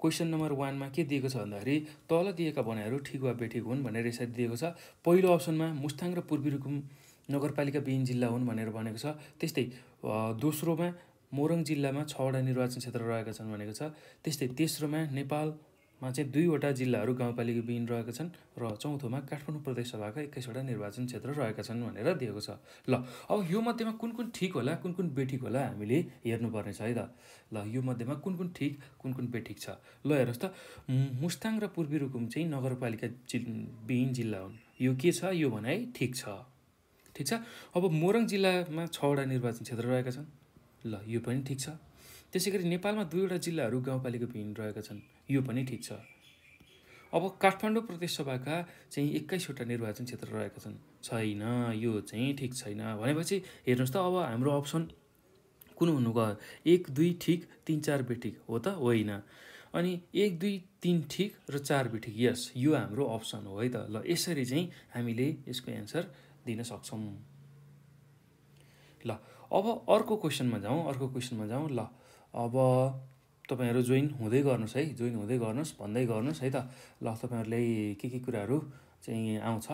question number वानमा के दिएको छ भन्दाखेरि तल दिएका भनाइहरू ठिक वा बेठिक हुन् भनेर यसरी दिएको छ पहिलो अप्सनमा मुस्ताङ र पूर्वी रुकुम नगरपालिका बिहीन जिल्ला हुन् भनेर भनेको छ त्यस्तै दोस्रोमा मोरङ जिल्लामा छवटा निर्वाचन क्षेत्र रहेका छन् भनेको छ त्यस्तै तेस्रोमा नेपाल मा चाहिँ दुईवटा जिल्लाहरू गाउँपालिका विहीन रहेका छन् र चौथोमा काठमाडौँ प्रदेशसभाका एक्काइसवटा निर्वाचन क्षेत्र रहेका छन् भनेर दिएको छ ल अब यो मध्येमा कुन कुन ठिक होला कुन कुन बेठिक होला हामीले हेर्नुपर्नेछ है त ल यो मध्येमा कुन कुन ठिक कुन कुन बेठिक छ ल हेर्नुहोस् त मुस्ताङ र पूर्वी रुकुम चाहिँ नगरपालिका जिल विहीन जिल्ला हुन् यो के छ यो भनाइ ठिक छ ठिक छ अब मोरङ जिल्लामा छवटा निर्वाचन क्षेत्र रहेका छन् ल यो पनि ठिक छ त्यसै गरी नेपालमा दुईवटा जिल्लाहरू गाउँपालिका विहीन रहेका छन् यो पनि ठिक छ अब काठमाडौँ प्रदेशसभाका चाहिँ एक्काइसवटा निर्वाचन क्षेत्र रहेका छन् छैन यो चाहिँ ठिक छैन भनेपछि हेर्नुहोस् त अब हाम्रो अप्सन कुन हुनु गयो एक दुई ठिक तिन चार बेठिक हो त होइन अनि एक दुई तिन ठिक र चार बेठिक यस यो हाम्रो अप्सन हो है त ल यसरी चाहिँ हामीले यसको एन्सर दिन सक्छौँ ल अब अर्को क्वेसनमा जाउँ अर्को क्वेसनमा जाउँ ल अब तपाईँहरू जोइन हुँदै गर्नुहोस् है जोइन हुँदै गर्नुहोस् भन्दै गर्नुहोस् है त ल तपाईँहरूलाई के के कुराहरू चाहिँ आउँछ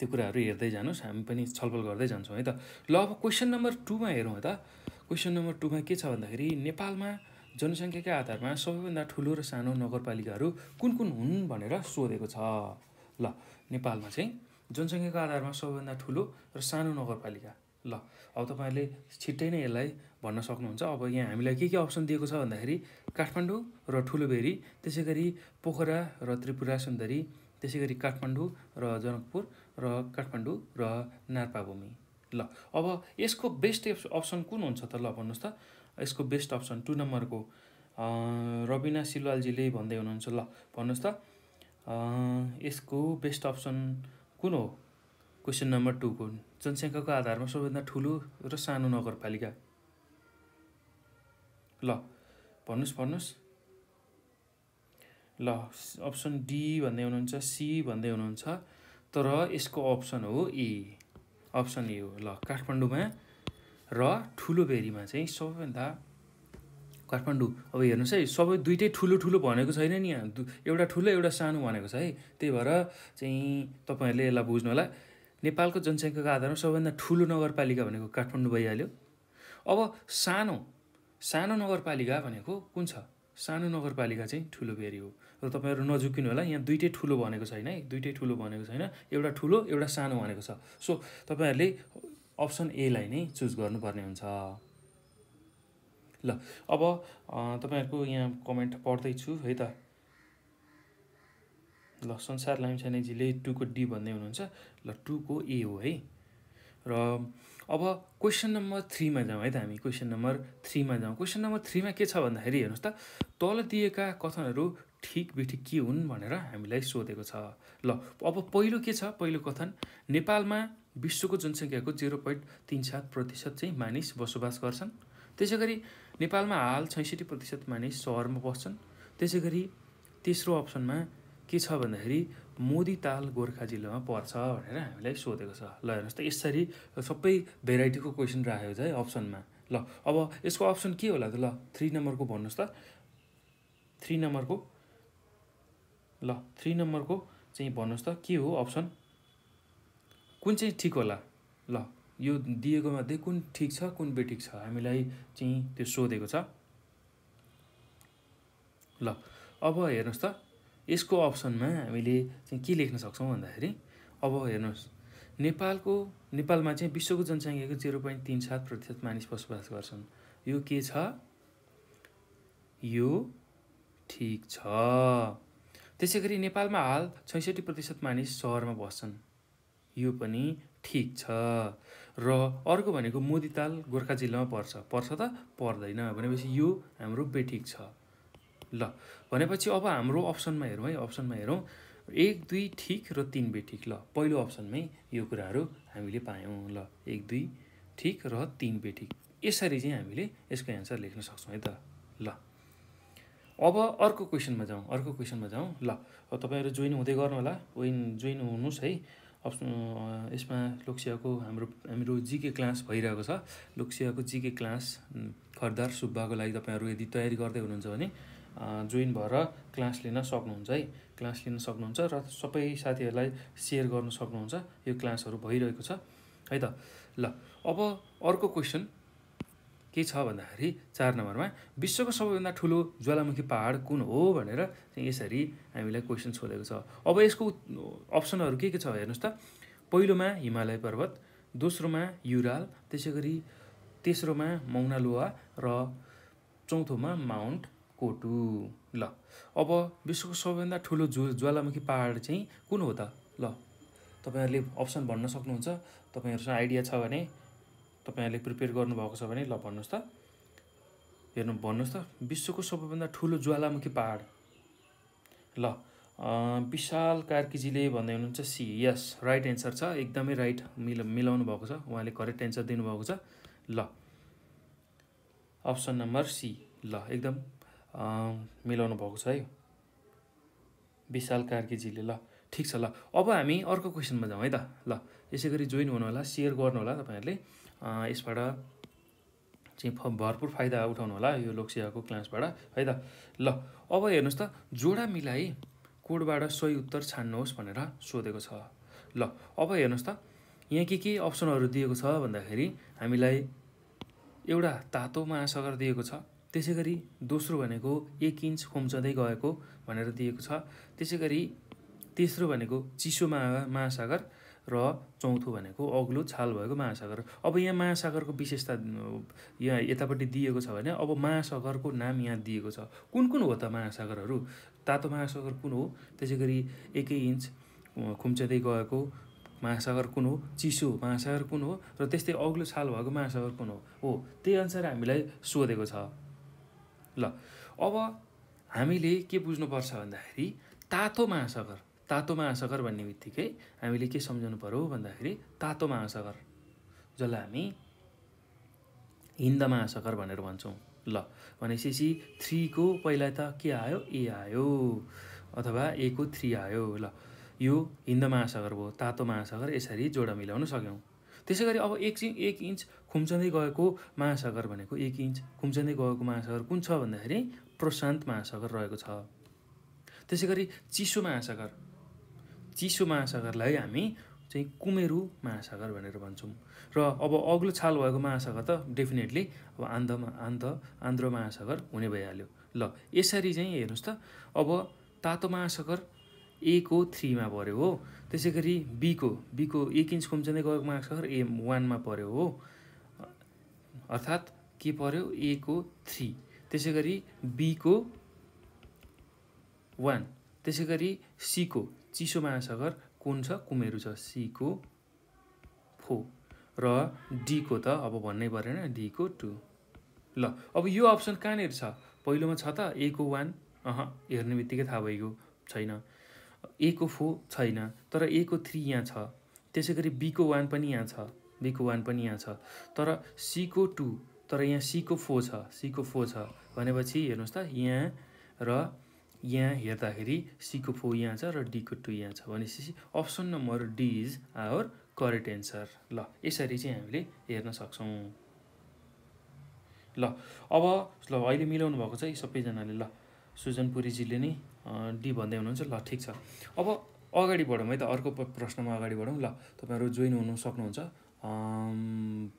त्यो कुराहरू हेर्दै जानुहोस् हामी पनि छलफल गर्दै जान्छौँ है त ल अब क्वेसन नम्बर टूमा हेरौँ है त क्वेसन नम्बर टूमा के छ भन्दाखेरि नेपालमा जनसङ्ख्याकै आधारमा सबैभन्दा ठुलो र सानो नगरपालिकाहरू कुन कुन हुन् भनेर सोधेको छ ल नेपालमा चाहिँ जनसङ्ख्याको आधारमा सबैभन्दा ठुलो र सानो नगरपालिका ल अब तपाईँहरूले छिट्टै नै यसलाई भन्न सक्नुहुन्छ अब यहाँ हामीलाई के के अप्सन दिएको छ भन्दाखेरि काठमाडौँ र ठुलोबेरी त्यसै गरी पोखरा र त्रिपुरा सुन्दरी त्यसै गरी काठमाडौँ र जनकपुर र काठमाडौँ र नार्पाभूमि ल अब यसको बेस्ट अप्सन कुन हुन्छ त ल भन्नुहोस् त यसको बेस्ट अप्सन टु नम्बरको रबिना सिलवालजीले भन्दै हुनुहुन्छ ल भन्नुहोस् त यसको बेस्ट अप्सन कुन हो क्वेसन नम्बर टूको जनसङ्ख्याको आधारमा सबैभन्दा ठुलो र सानो नगरपालिका ल भन्नुहोस् भन्नुहोस् ल अप्सन डी भन्दै हुनुहुन्छ सी भन्दै हुनुहुन्छ तर यसको अप्सन हो ए अप्सन ए हो ल काठमाडौँमा र ठुलो भेरीमा चाहिँ सबैभन्दा काठमाडौँ अब हेर्नुहोस् है सबै दुइटै ठुलो ठुलो भनेको छैन नि यहाँ एउटा ठुलो एउटा सानो भनेको छ है त्यही भएर चाहिँ तपाईँहरूले यसलाई बुझ्नु होला नेपालको जनसङ्ख्याको आधारमा सबैभन्दा ठुलो नगरपालिका भनेको काठमाडौँ भइहाल्यो अब सानो सानो नगरपालिका भनेको कुन छ सानो नगरपालिका चाहिँ ठुलो बेरी हो र तपाईँहरू नजुकिनु होला यहाँ दुइटै ठुलो भनेको छैन है दुइटै ठुलो भनेको छैन एउटा ठुलो एउटा सानो भनेको छ सो तपाईँहरूले अप्सन एलाई नै चुज गर्नुपर्ने हुन्छ ल अब तपाईँहरूको यहाँ कमेन्ट पढ्दैछु है त ल संसार लामिछानेजीले टुको डी भन्दै हुनुहुन्छ ल टुको ए हो है र अब क्वेसन नम्बर थ्रीमा जाउँ है त हामी क्वेसन नम्बर थ्रीमा जाउँ क्वेसन नम्बर थ्रीमा के छ भन्दाखेरि हेर्नुहोस् त तल दिएका कथनहरू ठिक बिठिक के हुन् भनेर हामीलाई सोधेको छ ल अब पहिलो के छ पहिलो कथन नेपालमा विश्वको जनसङ्ख्याको जिरो पोइन्ट तिन सात प्रतिशत चाहिँ मानिस बसोबास गर्छन् त्यसै गरी नेपालमा हाल छैसठी प्रतिशत मानिस सहरमा बस्छन् त्यसै गरी तेस्रो अप्सनमा के छ भन्दाखेरि मोदी ताल गोर्खा जिल्लामा पर्छ भनेर हामीलाई सोधेको छ ल हेर्नुहोस् त यसरी सबै भेराइटीको क्वेसन राखेको छ है अप्सनमा ल अब यसको अप्सन के होला त ल थ्री नम्बरको भन्नुहोस् त थ्री नम्बरको ल थ्री नम्बरको चाहिँ भन्नुहोस् त के हो अप्सन कुन चाहिँ ठिक होला ल यो दिएको मध्ये कुन ठिक छ कुन बेठिक छ हामीलाई चाहिँ त्यो सोधेको छ ल अब हेर्नुहोस् त यसको अप्सनमा हामीले चाहिँ के लेख्न सक्छौँ भन्दाखेरि अब हेर्नुहोस् नेपालको नेपालमा चाहिँ विश्वको जनसङ्ख्याको जिरो पोइन्ट तिन सात प्रतिशत मानिस बसोबास गर्छन् यो के छ यो ठिक छ त्यसै गरी नेपालमा हाल छैसठी प्रतिशत मानिस सहरमा बस्छन् यो पनि ठिक छ र अर्को भनेको मोदीताल गोर्खा जिल्लामा पर्छ पर्छ त पर्दैन भनेपछि यो हाम्रो बेठिक छ ल भनेपछि अब हाम्रो अप्सनमा हेरौँ है अप्सनमा हेरौँ एक दुई ठिक र तिन बेठिक ल पहिलो अप्सनमै यो कुराहरू हामीले पायौँ ल एक दुई ठिक र तिन बेठिक यसरी चाहिँ हामीले यसको एन्सर लेख्न सक्छौँ है त ल अब अर्को क्वेसनमा जाउँ अर्को क्वेसनमा जाउँ ल तपाईँहरू जोइन हुँदै गर्नु होला वेन जोइन हुनुहोस् है अप्सन यसमा लोकसियाको हाम्रो हाम्रो जिके क्लास भइरहेको छ लोकसियाको जिके क्लास खरदार सुब्बाको लागि तपाईँहरू यदि तयारी गर्दै हुनुहुन्छ भने जोइन भएर क्लास लिन सक्नुहुन्छ है क्लास लिन सक्नुहुन्छ र सबै साथीहरूलाई सेयर गर्न सक्नुहुन्छ यो क्लासहरू भइरहेको छ है त ल अब अर्को क्वेसन के छ भन्दाखेरि चार नम्बरमा विश्वको सबैभन्दा ठुलो ज्वालामुखी पहाड कुन हो भनेर यसरी हामीलाई क्वेसन सोधेको छ अब यसको अप्सनहरू के के छ हेर्नुहोस् त पहिलोमा हिमालय पर्वत दोस्रोमा युराल त्यसै गरी तेस्रोमा मौना र चौथोमा माउन्ट कोटु ल अब विश्वको सबैभन्दा ठुलो ज्व ज्वालामुखी पहाड चाहिँ कुन हो त ल तपाईँहरूले अप्सन भन्न सक्नुहुन्छ तपाईँहरूसँग आइडिया छ भने तपाईँहरूले प्रिपेयर गर्नुभएको छ भने ल भन्नुहोस् त हेर्नु भन्नुहोस् त विश्वको सबैभन्दा ठुलो ज्वालामुखी पहाड ल विशाल कार्कीजीले भन्दै हुनुहुन्छ सी यस राइट एन्सर छ एकदमै राइट मिला मिलाउनु भएको छ उहाँले करेक्ट एन्सर दिनुभएको छ ल अप्सन नम्बर सी ल एकदम मिलाउनु भएको छ है विशाल कार्कीजीले ल ठिक छ ल अब हामी अर्को क्वेसनमा जाउँ है त ल यसै गरी जोइन हुनुहोला सेयर गर्नु होला तपाईँहरूले यसबाट चाहिँ भरपुर फाइदा उठाउनु होला यो लोकसेवाको क्लासबाट है त ल अब हेर्नुहोस् त जोडा मिलाइ कोडबाट सही उत्तर छान्नुहोस् भनेर सोधेको छ ल अब हेर्नुहोस् त यहाँ के के अप्सनहरू दिएको छ भन्दाखेरि हामीलाई एउटा तातो महासागर दिएको छ त्यसै गरी दोस्रो भनेको एक इन्च खुम्चँदै गएको भनेर दिएको छ त्यसै गरी तेस्रो भनेको चिसो महा महासागर र चौथो भनेको अग्लो छाल भएको महासागर अब यहाँ महासागरको विशेषता यहाँ यतापट्टि दिएको छ भने अब महासागरको नाम यहाँ दिएको छ कुन कुन हो त महासागरहरू तातो महासागर कुन हो त्यसै गरी एकै इन्च खुम्चँदै गएको महासागर कुन हो चिसो महासागर कुन हो र त्यस्तै अग्लो छाल भएको महासागर कुन हो हो त्यही अनुसार हामीलाई सोधेको छ ल अब हामीले के बुझ्नुपर्छ भन्दाखेरि तातो महासागर तातो महासागर भन्ने बित्तिकै हामीले के सम्झाउनु पऱ्यो भन्दाखेरि तातो महासागर जसलाई हामी हिन्द महासागर भनेर भन्छौँ ल भनेपछि थ्रीको पहिला त के आयो ए आयो अथवा ए को थ्री आयो ल यो हिन्द महासागर भयो तातो महासागर यसरी जोडा मिलाउन सक्यौँ त्यसै गरी अब एक एक इन्च खुम्चँदै गएको महासागर भनेको एक इन्च खुम्चँदै गएको महासागर कुन छ भन्दाखेरि प्रशान्त महासागर रहेको छ त्यसै गरी चिसो महासागर चिसो महासागरलाई हामी चाहिँ कुमेरु महासागर भनेर भन्छौँ र अब अग्लो छाल भएको महासागर त डेफिनेटली अब आन्धमा आन्ध आन्ध्र महासागर हुने भइहाल्यो ल यसरी चाहिँ हेर्नुहोस् त अब तातो महासागर ए को थ्रीमा पऱ्यो हो त्यसै गरी बीको बीको एक इन्च खुम्चँदै गएको मार्क्स मार्क्सर ए वानमा पऱ्यो हो अर्थात् के पऱ्यो ए को थ्री त्यसै गरी बीको वान त्यसै गरी सीको चिसो महासागर कुन छ कुमेरु छ सीको फोर र डीको त अब भन्नै परेन डीको टू ल अब यो अप्सन कहाँनिर छ पहिलोमा छ त ए को वान अह हेर्ने बित्तिकै थाहा भइगयो छैन एको फोर छैन तर एको थ्री यहाँ छ त्यसै गरी बीको वान पनि यहाँ छ बीको वान पनि यहाँ छ तर सीको टू तर यहाँ सीको फोर छ सीको फोर छ भनेपछि हेर्नुहोस् त यहाँ र यहाँ हेर्दाखेरि सीको फोर यहाँ छ र डीको टू यहाँ छ भनेपछि option number D is our correct answer ल यसरी चाहिँ हामीले हेर्न सक्छौँ ल अब ल अहिले मिलाउनु भएको छ है सबैजनाले ल सुजन पुरीजीले नै डी भन्दै हुनुहुन्छ ल ठिक छ अब अगाडि बढौँ है त अर्को प्रश्नमा अगाडि बढौँ ल तपाईँहरू जोइन हुनु सक्नुहुन्छ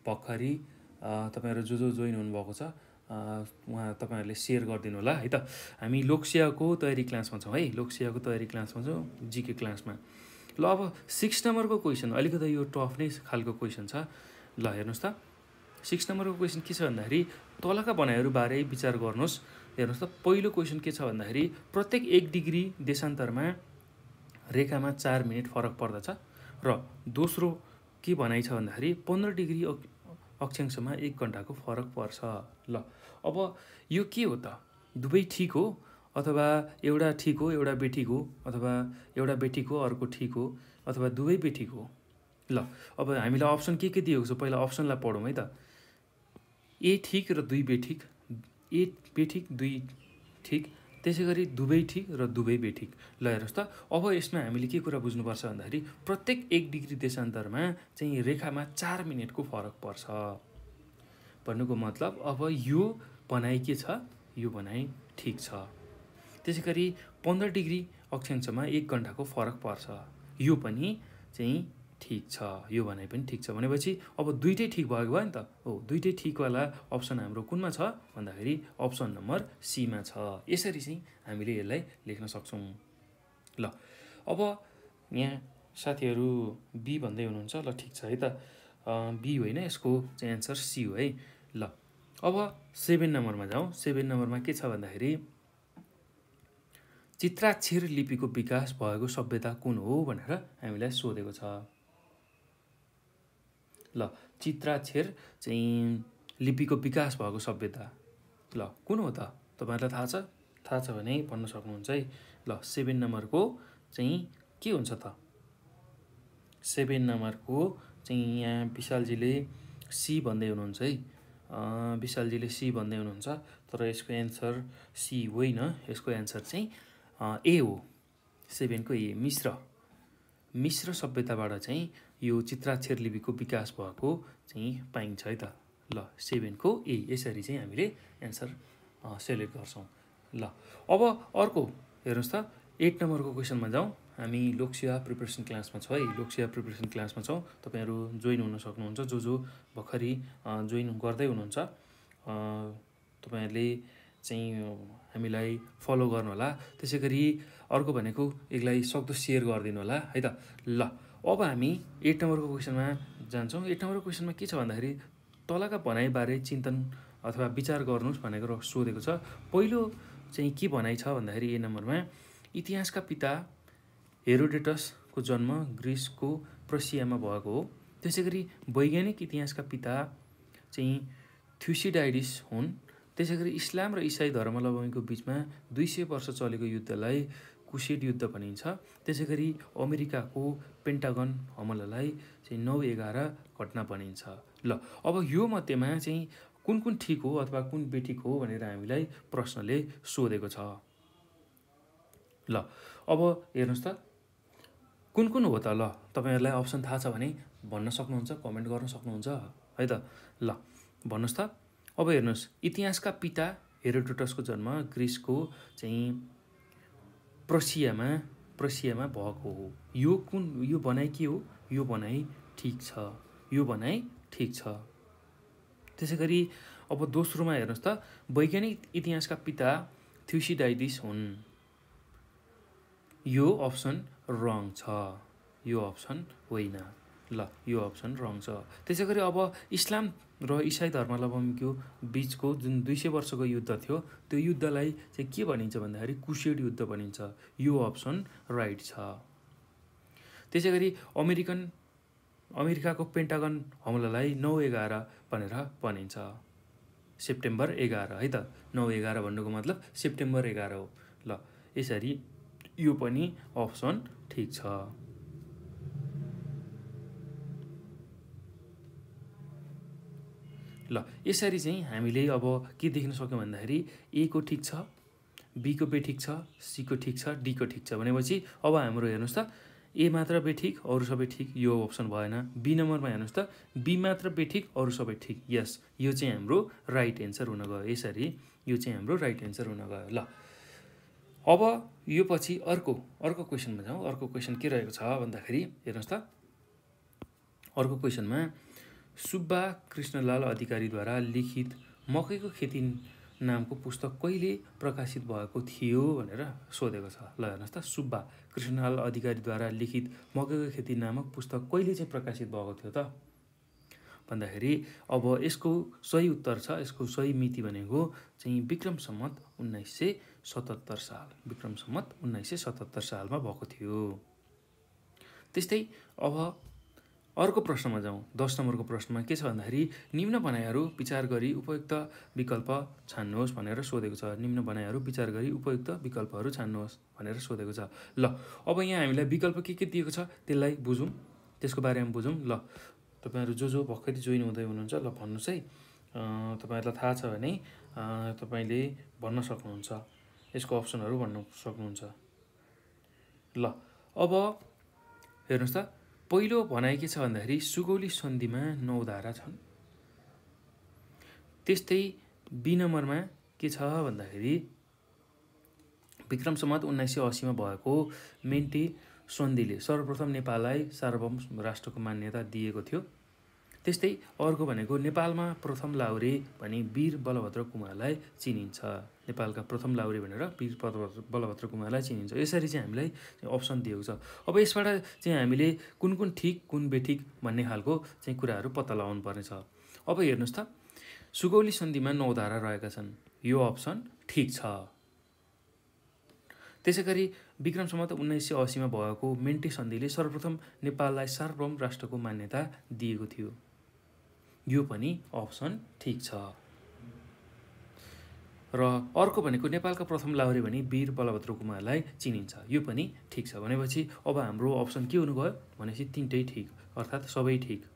भर्खरै तपाईँहरू जो जो जोइन हुनुभएको छ उहाँ तपाईँहरूले सेयर गरिदिनु होला है त हामी लोकसियाको तयारी क्लासमा छौँ है लोकसियाको तयारी क्लासमा छौँ जिके क्लासमा ल अब सिक्स नम्बरको क्वेसन अलिकति यो टफ नै खालको क्वेसन छ ल हेर्नुहोस् त सिक्स नम्बरको क्वेसन के छ भन्दाखेरि तलका भनाइहरूबारे विचार गर्नुहोस् हेर्नुहोस् त पहिलो क्वेसन के छ भन्दाखेरि प्रत्येक एक डिग्री देशान्तरमा रेखामा चार मिनट फरक पर्दछ र दोस्रो के भनाइ छ भन्दाखेरि पन्ध्र डिग्री अक्षांशमा एक घन्टाको फरक पर्छ ल अब यो के हो त दुवै ठिक हो अथवा एउटा ठिक हो एउटा बेठिक हो अथवा एउटा बेठिक हो अर्को ठिक हो अथवा दुवै बेठिक हो ल अब हामीलाई अप्सन के के दिएको छ पहिला अप्सनलाई पढौँ है त ए ठिक र दुई बेठिक ए बेठिक दुई ठिक त्यसै गरी दुवै ठिक र दुवै बेठिक ल हेर्नुहोस् त अब यसमा हामीले के कुरा बुझ्नुपर्छ भन्दाखेरि प्रत्येक एक डिग्री देशान्तरमा चाहिँ रेखामा चार मिनटको फरक पर्छ भन्नुको मतलब अब यो बनाइ के छ यो बनाइ ठिक छ त्यसै गरी पन्ध्र डिग्री अक्षांशमा एक घन्टाको फरक पर्छ यो पनि चाहिँ ठिक छ यो भने पनि ठिक छ भनेपछि अब दुइटै ठिक भएको भयो नि त हो दुइटै ठिकवाला अप्सन हाम्रो कुनमा छ भन्दाखेरि अप्सन नम्बर सीमा छ यसरी चाहिँ हामीले यसलाई लेख्न सक्छौँ ल अब यहाँ साथीहरू बी भन्दै हुनुहुन्छ ल ठिक छ है त बी होइन यसको चाहिँ एन्सर सी हो है ल अब सेभेन नम्बरमा जाउँ सेभेन नम्बरमा के छ भन्दाखेरि चित्राक्षर लिपिको विकास भएको सभ्यता कुन हो भनेर हामीलाई सोधेको छ ल चित्राक्षर चाहिँ लिपिको विकास भएको सभ्यता ल कुन हो त तपाईँहरूलाई थाहा छ थाहा छ भने भन्न सक्नुहुन्छ है ल सेभेन नम्बरको चाहिँ के हुन्छ त सेभेन नम्बरको चाहिँ यहाँ विशालजीले सी भन्दै हुनुहुन्छ है विशालजीले सी भन्दै हुनुहुन्छ तर यसको एन्सर सी होइन यसको एन्सर चाहिँ ए हो सेभेनको ए मिश्र मिश्र सभ्यताबाट चाहिँ यो चित्राक्षर लिपिको विकास भएको चाहिँ पाइन्छ है त ल सेभेनको ए यसरी चाहिँ हामीले एन्सर सेलेक्ट गर्छौँ ल अब अर्को हेर्नुहोस् त एट नम्बरको क्वेसनमा जाउँ हामी लोकसेवा प्रिपरेसन क्लासमा छौँ है लोकसेवा प्रिपरेसन क्लासमा छौँ तपाईँहरू जोइन हुन सक्नुहुन्छ जो जो भर्खरै जोइन गर्दै हुनुहुन्छ तपाईँहरूले चाहिँ हामीलाई फलो गर्नुहोला त्यसै गरी अर्को भनेको यसलाई सक्दो सेयर गरिदिनु होला है त ल अब हामी एट नम्बरको क्वेसनमा जान्छौँ एट नम्बरको क्वेसनमा के छ भन्दाखेरि तलका भनाइबारे चिन्तन अथवा विचार गर्नुहोस् भनेर सोधेको छ पहिलो चाहिँ के भनाइ छ भन्दाखेरि ए नम्बरमा इतिहासका पिता हेरोडेटसको जन्म ग्रिसको प्रसियामा भएको हो त्यसै गरी वैज्ञानिक इतिहासका पिता चाहिँ थ्युसिडाइडिस हुन् त्यसै गरी इस्लाम र इसाई धर्मावलम्बीको बिचमा दुई सय वर्ष चलेको युद्धलाई कुसेड युद्ध भनिन्छ त्यसै गरी अमेरिकाको पेन्टागन हमलालाई चाहिँ नौ एघार घटना भनिन्छ ल अब यो मध्येमा चाहिँ कुन कुन ठिक हो अथवा कुन बेठिक हो भनेर हामीलाई प्रश्नले सोधेको छ ल अब हेर्नुहोस् त कुन कुन हो त ल तपाईँहरूलाई अप्सन थाहा छ भने भन्न सक्नुहुन्छ कमेन्ट गर्न सक्नुहुन्छ है त ल भन्नुहोस् त अब हेर्नुहोस् इतिहासका पिता हेरोडोटसको जन्म ग्रिसको चाहिँ प्रसियामा प्रसियामा भएको हो यो कुन यो भनाइ के हो यो भनाइ ठिक छ यो भनाइ ठिक छ त्यसै गरी अब दोस्रोमा हेर्नुहोस् त वैज्ञानिक इतिहासका पिता थ्युसिडाइडिस हुन् यो अप्सन रङ छ यो अप्सन होइन ल यो अप्सन रङ छ त्यसै गरी अब इस्लाम र इसाई धर्मावलम्बीको बिचको जुन दुई सय वर्षको युद्ध थियो त्यो युद्धलाई चाहिँ के भनिन्छ भन्दाखेरि कुसेड युद्ध भनिन्छ यो अप्सन राइट छ त्यसै गरी अमेरिकन अमेरिकाको पेन्टागन हमलालाई नौ एघार भनेर भनिन्छ सेप्टेम्बर एघार है त नौ एघार भन्नुको मतलब सेप्टेम्बर एघार हो ल यसरी यो पनि अप्सन ठिक छ ल यसरी चाहिँ हामीले अब के देख्न सक्यौँ भन्दाखेरि ए को ठिक छ बीको बे ठिक छ सीको ठिक छ डीको ठिक छ भनेपछि अब हाम्रो हेर्नुहोस् त ए मात्र बे ठिक अरू सबै ठिक यो अप्सन भएन बी नम्बरमा हेर्नुहोस् त बी मात्र बे ठिक अरू सबै ठिक यस यो चाहिँ हाम्रो राइट एन्सर हुन गयो यसरी यो चाहिँ हाम्रो राइट एन्सर हुन गयो ल अब यो पछि अर्को अर्को क्वेसनमा जाउँ अर्को क्वेसन के रहेको छ भन्दाखेरि हेर्नुहोस् त अर्को क्वेसनमा सुब्बा कृष्णलाल अधिकारीद्वारा लिखित मकैको खेती नामको पुस्तक कहिले प्रकाशित भएको थियो भनेर सोधेको छ ल हेर्नुहोस् त सुब्बा कृष्णलाल अधिकारीद्वारा लिखित मकैको खेती नामक पुस्तक कहिले चाहिँ प्रकाशित भएको थियो त भन्दाखेरि अब यसको सही उत्तर छ यसको सही मिति भनेको चाहिँ विक्रम सम्मत उन्नाइस सय सतहत्तर साल विक्रम सम्मत उन्नाइस सय सतहत्तर सालमा भएको थियो त्यस्तै अब अर्को प्रश्नमा जाउँ दस नम्बरको प्रश्नमा के छ भन्दाखेरि निम्न बनाइहरू विचार गरी उपयुक्त विकल्प छान्नुहोस् भनेर सोधेको छ निम्न बनाइहरू विचार गरी उपयुक्त विकल्पहरू छान्नुहोस् भनेर सोधेको छ ल अब यहाँ हामीलाई विकल्प के के दिएको छ त्यसलाई बुझौँ त्यसको बारेमा बुझौँ ल तपाईँहरू जो जो भर्खरै जोइन हुँदै हुनुहुन्छ ल भन्नुहोस् है तपाईँहरूलाई थाहा छ भने तपाईँले भन्न सक्नुहुन्छ यसको अप्सनहरू भन्न सक्नुहुन्छ ल अब हेर्नुहोस् त पहिलो भनाइ के छ भन्दाखेरि सुगौली सन्धिमा नौ धारा छन् त्यस्तै बी नम्बरमा के छ भन्दाखेरि विक्रम सम्मत उन्नाइस सय असीमा भएको मेन्टी सन्धिले सर्वप्रथम नेपाललाई सार्वभौम राष्ट्रको मान्यता दिएको थियो त्यस्तै अर्को भनेको नेपालमा प्रथम लाहुरे भने वीर बलभद्र कुमारलाई चिनिन्छ नेपालका प्रथम लाहुरे भनेर वीर बलभद्र कुमारलाई चिनिन्छ यसरी चाहिँ हामीलाई अप्सन दिएको छ अब यसबाट चाहिँ हामीले कुन कुन ठिक कुन बेठिक भन्ने खालको चाहिँ कुराहरू पत्ता लगाउनु पर्नेछ अब हेर्नुहोस् त सुगौली सन्धिमा नौधारा रहेका छन् यो अप्सन ठिक छ त्यसै गरी विक्रम त उन्नाइस सय असीमा भएको मेन्टे सन्धिले सर्वप्रथम नेपाललाई सार्वभौम राष्ट्रको मान्यता दिएको थियो यो पनि अप्सन ठिक छ र अर्को भनेको नेपालका प्रथम लाहोरी भने वीर बलभद्र कुमारलाई चिनिन्छ यो पनि ठिक छ भनेपछि अब हाम्रो अप्सन के हुनु गयो भनेपछि तिनटै ठिक अर्थात् सबै ठिक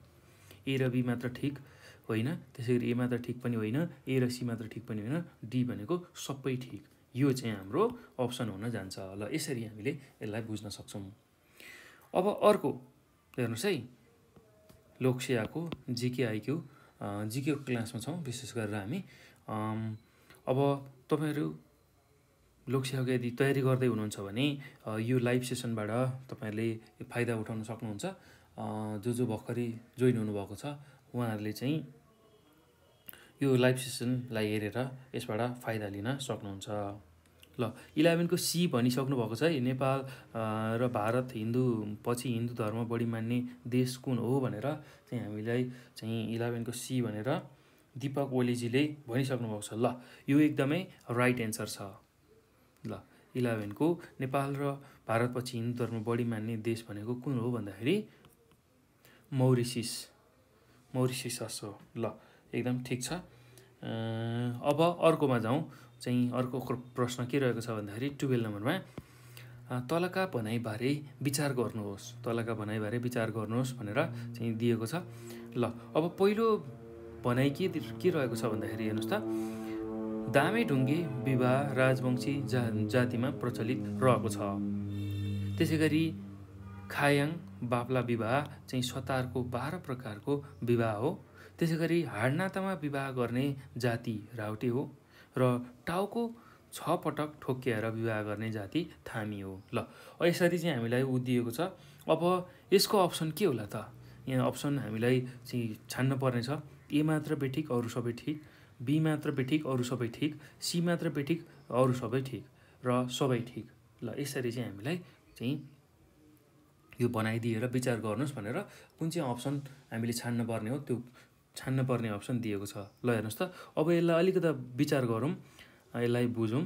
ए र बी मात्र ठिक होइन त्यसै गरी ए मात्र ठिक पनि होइन ए र सी मात्र ठिक पनि होइन डी भनेको सबै ठिक यो चाहिँ हाम्रो अप्सन हुन जान्छ ल यसरी हामीले यसलाई बुझ्न सक्छौँ अब अर्को हेर्नुहोस् है लोकसेवाको जिके आइक्यू जिके क्लासमा छौँ विशेष गरेर हामी अब तपाईँहरू लोकसेवाको यदि तयारी गर्दै हुनुहुन्छ भने यो लाइभ सेसनबाट तपाईँहरूले फाइदा उठाउन सक्नुहुन्छ जो जो भर्खरै जोइन हुनुभएको छ उहाँहरूले चाहिँ यो लाइभ सेसनलाई हेरेर यसबाट फाइदा लिन सक्नुहुन्छ ल इलेभेनको सी भनिसक्नु भएको छ है नेपाल र भारत हिन्दू पछि हिन्दू धर्म बढी मान्ने देश कुन हो भनेर चाहिँ हामीलाई चाहिँ इलेभेनको सी भनेर दिपक ओलीजीले भनिसक्नु भएको छ ल यो एकदमै राइट एन्सर छ ल इलेभेनको नेपाल र भारतपछि हिन्दू धर्म बढी मान्ने देश भनेको कुन हो भन्दाखेरि मौरिसिस मौरिसिस हो ल एकदम ठिक छ अब अर्कोमा जाउँ चाहिँ अर्को प्रश्न के रहेको छ भन्दाखेरि टुवेल्भ नम्बरमा तलका भनाइबारे विचार गर्नुहोस् तलका भनाइबारे विचार गर्नुहोस् भनेर चाहिँ दिएको छ ल अब पहिलो भनाइ के के रहेको छ भन्दाखेरि हेर्नुहोस् त दामे ढुङ्गे विवाह राजवंशी जा जातिमा प्रचलित रहेको छ त्यसै गरी खायाङ बाप्ला विवाह चाहिँ सतारको बाह्र प्रकारको विवाह हो त्यसै गरी हाडनातामा विवाह गर्ने जाति राउटे हो र टाउको छ पटक ठोक्याएर विवाह गर्ने जाति थामी हो ल यसरी चाहिँ हामीलाई ऊ दिएको छ अब यसको अप्सन के होला त यहाँ अप्सन हामीलाई चाहिँ छान्न पर्नेछ ए मात्र बेठिक अरू सबै ठिक बी मात्र बेठिक अरू सबै ठिक सी मात्र बेठिक अरू सबै ठिक र सबै ठिक ल यसरी चाहिँ हामीलाई चाहिँ यो बनाइदिएर विचार गर्नुहोस् भनेर कुन चाहिँ अप्सन हामीले छान्नुपर्ने हो त्यो छान्नुपर्ने अप्सन दिएको छ ल हेर्नुहोस् त अब यसलाई अलिकता विचार गरौँ यसलाई बुझौँ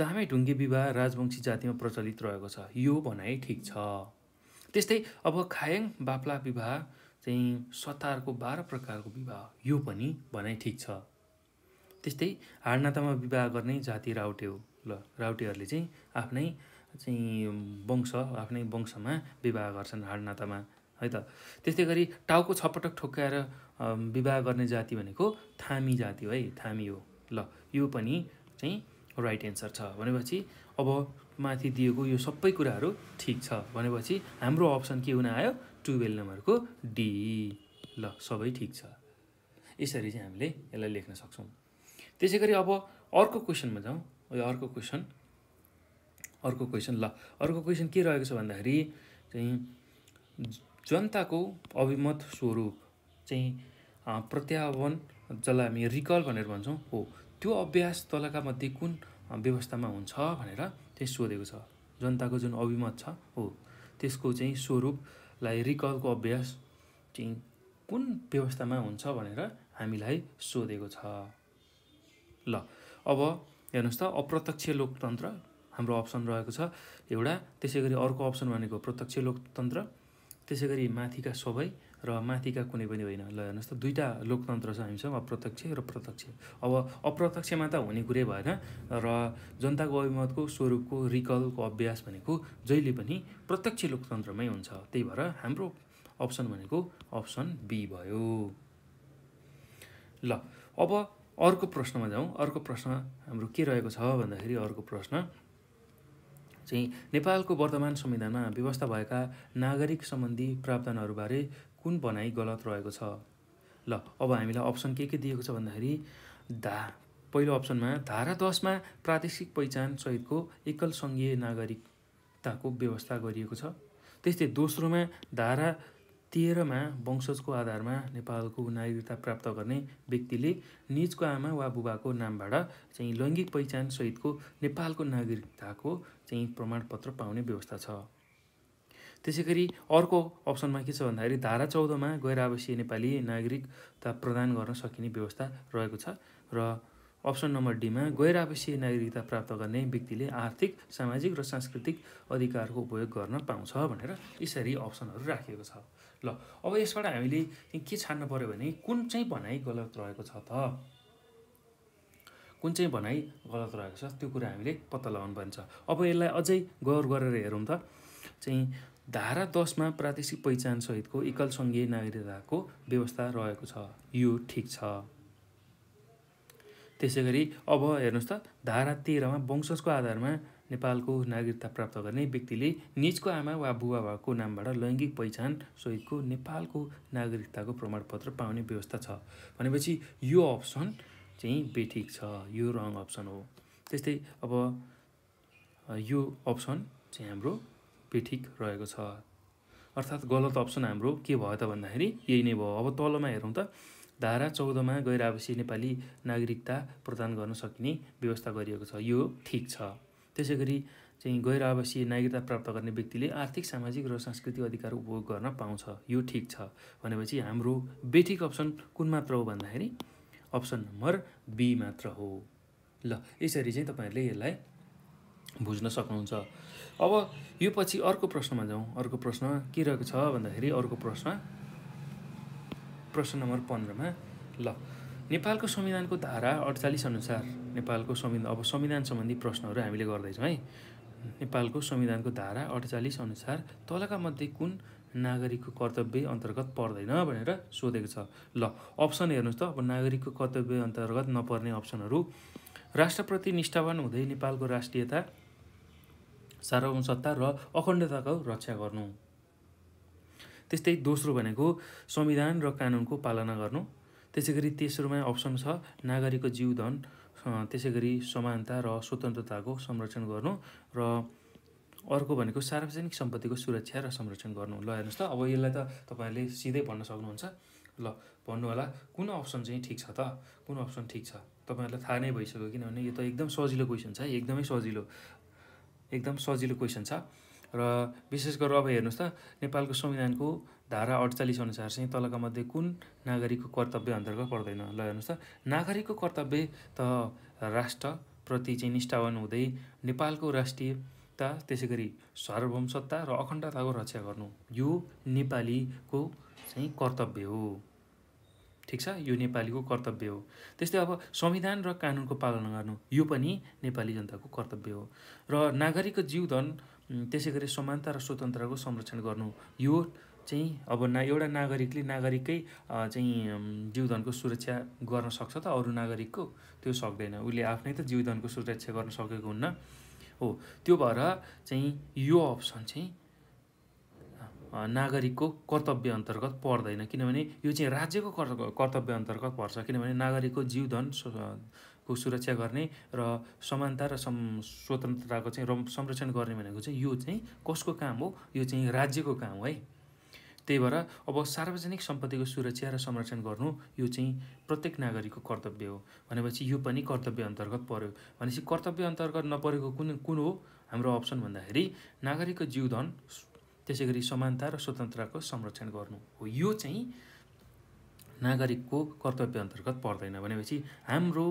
तामाइ ढुङ्गे विवाह राजवंशी जातिमा प्रचलित रहेको छ यो भनाइ ठिक छ त्यस्तै अब खायङ बाप्ला विवाह चाहिँ सतारको बाह्र प्रकारको विवाह यो पनि भनाइ ठिक छ त्यस्तै हाडनातामा विवाह गर्ने जाति राउटे हो ल राउटेहरूले चाहिँ आफ्नै चाहिँ वंश आफ्नै वंशमा विवाह गर्छन् हाडनातामा है त त्यस्तै गरी टाउको छपटक ठोक्काएर विवाह गर्ने जाति भनेको थामी जाति हो है थामी हो ल यो पनि चाहिँ राइट एन्सर छ भनेपछि अब माथि दिएको यो सबै कुराहरू ठिक छ भनेपछि हाम्रो अप्सन के हुन आयो टुवेल्भ नम्बरको डी ल सबै ठिक छ यसरी चाहिँ हामीले यसलाई लेख्न सक्छौँ त्यसै गरी अब अर्को क्वेसनमा जाउँ यो अर्को क्वेसन अर्को क्वेसन ल अर्को क्वेसन के रहेको छ भन्दाखेरि चाहिँ जनताको अभिमत स्वरूप चाहिँ प्रत्यावन जसलाई हामी रिकल भनेर भन्छौँ हो त्यो अभ्यास तलका मध्ये कुन व्यवस्थामा हुन्छ भनेर चाहिँ सोधेको छ जनताको जुन अभिमत छ हो त्यसको चाहिँ स्वरूपलाई रिकलको अभ्यास चाहिँ कुन व्यवस्थामा हुन्छ भनेर हामीलाई सोधेको छ ल अब हेर्नुहोस् त अप्रत्यक्ष लोकतन्त्र हाम्रो अप्सन रहेको छ एउटा त्यसै गरी अर्को अप्सन भनेको प्रत्यक्ष लोकतन्त्र त्यसै गरी माथिका सबै र माथिका कुनै पनि होइन ल हेर्नुहोस् त दुईवटा लोकतन्त्र छ हामीसँग अप्रत्यक्ष र प्रत्यक्ष अब अप्रत्यक्षमा त हुने कुरै भएन र जनताको अभिमतको स्वरूपको रिकलको अभ्यास भनेको जहिले पनि प्रत्यक्ष लोकतन्त्रमै हुन्छ त्यही भएर हाम्रो अप्सन भनेको अप्सन बी भयो ल अब अर्को प्रश्नमा जाउँ अर्को प्रश्न हाम्रो के रहेको छ भन्दाखेरि अर्को प्रश्न चाहिँ नेपालको वर्तमान संविधानमा व्यवस्था भएका नागरिक सम्बन्धी प्रावधानहरूबारे कुन भनाइ गलत रहेको छ ल अब हामीलाई अप्सन के के दिएको छ भन्दाखेरि धा पहिलो अप्सनमा धारा दसमा प्रादेशिक सहितको एकल सङ्घीय नागरिकताको व्यवस्था गरिएको छ त्यस्तै दोस्रोमा धारा तेह्रमा वंशजको आधारमा नेपालको नागरिकता प्राप्त गर्ने व्यक्तिले निजको आमा वा बुबाको नामबाट चाहिँ लैङ्गिक सहितको नेपालको नागरिकताको चाहिँ प्रमाणपत्र पाउने व्यवस्था छ त्यसै गरी अर्को अप्सनमा के छ भन्दाखेरि धारा चौधमा गैर आवासीय नेपाली नागरिकता प्रदान गर्न सकिने व्यवस्था रहेको छ र अप्सन नम्बर डीमा गैर आवासीय नागरिकता प्राप्त गर्ने व्यक्तिले आर्थिक सामाजिक र सांस्कृतिक अधिकारको उपयोग गर्न पाउँछ भनेर यसरी अप्सनहरू राखिएको छ ल अब यसबाट हामीले के छान्नु पऱ्यो भने कुन चाहिँ भनाइ गलत रहेको छ त कुन चाहिँ भनाइ गलत रहेको छ त्यो कुरा हामीले पत्ता लगाउनु छ अब यसलाई अझै गौर गरेर हेरौँ त चाहिँ धारा दसमा प्रादेशिक पहिचानसहितको एकल सङ्घीय नागरिकताको व्यवस्था रहेको छ यो ठिक छ त्यसै गरी अब हेर्नुहोस् त धारा तेह्रमा वंशजको आधारमा नेपालको नागरिकता प्राप्त गर्ने व्यक्तिले निजको आमा वा बुबा भएको नामबाट लैङ्गिक पहिचान सहितको नेपालको नागरिकताको प्रमाणपत्र पाउने व्यवस्था छ भनेपछि यो अप्सन चाहिँ बेठिक छ यो रङ अप्सन हो त्यस्तै अब यो अप्सन चाहिँ हाम्रो बेठिक रहेको छ अर्थात् गलत अप्सन हाम्रो के भयो त भन्दाखेरि यही नै भयो अब तलमा हेरौँ त धारा चौधमा गैर आवासीय नेपाली नागरिकता प्रदान गर्न सकिने व्यवस्था गरिएको छ यो ठिक छ त्यसै गरी चाहिँ गैर आवासीय नागरिकता प्राप्त गर्ने व्यक्तिले आर्थिक सामाजिक र सांस्कृतिक अधिकार उपभोग गर्न पाउँछ यो ठिक छ भनेपछि हाम्रो बेठिक अप्सन कुन मात्र हो भन्दाखेरि अप्सन नम्बर बी मात्र हो ल यसरी चाहिँ तपाईँहरूले यसलाई बुझ्न सक्नुहुन्छ अब यो पछि अर्को प्रश्नमा जाउँ अर्को प्रश्न के रहेको छ भन्दाखेरि अर्को प्रश्न प्रश्न नम्बर पन्ध्रमा ल नेपालको संविधानको धारा अडचालिस अनुसार नेपालको संविधान अब संविधान सम्बन्धी प्रश्नहरू हामीले गर्दैछौँ है नेपालको संविधानको धारा अडचालिस अनुसार तलका मध्ये कुन नागरिकको कर्तव्य अन्तर्गत पर्दैन भनेर सोधेको छ ल अप्सन हेर्नुहोस् त अब नागरिकको कर्तव्य अन्तर्गत नपर्ने अप्सनहरू राष्ट्रप्रति निष्ठावान हुँदै नेपालको राष्ट्रियता सार्वसत्ता र अखण्डताको रक्षा गर्नु त्यस्तै दोस्रो भनेको संविधान र कानुनको पालना गर्नु त्यसै गरी तेस्रोमा अप्सन छ नागरिकको जीवधन त्यसै गरी समानता र स्वतन्त्रताको संरक्षण गर्नु र अर्को भनेको सार्वजनिक सम्पत्तिको सुरक्षा र संरक्षण गर्नु ल हेर्नुहोस् त अब यसलाई त तपाईँहरूले सिधै भन्न सक्नुहुन्छ ल भन्नु होला कुन अप्सन चाहिँ ठिक छ त कुन अप्सन ठिक छ तपाईँहरूलाई थाहा नै भइसक्यो किनभने यो त एकदम सजिलो क्वेसन छ एकदमै सजिलो एकदम सजिलो क्वेसन छ र विशेष गरेर अब हेर्नुहोस् त नेपालको संविधानको धारा अडचालिस अनुसार चाहिँ तलका मध्ये कुन नागरिकको कर्तव्य अन्तर्गत पर्दैन ल हेर्नुहोस् त नागरिकको कर्तव्य त राष्ट्रप्रति चाहिँ निष्ठावान हुँदै नेपालको राष्ट्रिय सत्ता त्यसै गरी सार्वभौम सत्ता र अखण्डताको रक्षा गर्नु यो नेपालीको चाहिँ कर्तव्य हो ठिक छ यो नेपालीको कर्तव्य हो त्यस्तै अब संविधान र कानुनको पालना गर्नु यो पनि नेपाली जनताको कर्तव्य हो र नागरिकको जीवधन त्यसै गरी समानता र स्वतन्त्रको संरक्षण गर्नु यो चाहिँ अब ना एउटा नागरिकले नागरिककै चाहिँ जीवधनको सुरक्षा गर्न सक्छ त अरू नागरिकको त्यो सक्दैन उसले आफ्नै त जीवधनको सुरक्षा गर्न सकेको हुन्न हो त्यो भएर चाहिँ यो अप्सन चाहिँ नागरिकको कर्तव्य अन्तर्गत पर्दैन किनभने यो चाहिँ राज्यको कर्तव्य अन्तर्गत पर्छ किनभने नागरिकको जीवधन को सुरक्षा गर्ने र समानता र सम स्वतन्त्रताको चाहिँ संरक्षण गर्ने भनेको चाहिँ यो चाहिँ कसको काम हो यो चाहिँ राज्यको काम हो है त्यही भएर अब सार्वजनिक सम्पत्तिको सुरक्षा र संरक्षण गर्नु यो चाहिँ प्रत्येक नागरिकको कर्तव्य हो भनेपछि यो पनि कर्तव्य अन्तर्गत पर्यो भनेपछि कर्तव्य अन्तर्गत नपरेको कुन कुन हो हाम्रो अप्सन भन्दाखेरि नागरिकको जीवधन त्यसै गरी समानता र स्वतन्त्रताको संरक्षण गर्नु हो यो चाहिँ नागरिकको कर्तव्य अन्तर्गत पर्दैन भनेपछि हाम्रो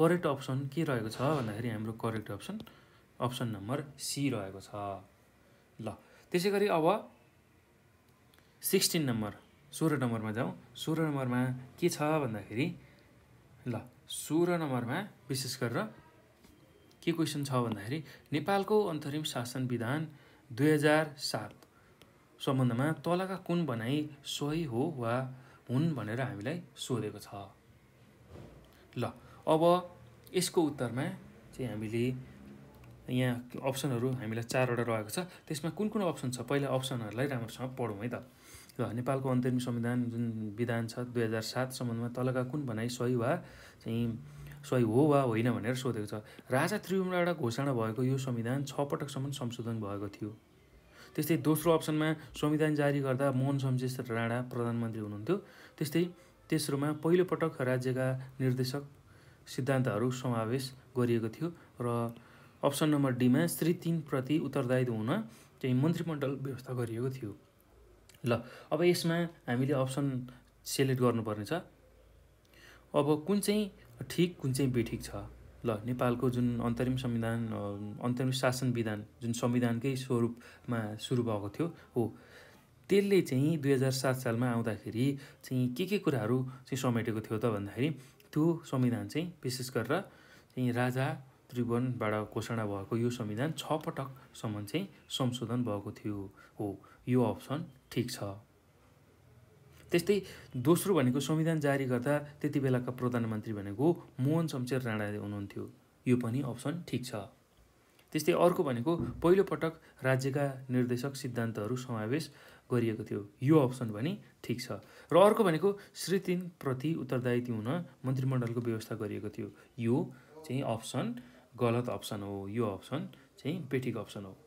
करेक्ट अप्सन के रहेको छ भन्दाखेरि हाम्रो correct option option number C रहेको छ ल त्यसै गरी अब सिक्सटिन नम्बर सोह्र नम्बरमा जाउँ सोह्र नम्बरमा के छ भन्दाखेरि ल सोह्र नम्बरमा विशेष गरेर के क्वेसन छ भन्दाखेरि नेपालको अन्तरिम शासन विधान दुई हजार सात सम्बन्धमा तलका कुन भनाइ सही हो वा हुन् भनेर हामीलाई सोधेको छ ल अब यसको उत्तरमा चाहिँ हामीले यहाँ अप्सनहरू हामीलाई चारवटा रहेको छ त्यसमा कुन कुन अप्सन छ पहिला अप्सनहरूलाई राम्रोसँग पढौँ है त र नेपालको अन्तरिम संविधान जुन विधान छ दुई हजार सात सम्बन्धमा तलका कुन भनाइ सही वा चाहिँ सही हो वा होइन भनेर सोधेको छ राजा त्रिभुवनबाट घोषणा भएको यो संविधान छ पटकसम्म संशोधन भएको थियो त्यस्तै दोस्रो अप्सनमा संविधान जारी गर्दा मोहन शमशेर राणा प्रधानमन्त्री हुनुहुन्थ्यो त्यस्तै तेस्रोमा पहिलोपटक राज्यका निर्देशक सिद्धान्तहरू समावेश गरिएको थियो र अप्सन नम्बर डीमा श्री तिनप्रति उत्तरदायित्व हुन चाहिँ मन्त्रीमण्डल व्यवस्था गरिएको थियो ल अब यसमा हामीले अप्सन सेलेक्ट छ अब कुन चाहिँ ठिक कुन चाहिँ बेठिक छ ल नेपालको जुन अन्तरिम संविधान अन्तरिम शासन विधान जुन संविधानकै स्वरूपमा सुरु भएको थियो हो त्यसले चाहिँ दुई हजार सात सालमा आउँदाखेरि चाहिँ के के कुराहरू चाहिँ समेटेको थियो त भन्दाखेरि त्यो संविधान चाहिँ विशेष गरेर चाहिँ राजा त्रिभुवनबाट घोषणा भएको यो संविधान छ पटकसम्म चाहिँ संशोधन भएको थियो हो यो अप्सन ठिक छ त्यस्तै दोस्रो भनेको संविधान जारी गर्दा त्यति बेलाका प्रधानमन्त्री भनेको मोहन शमशेर राणा हुनुहुन्थ्यो यो पनि अप्सन ठिक छ त्यस्तै अर्को भनेको पहिलोपटक राज्यका निर्देशक सिद्धान्तहरू समावेश गरिएको थियो यो अप्सन पनि ठिक छ र अर्को भनेको श्रीतिनप्रति उत्तरदायित्व हुन मन्त्रीमण्डलको व्यवस्था गरिएको थियो यो चाहिँ अप्सन गलत अप्सन हो यो अप्सन चाहिँ बेठिक अप्सन हो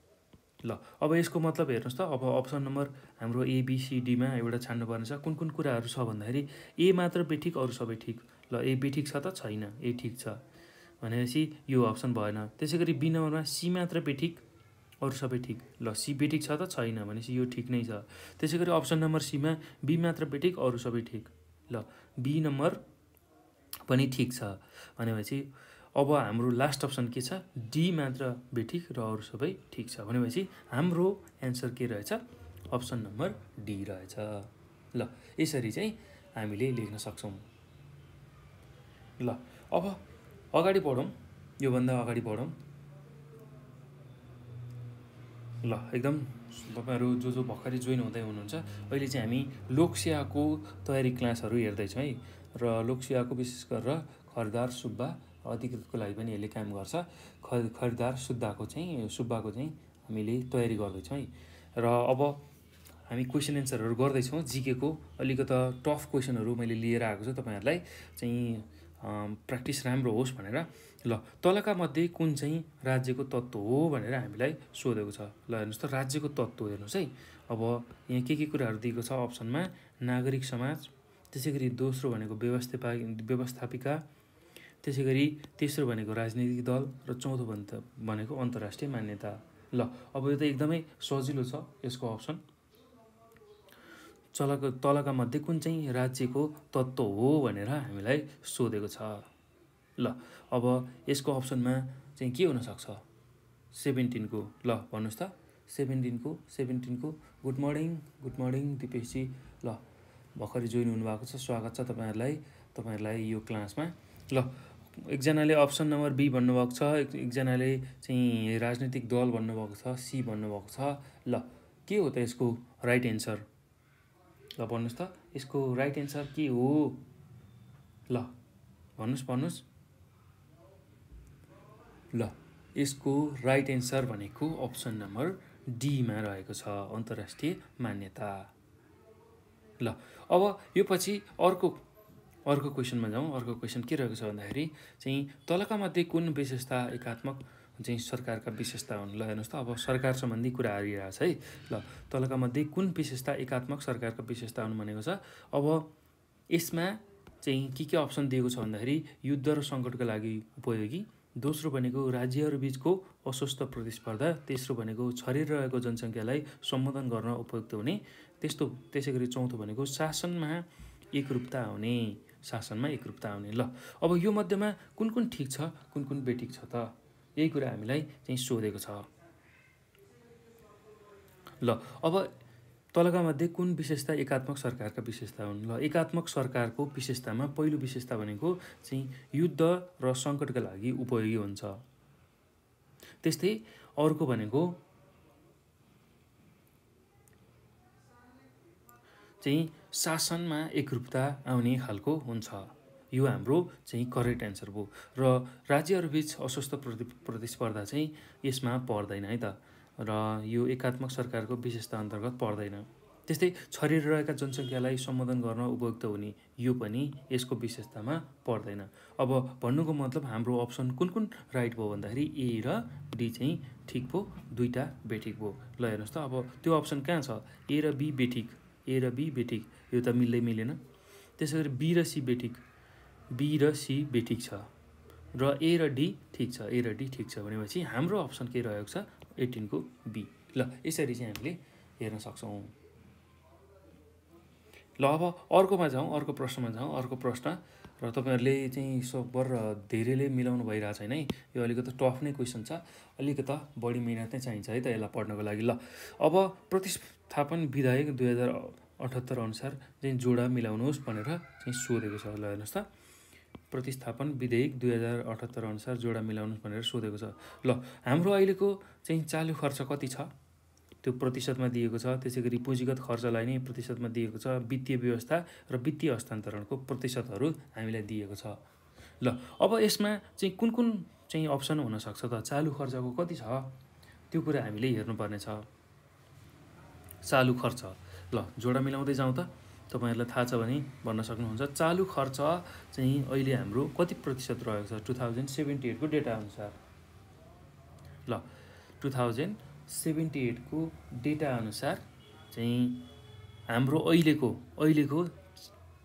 ल अब यसको मतलब हेर्नुहोस् त अब अप्सन नम्बर हाम्रो एबिसिडीमा एउटा छान्नुपर्ने छ कुन कुन कुराहरू छ भन्दाखेरि ए मात्र बेठिक ठिक अरू सबै ठिक ल ए बी ठिक छ त छैन ए ठिक छ भनेपछि यो अप्सन भएन त्यसै गरी बी नम्बरमा सी मात्र बेठिक ठिक अरू सबै ठिक ल सी बेठिक छ त छैन भनेपछि यो ठिक नै छ त्यसै गरी अप्सन नम्बर सीमा बी मात्र बेठिक ठिक अरू सबै ठिक ल बी नम्बर पनि ठिक छ भनेपछि अब हाम्रो लास्ट अप्सन के छ डी मात्र बेठिक र अरू सबै ठिक छ भनेपछि हाम्रो एन्सर के रहेछ अप्सन नम्बर डी रहेछ ल यसरी चाहिँ हामीले लेख्न सक्छौँ ल अब अगाडि बढौँ योभन्दा अगाडि बढौँ ल एकदम तपाईँहरू जो जो भर्खरै जोइन हुँदै हुनुहुन्छ अहिले चाहिँ हामी लोकसेवाको तयारी क्लासहरू हेर्दैछौँ है र लोकसेवाको विशेष गरेर खरदार सुब्बा अधिकृतको लागि पनि यसले काम गर्छ ख खरिदार सुब्बाको चाहिँ सुब्बाको चाहिँ हामीले तयारी गर्दैछौँ है र अब हामी क्वेसन एन्सरहरू गर्दैछौँ जिकेको अलिकता टफ क्वेसनहरू मैले लिएर आएको छु तपाईँहरूलाई चाहिँ प्र्याक्टिस राम्रो होस् भनेर ल तलका मध्ये कुन चाहिँ राज्यको तत्त्व हो भनेर हामीलाई सोधेको छ ल हेर्नुहोस् त राज्यको तत्त्व हेर्नुहोस् है अब यहाँ के के कुराहरू दिएको छ अप्सनमा नागरिक समाज त्यसै गरी दोस्रो भनेको व्यवस्थापा व्यवस्थापिका त्यसै गरी तेस्रो भनेको राजनीतिक दल र चौथो त भनेको अन्तर्राष्ट्रिय मान्यता ल अब यो त एकदमै सजिलो छ यसको अप्सन चलको तलका मध्ये कुन चाहिँ राज्यको तत्त्व हो भनेर हामीलाई सोधेको छ ल अब यसको अप्सनमा चाहिँ के हुनसक्छ सेभेन्टिनको ल भन्नुहोस् त सेभेन्टिनको सेभेन्टिनको गुड मर्निङ गुड मर्निङ दिपेशजी ल भर्खरै जोइन हुनुभएको छ स्वागत छ तपाईँहरूलाई तपाईँहरूलाई यो क्लासमा ल एकजनाले अप्सन नम्बर बी भन्नुभएको छ एकजनाले चाहिँ राजनैतिक दल भन्नुभएको छ सी भन्नुभएको छ ल के हो त यसको राइट एन्सर ल भन्नुहोस् त यसको राइट एन्सर के हो ल भन्नुहोस् भन्नुहोस् ल यसको राइट एन्सर भनेको अप्सन नम्बर डीमा रहेको छ अन्तर्राष्ट्रिय मान्यता ल अब यो पछि अर्को अर्को क्वेसनमा जाउँ अर्को क्वेसन के रहेको छ भन्दाखेरि चाहिँ तलका मध्ये कुन विशेषता एकात्मक चाहिँ सरकारका विशेषता हुन् ल हेर्नुहोस् त अब सरकार सम्बन्धी कुरा छ है ल तलका मध्ये कुन विशेषता एकात्मक सरकारको विशेषता हुन् भनेको छ अब यसमा चाहिँ के के अप्सन दिएको छ भन्दाखेरि युद्ध र सङ्कटको लागि उपयोगी दोस्रो भनेको राज्यहरूबिचको अस्वस्थ प्रतिस्पर्धा तेस्रो भनेको छरिएर रहेको जनसङ्ख्यालाई सम्बोधन गर्न उपयुक्त हुने त्यस्तो त्यसै गरी चौथो भनेको शासनमा एकरूपता हुने शासनमा एकरूपता आउने ल अब यो मध्येमा कुन कुन ठिक छ कुन कुन बेठिक छ त यही कुरा हामीलाई चाहिँ सोधेको छ ल अब तलका मध्ये कुन विशेषता एकात्मक सरकारका विशेषता हुन् ल एकात्मक सरकारको विशेषतामा पहिलो विशेषता भनेको चाहिँ युद्ध र सङ्कटका लागि उपयोगी हुन्छ त्यस्तै अर्को भनेको चाहिँ शासनमा एकरूपता आउने खालको हुन्छ यो हाम्रो चाहिँ करेक्ट एन्सर भयो र राज्यहरूबिच अस्वस्थ प्रति प्रतिस्पर्धा चाहिँ यसमा पर्दैन है त र यो एकात्मक सरकारको विशेषता अन्तर्गत पर्दैन त्यस्तै छरिएर रहेका जनसङ्ख्यालाई सम्बोधन गर्न उपयुक्त हुने यो पनि यसको विशेषतामा पर्दैन अब भन्नुको मतलब हाम्रो अप्सन कुन कुन राइट भयो भन्दाखेरि ए र डी चाहिँ ठिक भयो दुईवटा बेठिक भयो ल हेर्नुहोस् त अब त्यो अप्सन कहाँ छ ए र बी बेठिक ए र बी बेटिक यो त मिल्दै मिलेन त्यसै गरी बी र सी बेटिक बी र सी बेटिक छ र ए र डी ठिक छ ए र डी ठिक छ भनेपछि हाम्रो अप्सन के रहेको छ एटिनको बी ल यसरी चाहिँ हामीले हेर्न सक्छौँ ल अब अर्कोमा जाउँ अर्को प्रश्नमा जाउँ अर्को प्रश्न र तपाईँहरूले चाहिँ सकभर धेरैले मिलाउनु भइरहेको छैन है यो अलिकति टफ नै क्वेसन छ अलिकति बढी मिहिनेत नै चाहिन्छ है त यसलाई पढ्नको लागि ल अब प्रतिस्थापन विधायक दुई हजार अठहत्तर अनुसार चाहिँ जोडा मिलाउनुहोस् भनेर चाहिँ सोधेको छ ल हेर्नुहोस् त प्रतिस्थापन विधेयक दुई हजार अठहत्तर अनुसार जोडा मिलाउनुहोस् भनेर सोधेको छ ल हाम्रो अहिलेको चाहिँ चालु खर्च कति छ त्यो प्रतिशतमा दिएको छ त्यसै गरी पुँजीगत खर्चलाई नै प्रतिशतमा दिएको छ वित्तीय व्यवस्था र वित्तीय हस्तान्तरणको प्रतिशतहरू हामीलाई दिएको छ ल अब यसमा चाहिँ कुन कुन चाहिँ अप्सन हुनसक्छ त चालु खर्चको कति छ त्यो कुरा हामीले हेर्नुपर्ने छ चालु खर्च ल जोडा मिलाउँदै जाउँ त तपाईँहरूलाई थाहा छ भने भन्न सक्नुहुन्छ चालु खर्च चाहिँ अहिले हाम्रो कति प्रतिशत रहेको छ टु थाउजन्ड सेभेन्टी एटको डेटा अनुसार ल टु थाउजन्ड सेभेन्टी एटको डेटाअनुसार चाहिँ हाम्रो अहिलेको अहिलेको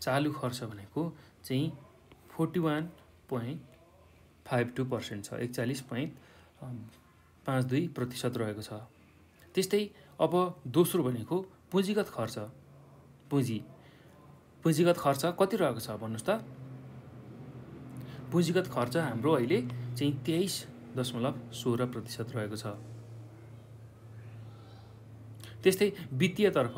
चालु खर्च भनेको चाहिँ forty one point five two percent छ एकचालिस पोइन्ट पाँच दुई प्रतिशत रहेको छ त्यस्तै अब दोस्रो भनेको पुँजीगत खर्च पुँजी पुँजीगत खर्च कति रहेको छ भन्नुहोस् त पुँजीगत खर्च हाम्रो अहिले चाहिँ तेइस दशमलव सोह्र प्रतिशत रहेको छ त्यस्तै वित्तीयतर्फ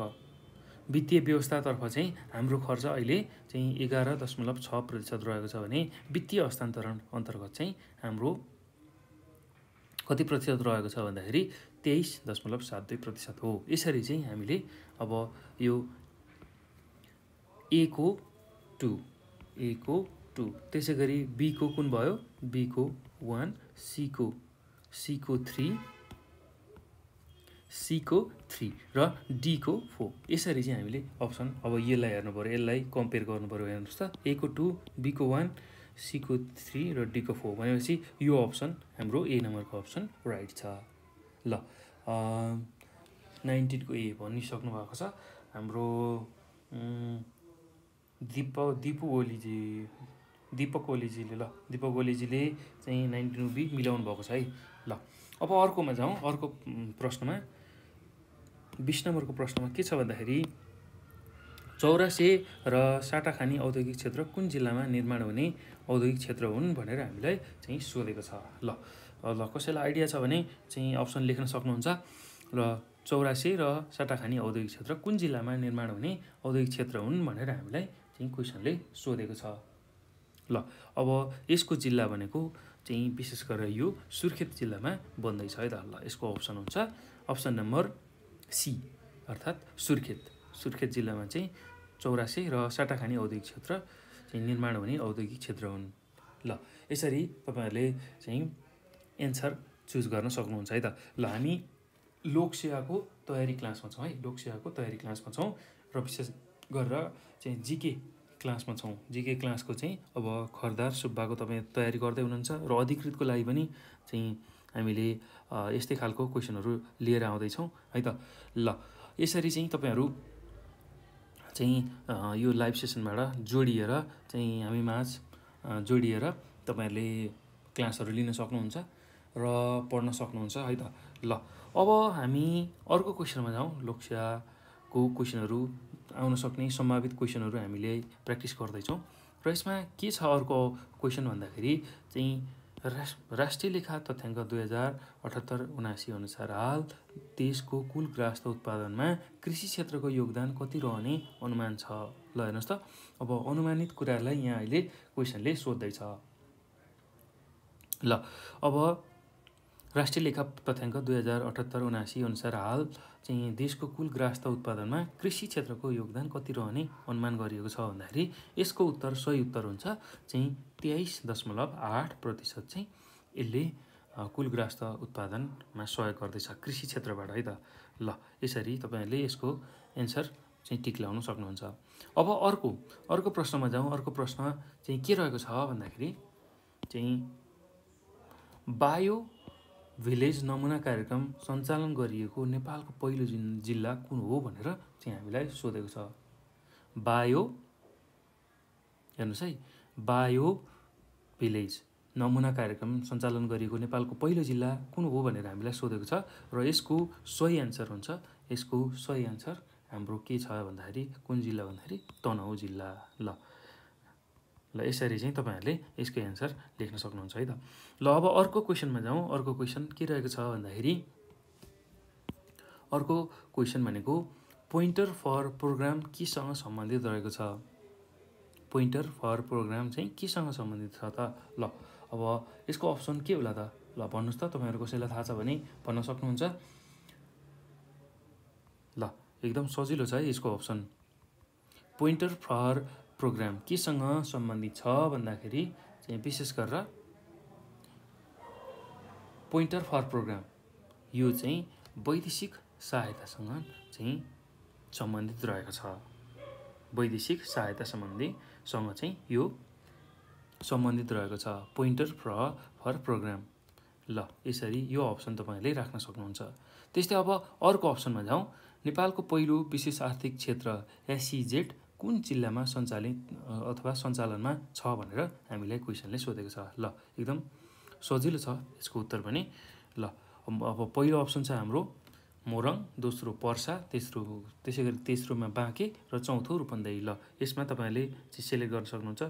वित्तीय व्यवस्थातर्फ चाहिँ हाम्रो खर्च अहिले चाहिँ एघार दशमलव छ प्रतिशत रहेको छ भने वित्तीय हस्तान्तरण अन्तर्गत चाहिँ हाम्रो कति प्रतिशत रहेको छ भन्दाखेरि तेइस दशमलव सात दुई प्रतिशत हो यसरी चाहिँ हामीले अब यो ए को टु ए को टु त्यसै गरी बीको कुन भयो बीको वान सीको सीको थ्री सीको थ्री र डीको फोर यसरी चाहिँ हामीले अप्सन अब यसलाई हेर्नु पऱ्यो यसलाई कम्पेयर गर्नु पऱ्यो हेर्नुहोस् त एको टू बीको वान सीको थ्री र डीको फोर भनेपछि यो अप्सन हाम्रो ए नम्बरको अप्सन राइट छ ल नाइन्टिनको ए भनिसक्नु भएको छ हाम्रो दिप दिपु ओलीजी दिपक ओलीजीले ल दिपक ओलीजीले चाहिँ नाइन्टिन बी मिलाउनु भएको छ है ल अब अर्कोमा जाउँ अर्को प्रश्नमा बिस नम्बरको प्रश्नमा के छ भन्दाखेरि चौरासे र साटाखानी औद्योगिक क्षेत्र कुन जिल्लामा निर्माण हुने औद्योगिक क्षेत्र हुन् भनेर हामीलाई चाहिँ सोधेको छ ल ल कसैलाई आइडिया छ भने चाहिँ अप्सन लेख्न सक्नुहुन्छ र चौरासे र साटाखानी औद्योगिक क्षेत्र कुन जिल्लामा निर्माण हुने औद्योगिक क्षेत्र हुन् भनेर हामीलाई चाहिँ क्वेसनले सोधेको छ ल अब यसको जिल्ला भनेको चाहिँ विशेष गरेर यो सुर्खेत जिल्लामा बन्दैछ है त ल यसको अप्सन हुन्छ अप्सन नम्बर सी अर्थात् सुर्खेत सुर्खेत जिल्लामा चाहिँ चौरासी र साटाखानी औद्योगिक क्षेत्र चाहिँ निर्माण हुने औद्योगिक क्षेत्र हुन् ल यसरी तपाईँहरूले चाहिँ एन्सर चुज गर्न सक्नुहुन्छ है त ल हामी लोकसेवाको तयारी क्लासमा छौँ है लोकसेवाको तयारी क्लासमा छौँ र विशेष गरेर चाहिँ जिके क्लासमा छौँ जिके क्लासको चाहिँ अब खरदार सुब्बाको तपाईँ तयारी गर्दै हुनुहुन्छ र अधिकृतको लागि पनि चाहिँ हामीले यस्तै खालको क्वेसनहरू लिएर आउँदैछौँ है त ल यसरी चाहिँ तपाईँहरू चाहिँ यो लाइभ सेसनबाट जोडिएर चाहिँ हामी माझ जोडिएर तपाईँहरूले क्लासहरू लिन सक्नुहुन्छ र पढ्न सक्नुहुन्छ है त ल अब हामी अर्को क्वेसनमा जाउँ लोकसियाको क्वेसनहरू आउन सक्ने सम्भावित क्वेसनहरू हामीले प्र्याक्टिस गर्दैछौँ र यसमा के छ अर्को क्वेसन भन्दाखेरि चाहिँ राष्ट्रिय लेखा तथ्याङ्क दुई हजार अठहत्तर उनासी अनुसार हाल देशको कुल ग्रास्थ उत्पादनमा कृषि क्षेत्रको योगदान कति रहने अनुमान छ ल हेर्नुहोस् त अब अनुमानित कुराहरूलाई यहाँ अहिले क्वेसनले सोध्दैछ ल अब राष्ट्रिय लेखा तथ्याङ्क दुई हजार अठहत्तर उनासी अनुसार हाल चाहिँ देशको कुल ग्रास्थ उत्पादनमा कृषि क्षेत्रको योगदान कति रहने अनुमान गरिएको छ भन्दाखेरि यसको उत्तर सही उत्तर हुन्छ चाहिँ तेइस दशमलव आठ प्रतिशत चाहिँ यसले कुल ग्रास्थ उत्पादनमा सहयोग गर्दैछ कृषि क्षेत्रबाट है त ल यसरी तपाईँहरूले यसको एन्सर चाहिँ टिक लगाउन सक्नुहुन्छ अब अर्को अर्को प्रश्नमा जाउँ अर्को प्रश्न चाहिँ के रहेको छ भन्दाखेरि चाहिँ बायो भिलेज नमुना कार्यक्रम सञ्चालन गरिएको नेपालको पहिलो जिल्ला कुन हो भनेर चाहिँ हामीलाई सोधेको छ बायो हेर्नुहोस् है बायो भिलेज नमुना कार्यक्रम सञ्चालन गरिएको नेपालको पहिलो जिल्ला कुन हो भनेर हामीलाई सोधेको छ र यसको सही एन्सर हुन्छ यसको सही एन्सर हाम्रो के छ भन्दाखेरि कुन जिल्ला भन्दाखेरि तनहु जिल्ला ल ल यसरी चाहिँ तपाईँहरूले यसको एन्सर लेख्न सक्नुहुन्छ है त ल अब अर्को क्वेसनमा जाउँ अर्को क्वेसन के रहेको छ भन्दाखेरि अर्को क्वेसन भनेको पोइन्टर फर प्रोग्राम केसँग सम्बन्धित रहेको छ पोइन्टर फर प्रोग्राम चाहिँ केसँग सम्बन्धित छ त ल अब यसको अप्सन के होला त ल भन्नुहोस् त तपाईँहरू कसैलाई थाहा छ भने भन्न सक्नुहुन्छ ल एकदम सजिलो छ है यसको अप्सन पोइन्टर फर प्रोग्राम केसँग सम्बन्धित छ भन्दाखेरि चाहिँ विशेष गरेर पोइन्टर फर प्रोग्राम यो चाहिँ वैदेशिक सहायतासँग चाहिँ सम्बन्धित रहेको छ वैदेशिक सहायता सम्बन्धीसँग चाहिँ यो सम्बन्धित रहेको छ पोइन्टर फर फर प्रोग्राम ल यसरी यो अप्सन तपाईँले राख्न सक्नुहुन्छ त्यस्तै अब अर्को अप्सनमा जाउँ नेपालको पहिलो विशेष आर्थिक क्षेत्र एससिजेड कुन जिल्लामा सञ्चालित अथवा सञ्चालनमा छ भनेर हामीलाई क्वेसनले सोधेको छ ल एकदम सजिलो छ यसको उत्तर पनि ल अब पहिलो अप्सन छ हाम्रो मोरङ दोस्रो पर्सा तेस्रो त्यसै गरी तेस्रोमा बाँके र चौथो रूपन्देही ल यसमा तपाईँहरूले चाहिँ सेलेक्ट गर्न सक्नुहुन्छ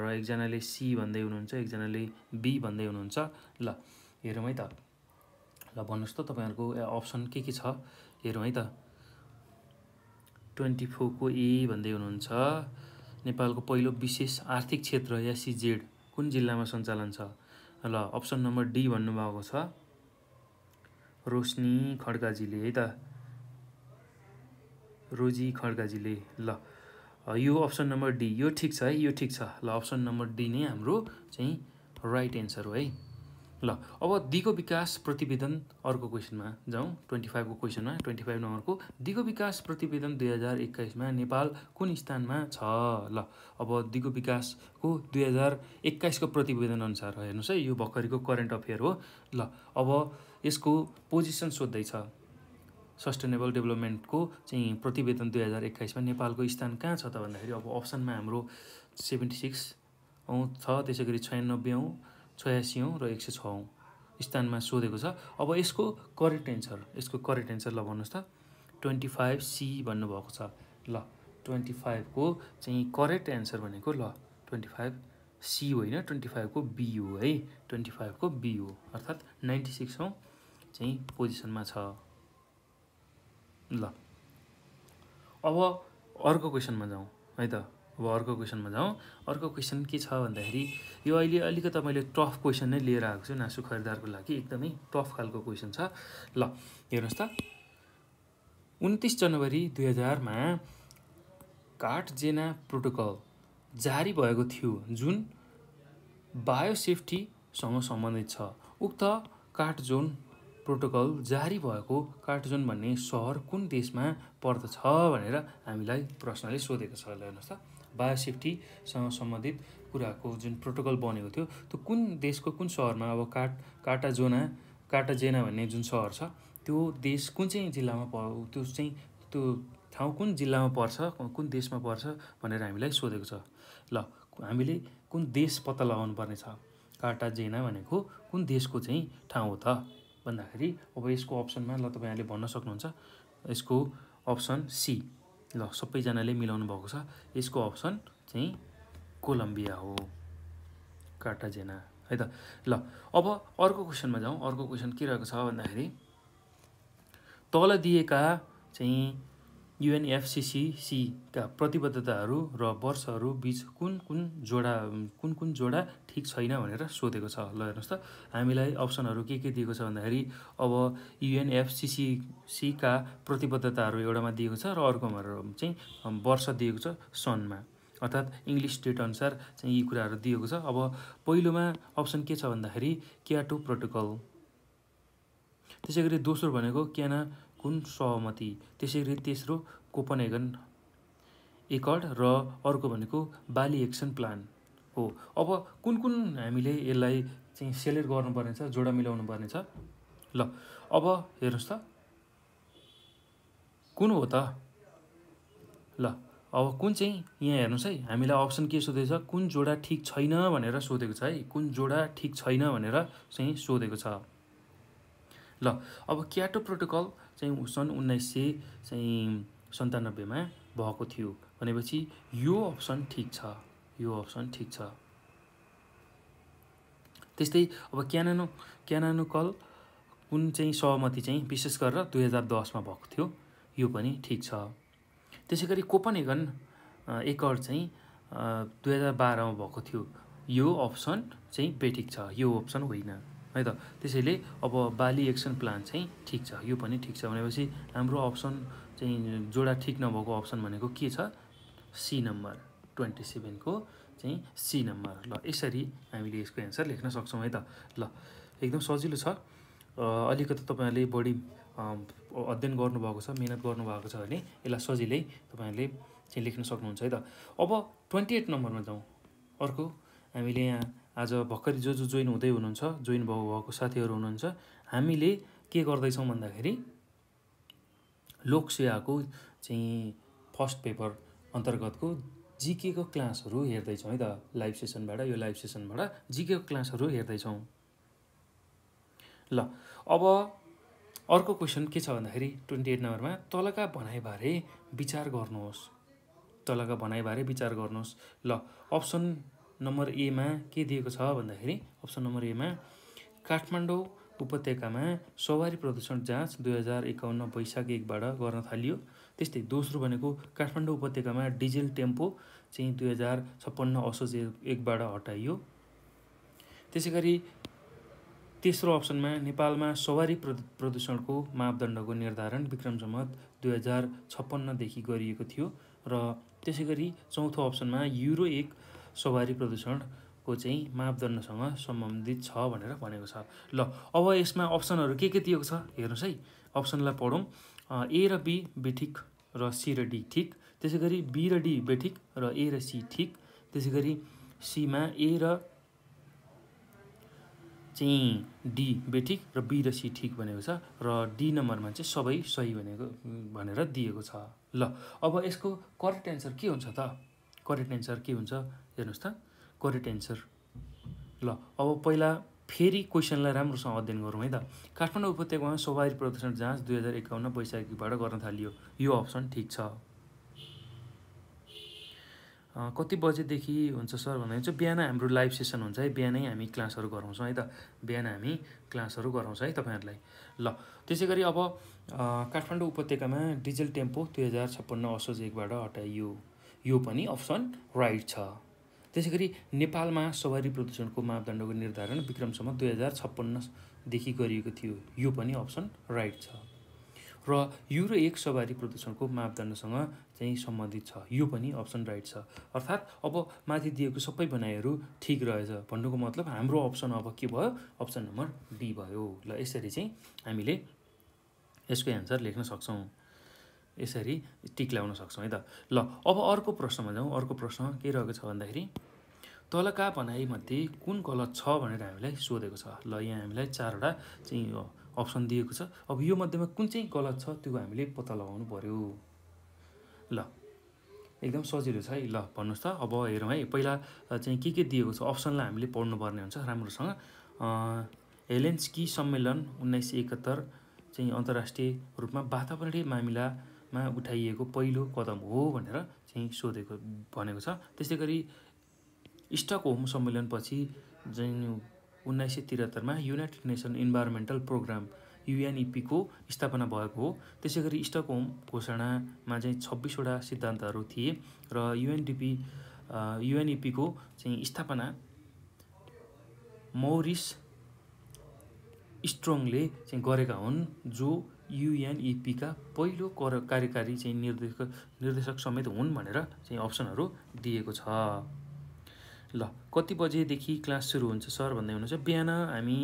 र एकजनाले सी भन्दै हुनुहुन्छ एकजनाले बी भन्दै हुनुहुन्छ ल हेरौँ है त ल भन्नुहोस् त तपाईँहरूको अप्सन के के छ हेरौँ है त ट्वेन्टी फोरको ए भन्दै हुनुहुन्छ नेपालको पहिलो विशेष आर्थिक क्षेत्र सिजेड कुन जिल्लामा सञ्चालन छ ल अप्सन नम्बर डी भन्नुभएको छ रोशनी खड्काजीले है त रोजी खड्काजीले ल यो अप्सन नम्बर डी यो ठिक छ है यो ठिक छ ल अप्सन नम्बर डी नै हाम्रो चाहिँ राइट एन्सर हो है ल अब दिगो विकास प्रतिवेदन अर्को क्वेसनमा जाउँ ट्वेन्टी फाइभको क्वेसनमा ट्वेन्टी फाइभ नम्बरको दिगो विकास प्रतिवेदन दुई हजार एक्काइसमा नेपाल कुन स्थानमा छ ल अब दिगो विकासको दुई हजार एक्काइसको अनुसार हेर्नुहोस् है यो भर्खरको करेन्ट अफेयर हो ल अब यसको पोजिसन सोद्धैछ सस्टेनेबल डेभलपमेन्टको चाहिँ प्रतिवेदन दुई हजार एक्काइसमा नेपालको स्थान कहाँ छ त भन्दाखेरि अब अप्सनमा हाम्रो सेभेन्टी सिक्स औँ छ त्यसै गरी छयानब्बे औँ छयासीौँ र एक सय छौँ स्थानमा सोधेको छ अब यसको करेक्ट एन्सर यसको करेक्ट एन्सर ल भन्नुहोस् त ट्वेन्टी फाइभ सी भन्नुभएको छ ल ट्वेन्टी फाइभको चाहिँ करेक्ट एन्सर भनेको ल ट्वेन्टी फाइभ सी होइन ट्वेन्टी फाइभको बियु है ट्वेन्टी फाइभको बियु अर्थात् नाइन्टी सिक्सौँ चाहिँ पोजिसनमा छ ल अब अर्को क्वेसनमा जाउँ है त अब अर्को क्वेसनमा जाउँ अर्को क्वेसन के छ भन्दाखेरि यो अहिले अलिकति मैले टफ क्वेसन नै लिएर आएको छु नासु खरिदारको लागि एकदमै टफ खालको क्वेसन छ ल हेर्नुहोस् त उन्तिस जनवरी दुई हजारमा काठजेना प्रोटोकल जारी भएको थियो जुन बायोसेफ्टीसँग सम्बन्धित छ उक्त जोन प्रोटोकल जारी भएको जोन भन्ने सहर कुन देशमा पर्दछ भनेर हामीलाई प्रश्नले सोधेको छ हेर्नुहोस् त बायोसेफ्टीसँग सम्बन्धित कुराको जुन प्रोटोकल बनेको थियो त्यो कुन देशको कुन सहरमा अब काट काटाजोना काटाजेना भन्ने जुन सहर छ त्यो देश कुन चाहिँ जिल्लामा प त्यो चाहिँ त्यो ठाउँ कुन जिल्लामा पर्छ कुन देशमा पर्छ भनेर हामीलाई सोधेको छ ल हामीले कुन देश पत्ता लगाउनु पर्ने छ काटाजेना भनेको कुन देशको चाहिँ ठाउँ हो त भन्दाखेरि अब यसको अप्सनमा ल तपाईँहरूले भन्न सक्नुहुन्छ यसको अप्सन सी ल सबैजनाले मिलाउनु भएको छ यसको अप्सन चाहिँ कोलम्बिया हो काटाजेना है त ल अब अर्को क्वेसनमा जाउँ अर्को क्वेसन के रहेको छ भन्दाखेरि तल दिएका चाहिँ युएनएफसिसिसीका प्रतिबद्धताहरू र वर्षहरू बिच कुन कुन जोडा कुन कुन जोडा ठिक छैन भनेर सोधेको छ ल हेर्नुहोस् त हामीलाई अप्सनहरू के के दिएको छ भन्दाखेरि अब युएनएफसिसिसीका प्रतिबद्धताहरू एउटामा दिएको छ र अर्कोमा चाहिँ वर्ष दिएको छ सनमा अर्थात् इङ्ग्लिस अनुसार चाहिँ यी कुराहरू दिएको छ अब पहिलोमा अप्सन के छ भन्दाखेरि क्याटो प्रोटोकल त्यसै गरी दोस्रो भनेको क्याना कुन सहमति त्यसै गरी तेस्रो कोपनहेगन एकर्ड र अर्को भनेको बाली एक्सन प्लान हो अब कुन कुन हामीले यसलाई चाहिँ सेलेक्ट गर्नुपर्नेछ जोडा मिलाउनु पर्नेछ ल अब हेर्नुहोस् त कुन हो त ल अब कुन चाहिँ यहाँ हेर्नुहोस् है हामीलाई अप्सन के सोधेको छ कुन जोडा ठिक छैन भनेर सोधेको छ है कुन जोडा ठिक छैन भनेर चाहिँ सोधेको छ ल अब क्याटो प्रोटोकल चाहिँ सन् उन्नाइस सय चाहिँ सन्तानब्बेमा भएको थियो भनेपछि यो अप्सन ठिक छ यो अप्सन ठिक छ त्यस्तै अब क्यानानो क्यानानोकल कुन चाहिँ सहमति चाहिँ विशेष गरेर दुई हजार दसमा भएको थियो यो पनि ठिक छ त्यसै गरी कोपनेगन एकड चाहिँ दुई हजार बाह्रमा भएको थियो यो अप्सन चाहिँ बेठिक छ यो अप्सन होइन है त त्यसैले अब बाली एक्सन प्लान चाहिँ ठिक छ यो पनि ठिक छ भनेपछि हाम्रो अप्सन चाहिँ जोडा ठिक नभएको अप्सन भनेको के छ सी नम्बर ट्वेन्टी सेभेनको चाहिँ सी नम्बर ल यसरी हामीले यसको एन्सर लेख्न सक्छौँ है त ल एकदम सजिलो छ अलिकति तपाईँहरूले बढी अध्ययन गर्नुभएको छ मिहिनेत गर्नुभएको छ भने यसलाई सजिलै तपाईँहरूले चाहिँ लेख्न सक्नुहुन्छ है त अब ट्वेन्टी एट नम्बरमा जाउँ अर्को हामीले यहाँ आज भर्खरै जो जो जोइन हुँदै हुनुहुन्छ जोइन भएको भएको साथीहरू हुनुहुन्छ हामीले के गर्दैछौँ भन्दाखेरि लोकसेवाको चाहिँ फर्स्ट पेपर अन्तर्गतको जिकेको क्लासहरू हेर्दैछौँ है त लाइभ सेसनबाट यो लाइभ सेसनबाट जिकेको क्लासहरू हेर्दैछौँ ल अब अर्को क्वेसन के छ भन्दाखेरि ट्वेन्टी एट नम्बरमा तलका भनाइबारे विचार गर्नुहोस् तलका भनाइबारे विचार गर्नुहोस् ल अप्सन नम्बर एमा के दिएको छ भन्दाखेरि अप्सन नम्बर एमा काठमाडौँ उपत्यकामा सवारी प्रदूषण जाँच दुई हजार एकाउन्न वैशाख एकबाट गर्न थालियो त्यस्तै दोस्रो भनेको काठमाडौँ उपत्यकामा डिजेल टेम्पो चाहिँ दुई हजार छप्पन्न असोज एकबाट हटाइयो त्यसै गरी तेस्रो अप्सनमा नेपालमा सवारी प्रदूषणको मापदण्डको निर्धारण विक्रम सम्मत दुई हजार छप्पन्नदेखि गरिएको थियो र त्यसै गरी चौथो अप्सनमा युरो एक सवारी प्रदूषणको चाहिँ मापदण्डसँग सम्बन्धित छ भनेर भनेको छ ल अब यसमा अप्सनहरू के के दिएको छ हेर्नुहोस् है अप्सनलाई पढौँ ए र बी बेठिक र सी र डी ठिक त्यसै गरी बी र डी बेठिक र ए र सी ठिक त्यसै गरी सीमा ए र चाहिँ डी बेठिक र बी र सी ठिक भनेको छ र डी नम्बरमा चाहिँ सबै सही भनेको भनेर दिएको छ ल अब यसको करेक्ट एन्सर के हुन्छ त करेक्ट एन्सर के हुन्छ हेर्नुहोस् त करेक्ट एन्सर ल अब पहिला फेरि क्वेसनलाई राम्रोसँग अध्ययन गरौँ है त काठमाडौँ उपत्यकामा स्वाभाविक प्रदूषण जाँच दुई हजार एकाउन्न वैशाखीबाट गर्न थालियो यो अप्सन ठिक छ कति बजेदेखि हुन्छ सर भन्दा चाहिँ बिहान हाम्रो लाइभ सेसन हुन्छ है बिहानै हामी क्लासहरू गराउँछौँ है त बिहान हामी क्लासहरू गराउँछौँ है तपाईँहरूलाई ल त्यसै गरी अब काठमाडौँ उपत्यकामा डिजल टेम्पो दुई हजार छप्पन्न असोज एकबाट हटाइयो यो पनि अप्सन राइट छ त्यसै गरी नेपालमा सवारी प्रदूषणको मापदण्डको निर्धारण विक्रमसम्म दुई हजार छप्पन्नदेखि गरिएको थियो यो पनि अप्सन राइट छ र यो र एक सवारी प्रदूषणको मापदण्डसँग चाहिँ सम्बन्धित छ यो पनि अप्सन राइट छ अर्थात् अब माथि दिएको सबै भनाइहरू ठिक रहेछ भन्नुको मतलब हाम्रो अप्सन अब के भयो अप्सन नम्बर बी भयो ल यसरी चाहिँ हामीले यसको एन्सर लेख्न सक्छौँ यसरी टिक ल्याउन सक्छौँ है त ल अब अर्को प्रश्नमा जाउँ अर्को प्रश्न के रहेको छ भन्दाखेरि तलका भनाइमध्ये कुन गलत छ भनेर हामीलाई सोधेको छ ल यहाँ हामीलाई चारवटा चाहिँ अप्सन दिएको छ अब यो मध्येमा कुन चाहिँ गलत छ त्यो हामीले पत्ता लगाउनु पऱ्यो ल एकदम सजिलो छ है ल भन्नुहोस् त अब हेरौँ है पहिला चाहिँ के के दिएको छ अप्सनलाई हामीले पढ्नुपर्ने हुन्छ राम्रोसँग हेलेन्सकी सम्मेलन उन्नाइस सय एकहत्तर चाहिँ अन्तर्राष्ट्रिय रूपमा वातावरणीय मामिलामा उठाइएको पहिलो कदम हो भनेर चाहिँ सोधेको भनेको छ त्यसै गरी स्टकहोम सम्मेलनपछि जुन उन्नाइस सय त्रिहत्तरमा युनाइटेड नेसन इन्भाइरोमेन्टल प्रोग्राम युएनइपीको स्थापना भएको हो त्यसै गरी स्टकहोम घोषणामा चाहिँ छब्बिसवटा सिद्धान्तहरू थिए र युएनडिपी युएनइपीको चाहिँ स्थापना मौरिस स्ट्रङले चाहिँ गरेका हुन् जो युएनइपीका पहिलो कर कार्यकारी चाहिँ निर्देशक निर्देशक समेत हुन् भनेर चाहिँ अप्सनहरू दिएको छ ल कति बजेदेखि क्लास सुरु हुन्छ सर भन्दै हुनुहुन्छ बिहान हामी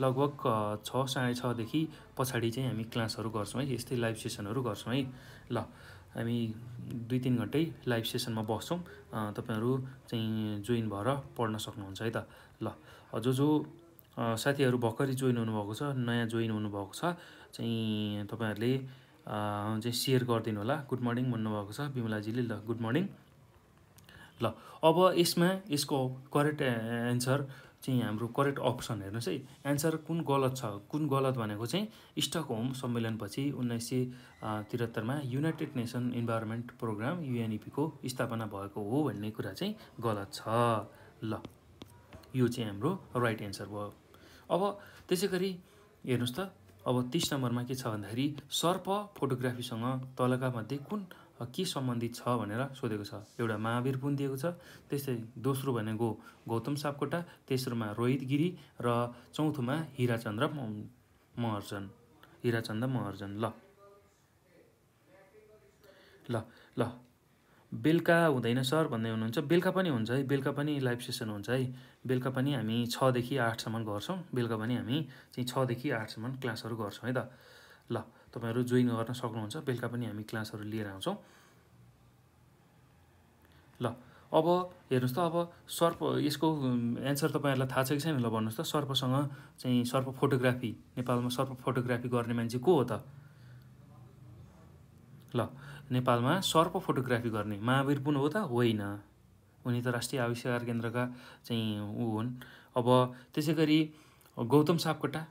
लगभग छ साढे छदेखि पछाडि चाहिँ हामी क्लासहरू गर्छौँ है यस्तै लाइभ सेसनहरू गर्छौँ है ल हामी दुई तिन घन्टै लाइभ सेसनमा बस्छौँ तपाईँहरू चाहिँ जोइन भएर पढ्न सक्नुहुन्छ है त ल जो जो साथीहरू भर्खरै जोइन हुनुभएको छ नयाँ जोइन हुनुभएको छ चाहिँ तपाईँहरूले चाहिँ सेयर गरिदिनु होला गुड मर्निङ भन्नुभएको छ बिमलाजीले ल गुड मर्निङ ल अब यसमा यसको करेक्ट एन्सर चाहिँ हाम्रो करेक्ट अप्सन हेर्नुहोस् है एन्सर कुन गलत छ कुन गलत भनेको चाहिँ होम सम्मेलनपछि उन्नाइस सय त्रिहत्तरमा युनाइटेड नेसन इन्भाइरोमेन्ट प्रोग्राम युएनइपीको स्थापना भएको हो भन्ने कुरा चाहिँ गलत छ ल यो चाहिँ हाम्रो राइट एन्सर भयो अब त्यसै गरी हेर्नुहोस् त अब तिस नम्बरमा के छ भन्दाखेरि सर्प फोटोग्राफीसँग तलका मध्ये कुन के सम्बन्धित छ भनेर सोधेको छ एउटा महावीर पुन दिएको छ त्यस्तै दोस्रो भनेको गौतम सापकोटा तेस्रोमा रोहित गिरी र चौथोमा हिराचन्द्र महर्जन हिराचन्द्र महर्जन ल ल ल बेलुका हुँदैन सर भन्दै हुनुहुन्छ बेलुका पनि हुन्छ है बेलुका पनि लाइभ सेसन हुन्छ है बेलुका पनि हामी छदेखि आठसम्म गर्छौँ बेलुका पनि हामी चाहिँ छदेखि आठसम्म क्लासहरू गर्छौँ है त ल तपाईँहरू जोइन गर्न सक्नुहुन्छ बेलुका पनि हामी क्लासहरू लिएर आउँछौँ ल अब हेर्नुहोस् त अब सर्प यसको एन्सर तपाईँहरूलाई थाहा छ कि छैन ल भन्नुहोस् त सर्पसँग चाहिँ सर्प फोटोग्राफी नेपालमा सर्प फोटोग्राफी गर्ने मान्छे को हो त ल नेपालमा सर्प फोटोग्राफी गर्ने महावीर पुन हो त होइन उनी त राष्ट्रिय आविष्कार केन्द्रका चाहिँ ऊ हुन् अब त्यसै गरी गौतम सापकोटा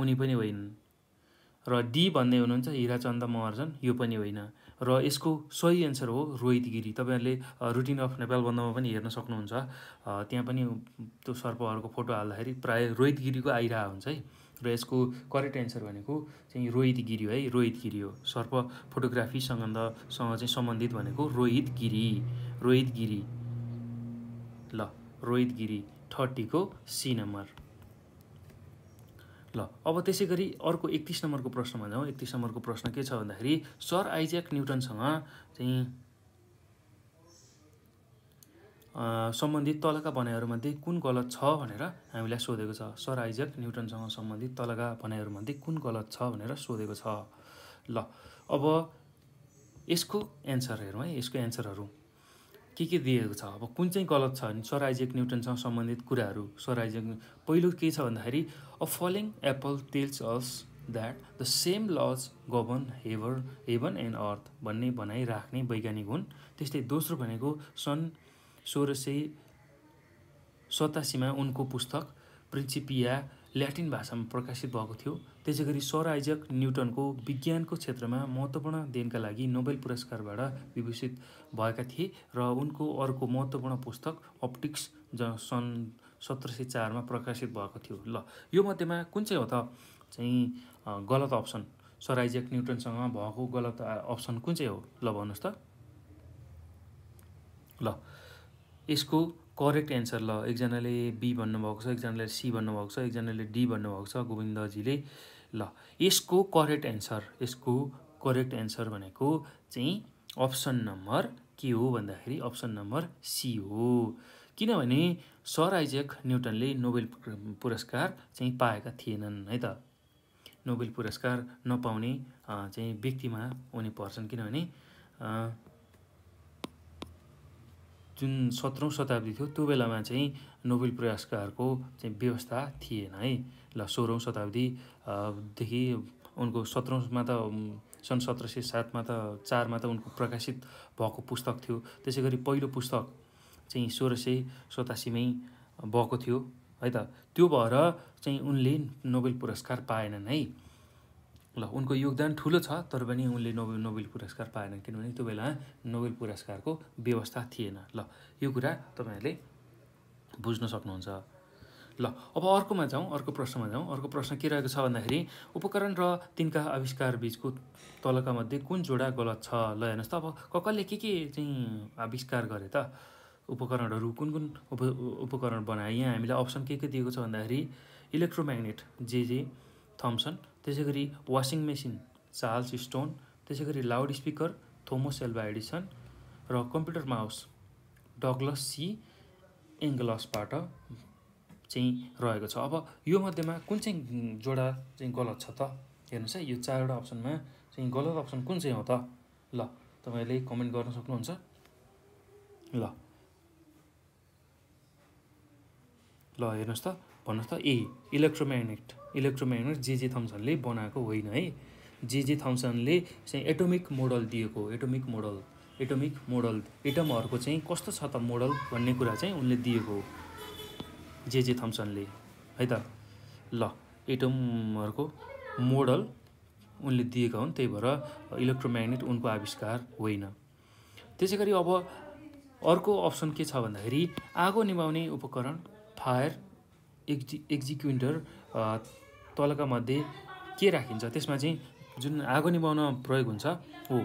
उनी पनि होइनन् र डी भन्दै हुनुहुन्छ हिराचन्द महर्जन यो पनि होइन र यसको सही एन्सर हो रोहित गिरी तपाईँहरूले रुटिन अफ नेपाल बन्दमा पनि हेर्न सक्नुहुन्छ त्यहाँ पनि त्यो सर्पहरूको फोटो हाल्दाखेरि प्रायः रोहित गिरीको आइरह हुन्छ है र यसको करेक्ट एन्सर भनेको चाहिँ रोहित गिरी हो है रोहित गिरी हो सर्प फोटोग्राफी सम्बन्धसँग चाहिँ सम्बन्धित भनेको रोहित गिरी रोहित गिरी ल रोहित गिरी थर्टीको सी नम्बर ल अब त्यसै गरी अर्को एकतिस नम्बरको प्रश्नमा जाउँ एकतिस नम्बरको प्रश्न के छ भन्दाखेरि सर आइज्याक न्युटनसँग चाहिँ सम्बन्धित तलका भनाइहरूमध्ये कुन गलत छ भनेर हामीलाई सोधेको छ सर आइज्याक न्युटनसँग सम्बन्धित तलका भनाइहरूमध्ये कुन गलत छ भनेर सोधेको छ ल अब यसको एन्सर हेरौँ है यसको एन्सरहरू के के दिएको छ अब कुन चाहिँ गलत छ भने सर आइजेक न्युटनसँग सम्बन्धित कुराहरू सर पहिलो के छ भन्दाखेरि a falling apple tells us that the same laws govern heaven heaven and earth भन्ने भनाइ राख्ने वैज्ञानिक हुन् त्यस्तै दोस्रो भनेको सन् सोह्र सय सतासीमा उनको पुस्तक प्रिन्सिपिया ल्याटिन भाषामा प्रकाशित भएको थियो त्यसै गरी सर आइजक न्युटनको विज्ञानको क्षेत्रमा महत्त्वपूर्ण देनका लागि नोबेल पुरस्कारबाट विभूषित भएका थिए र उनको अर्को महत्त्वपूर्ण पुस्तक अप्टिक्स ज सन् सत्र सय चारमा प्रकाशित भएको थियो ल यो मध्येमा कुन चाहिँ हो त चाहिँ गलत अप्सन सर आइजक न्युटनसँग भएको गलत अप्सन कुन चाहिँ हो ल भन्नुहोस् त ल यसको करेक्ट एन्सर ल एकजनाले बी भन्नुभएको छ एकजनाले सी भन्नुभएको छ एकजनाले डी भन्नुभएको छ गोविन्दजीले ल यसको करेक्ट एन्सर यसको करेक्ट एन्सर भनेको चाहिँ अप्सन नम्बर के हो भन्दाखेरि अप्सन नम्बर सी हो किनभने सर आइजेक न्युटनले नोबेल पुरस्कार चाहिँ पाएका थिएनन् है त नोबेल पुरस्कार नपाउने चाहिँ व्यक्तिमा उनी पर्छन् किनभने जुन सत्रौँ शताब्दी थियो त्यो बेलामा चाहिँ नोबेल पुरस्कारको चाहिँ व्यवस्था थिएन है ल सोह्रौँ शताब्दी देखि उनको सत्रौँमा त सन् सत्र सय सातमा त चारमा त उनको प्रकाशित भएको पुस्तक थियो त्यसै गरी पहिलो पुस्तक चाहिँ सोह्र सय सतासीमै भएको थियो है त त्यो भएर चाहिँ उनले नोबेल पुरस्कार पाएनन् है ल उनको योगदान ठुलो छ तर पनि उनले नोबेल नोबेल पुरस्कार पाएनन् किनभने त्यो बेला नोबेल पुरस्कारको व्यवस्था थिएन ल यो कुरा तपाईँहरूले बुझ्न सक्नुहुन्छ ल अब अर्कोमा जाउँ अर्को प्रश्नमा जाउँ अर्को प्रश्न के रहेको छ भन्दाखेरि उपकरण र तिनका आविष्कार बिचको तलका मध्ये कुन जोडा गलत छ ल हेर्नुहोस् त अब ककलले के के चाहिँ आविष्कार गरे त उपकरणहरू कुन कुन उप उपकरण बनाए यहाँ हामीलाई अप्सन के के दिएको छ भन्दाखेरि इलेक्ट्रोम्याग्नेट जे जे थम्सन त्यसै गरी वासिङ मेसिन चार्ल्स स्टोन त्यसै गरी loudspeaker Thomas Alva Edison र कम्प्युटर माउस डग्लस सी एङ्गलसबाट चाहिँ रहेको छ अब यो मध्येमा कुन चाहिँ जोडा चाहिँ गलत छ त हेर्नुहोस् है यो चारवटा अप्सनमा चाहिँ गलत अप्सन कुन चाहिँ हो त ल तपाईँले कमेन्ट गर्न सक्नुहुन्छ ल ल हेर्नुहोस् त भन्नुहोस् त ए इलेक्ट्रोम्याग्नेट इलेक्ट्रोम्याग्नेट जे जे थम्सनले बनाएको होइन है जे जे थम्सनले चाहिँ एटोमिक मोडल दिएको एटोमिक मोडल एटोमिक मोडल एटमहरूको चाहिँ कस्तो छ त मोडल भन्ने कुरा चाहिँ उनले दिएको हो जे जे थम्सनले है त ल एटमहरूको मोडल उनले दिएका हुन् त्यही भएर इलेक्ट्रोम्याग्नेट उनको आविष्कार होइन त्यसै गरी अब अर्को अप्सन के छ भन्दाखेरि आगो निभाउने उपकरण फायर एक्जि एक्जिक्युटर तलका मध्ये के राखिन्छ त्यसमा चाहिँ जुन आगो निभाउन प्रयोग हुन्छ हो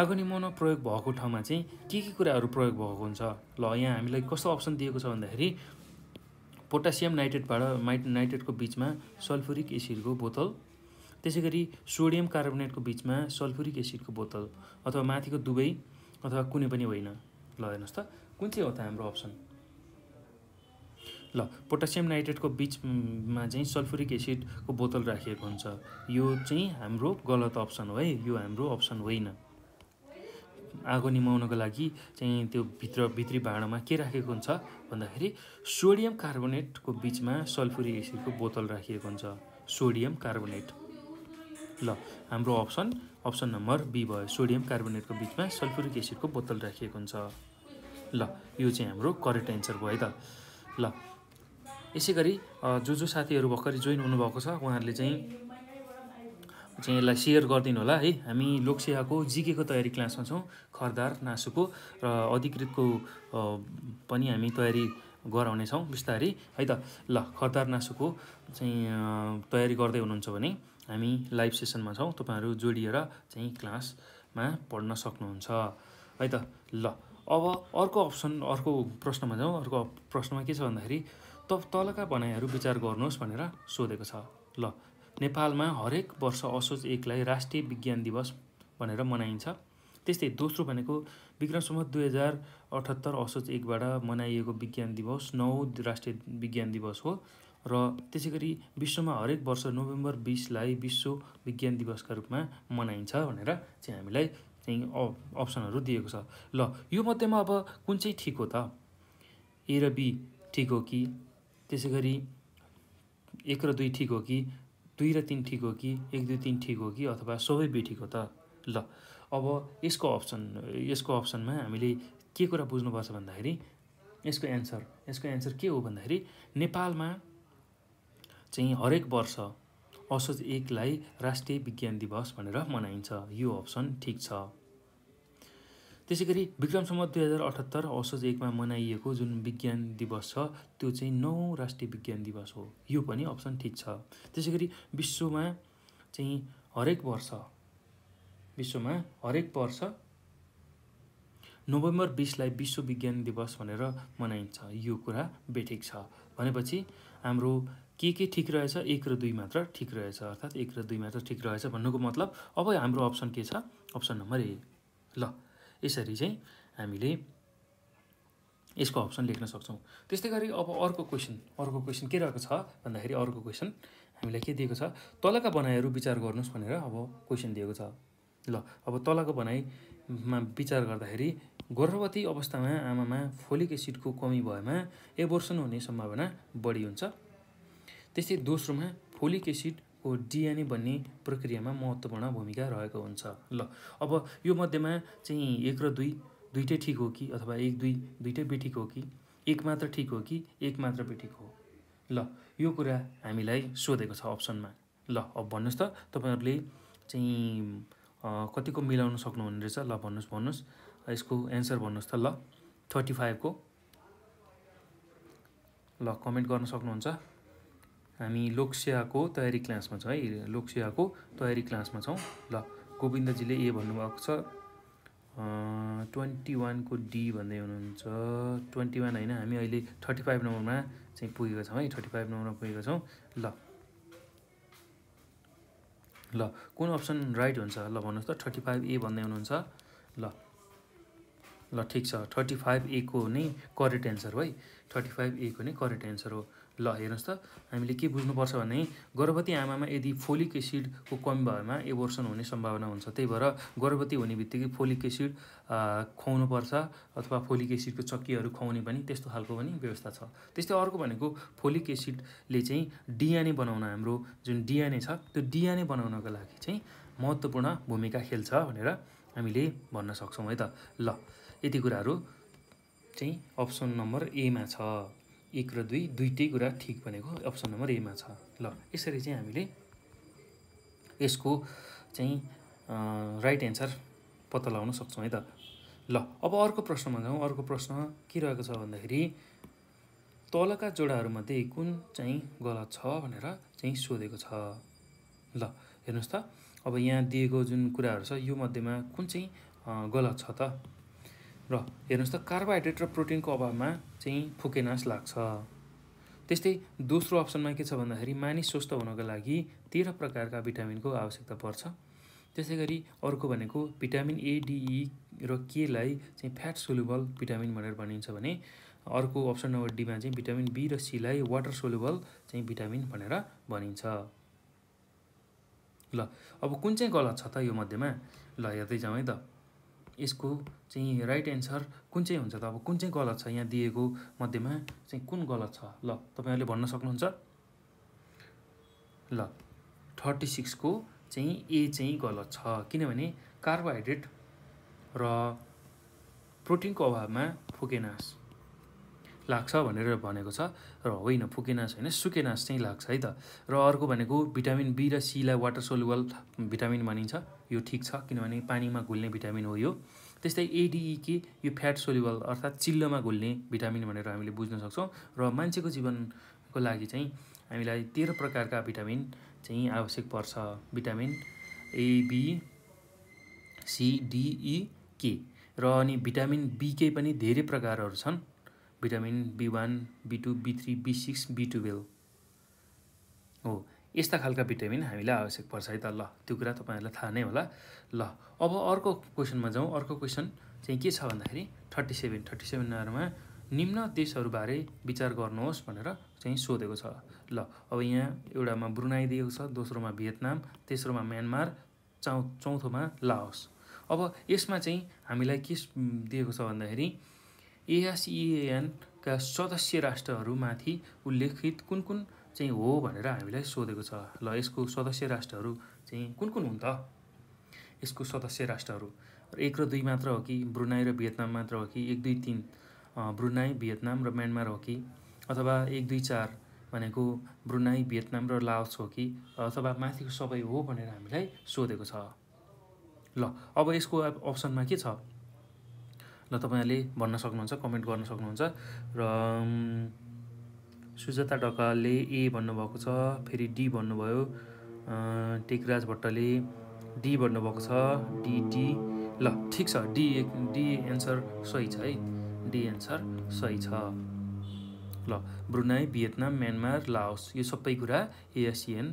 आगो निभाउन प्रयोग भएको ठाउँमा चाहिँ के के कुराहरू प्रयोग भएको हुन्छ ल यहाँ हामीलाई कस्तो अप्सन दिएको छ भन्दाखेरि पोटासियम नाइट्रेटबाट माइट नाइट्रेटको बिचमा सल्फुरिक एसिडको बोतल त्यसै गरी सोडियम कार्बोनेटको बिचमा सल्फुरिक एसिडको बोतल अथवा माथिको दुवै अथवा कुनै पनि होइन ल हेर्नुहोस् त कुन चाहिँ हो त हाम्रो अप्सन ल पोटासियम नाइट्रेटको बिचमा चाहिँ सल्फुरिक एसिडको बोतल राखिएको हुन्छ यो चाहिँ हाम्रो गलत अप्सन हो है यो हाम्रो अप्सन होइन आगो निमाउनको लागि चाहिँ त्यो भित्र भित्री भाँडामा के राखेको हुन्छ भन्दाखेरि सोडियम कार्बोनेटको बिचमा सल्फुरिक एसिडको बोतल राखिएको हुन्छ सोडियम कार्बोनेट ल हाम्रो अप्सन अप्सन नम्बर बी भयो सोडियम कार्बोनेटको बिचमा सल्फुरिक एसिडको बोतल राखिएको हुन्छ ल यो चाहिँ हाम्रो करेक्ट एन्सर भयो त ल यसै गरी जो जो साथीहरू भर्खरै जोइन हुनुभएको छ उहाँहरूले चाहिँ चाहिँ यसलाई सेयर गरिदिनु होला है हामी लोकसेवाको जिकेको तयारी क्लासमा छौँ खरदार नासुको र अधिकृतको पनि हामी तयारी गराउनेछौँ बिस्तारै है त ल खरदार नासुको चाहिँ तयारी गर्दै हुनुहुन्छ भने हामी लाइभ सेसनमा छौँ तपाईँहरू जोडिएर चाहिँ क्लासमा पढ्न सक्नुहुन्छ है त ल अब अर्को अप्सन अर्को प्रश्नमा जाउँ अर्को प्रश्नमा के छ भन्दाखेरि त तलका भनाइहरू विचार गर्नुहोस् भनेर सोधेको छ ल नेपालमा हरेक वर्ष असोज एकलाई राष्ट्रिय विज्ञान दिवस भनेर मनाइन्छ त्यस्तै दोस्रो भनेको विक्रमसम्म दुई हजार अठहत्तर असोज एकबाट मनाइएको विज्ञान दिवस नौ राष्ट्रिय विज्ञान दिवस हो र त्यसै गरी विश्वमा हरेक वर्ष नोभेम्बर बिसलाई विश्व विज्ञान दिवसका रूपमा मनाइन्छ भनेर चाहिँ हामीलाई चाहिँ अप्सनहरू दिएको छ ल यो मध्येमा अब कुन चाहिँ ठिक हो त ए र बी ठिक हो कि त्यसै गरी एक र दुई ठिक हो कि दुई र तिन ठिक हो कि एक दुई तिन ठिक हो कि अथवा सबै बेठिक हो त ल अब यसको अप्सन यसको अप्सनमा हामीले के कुरा बुझ्नुपर्छ भन्दाखेरि यसको एन्सर यसको एन्सर के हो भन्दाखेरि नेपालमा चाहिँ हरेक वर्ष असोज एकलाई राष्ट्रिय विज्ञान दिवस भनेर मनाइन्छ यो अप्सन ठिक छ त्यसै गरी विक्रमसम्म दुई हजार अठहत्तर असोज एकमा मनाइएको जुन विज्ञान दिवस छ त्यो चाहिँ नौ राष्ट्रिय विज्ञान दिवस हो यो पनि अप्सन ठिक छ त्यसै गरी विश्वमा चाहिँ हरेक वर्ष विश्वमा हरेक वर्ष नोभेम्बर बिसलाई विश्व विज्ञान दिवस भनेर मनाइन्छ यो कुरा बेठिक छ भनेपछि हाम्रो के के ठिक रहेछ एक र दुई मात्र ठिक रहेछ अर्थात् एक र दुई मात्र ठिक रहेछ भन्नुको मतलब अब हाम्रो अप्सन के छ अप्सन नम्बर ए ल यसरी चाहिँ हामीले यसको अप्सन लेख्न सक्छौँ त्यस्तै गरी अब अर्को क्वेसन अर्को क्वेसन के रहेको छ भन्दाखेरि अर्को क्वेसन हामीलाई के दिएको छ तलका बनाइहरू विचार गर्नुहोस् भनेर अब क्वेसन दिएको छ ल अब तलको बनाइमा विचार गर्दाखेरि गर्भवती अवस्थामा आमामा फोलिक एसिडको कमी भएमा एबोर्सन हुने सम्भावना बढी हुन्छ त्यस्तै दोस्रोमा फोलिक एसिड को डिएनए भन्ने प्रक्रियामा महत्त्वपूर्ण भूमिका रहेको हुन्छ ल अब यो मध्येमा चाहिँ एक र दुई दुइटै ठिक हो कि अथवा एक दुई दुइटै बेठिक हो कि एक मात्र ठिक हो कि एक मात्र बेठिक हो ल यो कुरा हामीलाई सोधेको छ अप्सनमा ल अब भन्नुहोस् त तपाईँहरूले चाहिँ कतिको मिलाउन सक्नुहुने रहेछ ल भन्नुहोस् भन्नुहोस् यसको एन्सर भन्नुहोस् त ल थर्टी फाइभको ल कमेन्ट गर्न सक्नुहुन्छ हामी लोकसेवाको तयारी क्लासमा छौँ है लोकसेवाको तयारी क्लासमा छौँ ल गोविन्दजीले ए भन्नुभएको छ ट्वेन्टी वानको डी भन्दै हुनुहुन्छ ट्वेन्टी वान होइन हामी अहिले थर्टी फाइभ नम्बरमा चाहिँ पुगेका छौँ है थर्टी फाइभ नम्बरमा पुगेका छौँ ल ल कुन अप्सन राइट हुन्छ ल भन्नुहोस् त थर्टी फाइभ ए भन्दै हुनुहुन्छ ल ल ठिक छ थर्टी फाइभ ए को नै करेक्ट एन्सर हो है थर्टी फाइभ ए को नै करेक्ट एन्सर हो ल हेर्नुहोस् त हामीले के बुझ्नुपर्छ भने गर्भवती आमामा यदि फोलिक एसिडको कमी भएमा एबोर्सन हुने सम्भावना हुन्छ त्यही भएर गर्भवती हुने बित्तिकै फोलिक एसिड खुवाउनुपर्छ अथवा फोलिक एसिडको चक्कीहरू खुवाउने पनि त्यस्तो खालको पनि व्यवस्था छ त्यस्तै अर्को भनेको फोलिक एसिडले चाहिँ डिएनए बनाउन हाम्रो जुन डिएनए छ त्यो डिएनए बनाउनको लागि चाहिँ महत्त्वपूर्ण भूमिका खेल्छ भनेर हामीले भन्न सक्छौँ है त ल यति कुराहरू चाहिँ अप्सन नम्बर एमा छ एक र दुई दुइटै कुरा ठिक भनेको अप्सन नम्बर एमा छ ल यसरी चाहिँ हामीले यसको चाहिँ राइट एन्सर पत्ता लगाउन सक्छौँ है त ल अब अर्को प्रश्नमा जाउँ अर्को प्रश्न के रहेको छ भन्दाखेरि तलका जोडाहरूमध्ये कुन चाहिँ गलत छ भनेर चाहिँ सोधेको छ ल हेर्नुहोस् त अब यहाँ दिएको जुन कुराहरू छ यो मध्येमा कुन चाहिँ गलत छ त र हेर्नुहोस् त कार्बोहाइड्रेट र प्रोटिनको अभावमा चाहिँ फुकेनास लाग्छ त्यस्तै दोस्रो अप्सनमा के छ भन्दाखेरि मानिस स्वस्थ हुनको लागि तेह्र प्रकारका भिटामिनको आवश्यकता पर्छ त्यसै गरी अर्को भनेको भिटामिन ए र केलाई चाहिँ फ्याट सोलुबल भिटामिन भनेर भनिन्छ भने अर्को अप्सन नम्बर डीमा चाहिँ भिटामिन बी र सीलाई वाटर सोलुबल चाहिँ भिटामिन भनेर भनिन्छ ल अब कुन चाहिँ गलत छ त यो मध्येमा ल हेर्दै जाउँ है त यसको चाहिँ राइट एन्सर कुन चाहिँ हुन्छ त अब कुन चाहिँ गलत छ यहाँ दिएको मध्येमा चाहिँ कुन गलत छ ल तपाईँहरूले भन्न सक्नुहुन्छ ल थर्टी सिक्सको चाहिँ ए चाहिँ गलत छ किनभने कार्बोहाइड्रेट र प्रोटिनको अभावमा फुकेनास लाग्छ भनेर भनेको छ र होइन फुकेनास होइन सुकेनास चाहिँ लाग्छ है त र अर्को भनेको भिटामिन बी र सीलाई वाटर सोलुबल भिटामिन भनिन्छ यो ठिक छ किनभने पानीमा घुल्ने भिटामिन हो यो त्यस्तै एडिई e के यो फ्याट सोलुबल अर्थात् चिल्लोमा घुल्ने भिटामिन भनेर हामीले बुझ्न सक्छौँ र मान्छेको जीवनको लागि चाहिँ हामीलाई तेह्र प्रकारका भिटामिन चाहिँ आवश्यक पर्छ भिटामिन एबी सिडिई के र अनि भिटामिन बीकै पनि धेरै प्रकारहरू छन् vitamin B one B two B three B six B twelve हो यस्ता खालका भिटामिन हामीलाई आवश्यक पर्छ है त ल त्यो कुरा तपाईँहरूलाई थाहा नै होला ल अब अर्को क्वेसनमा जाउँ अर्को क्वेसन चाहिँ के छ भन्दाखेरि थर्टी सेभेन थर्टी सेभेन नम्बरमा निम्न देशहरूबारे विचार गर्नुहोस् भनेर चाहिँ सोधेको छ ल अब यहाँ एउटामा ब्रुनाई दिएको छ दोस्रोमा भियतनाम तेस्रोमा म्यानमार चौ चौथोमा लाओस अब यसमा चाहिँ हामीलाई के दिएको छ भन्दाखेरि एएसइएएनका सदस्य राष्ट्रहरूमाथि उल्लेखित कुन कुन चाहिँ हो भनेर हामीलाई सोधेको छ ल यसको सदस्य राष्ट्रहरू चाहिँ कुन कुन हुन् त यसको सदस्य राष्ट्रहरू एक र दुई मात्र हो कि ब्रुनाई र भियतनाम मात्र हो कि एक दुई तिन ब्रुनाई भियतनाम र म्यानमार हो कि अथवा एक दुई चार भनेको ब्रुनाई भियतनाम र लाओस हो कि अथवा माथिको सबै हो भनेर हामीलाई सोधेको छ ल अब यसको अप्सनमा के छ ल तपाईँहरूले भन्न सक्नुहुन्छ कमेन्ट गर्न सक्नुहुन्छ र सुजाता ढकालले ए भन्नुभएको छ फेरि डी भन्नुभयो टेकराज भट्टले डी भन्नुभएको छ डी ल ठिक छ डी डी एन्सर सही छ है डी एन्सर सही छ ल ब्रुनाई भियतनाम म्यानमार लाओस यो सबै कुरा एएसिएन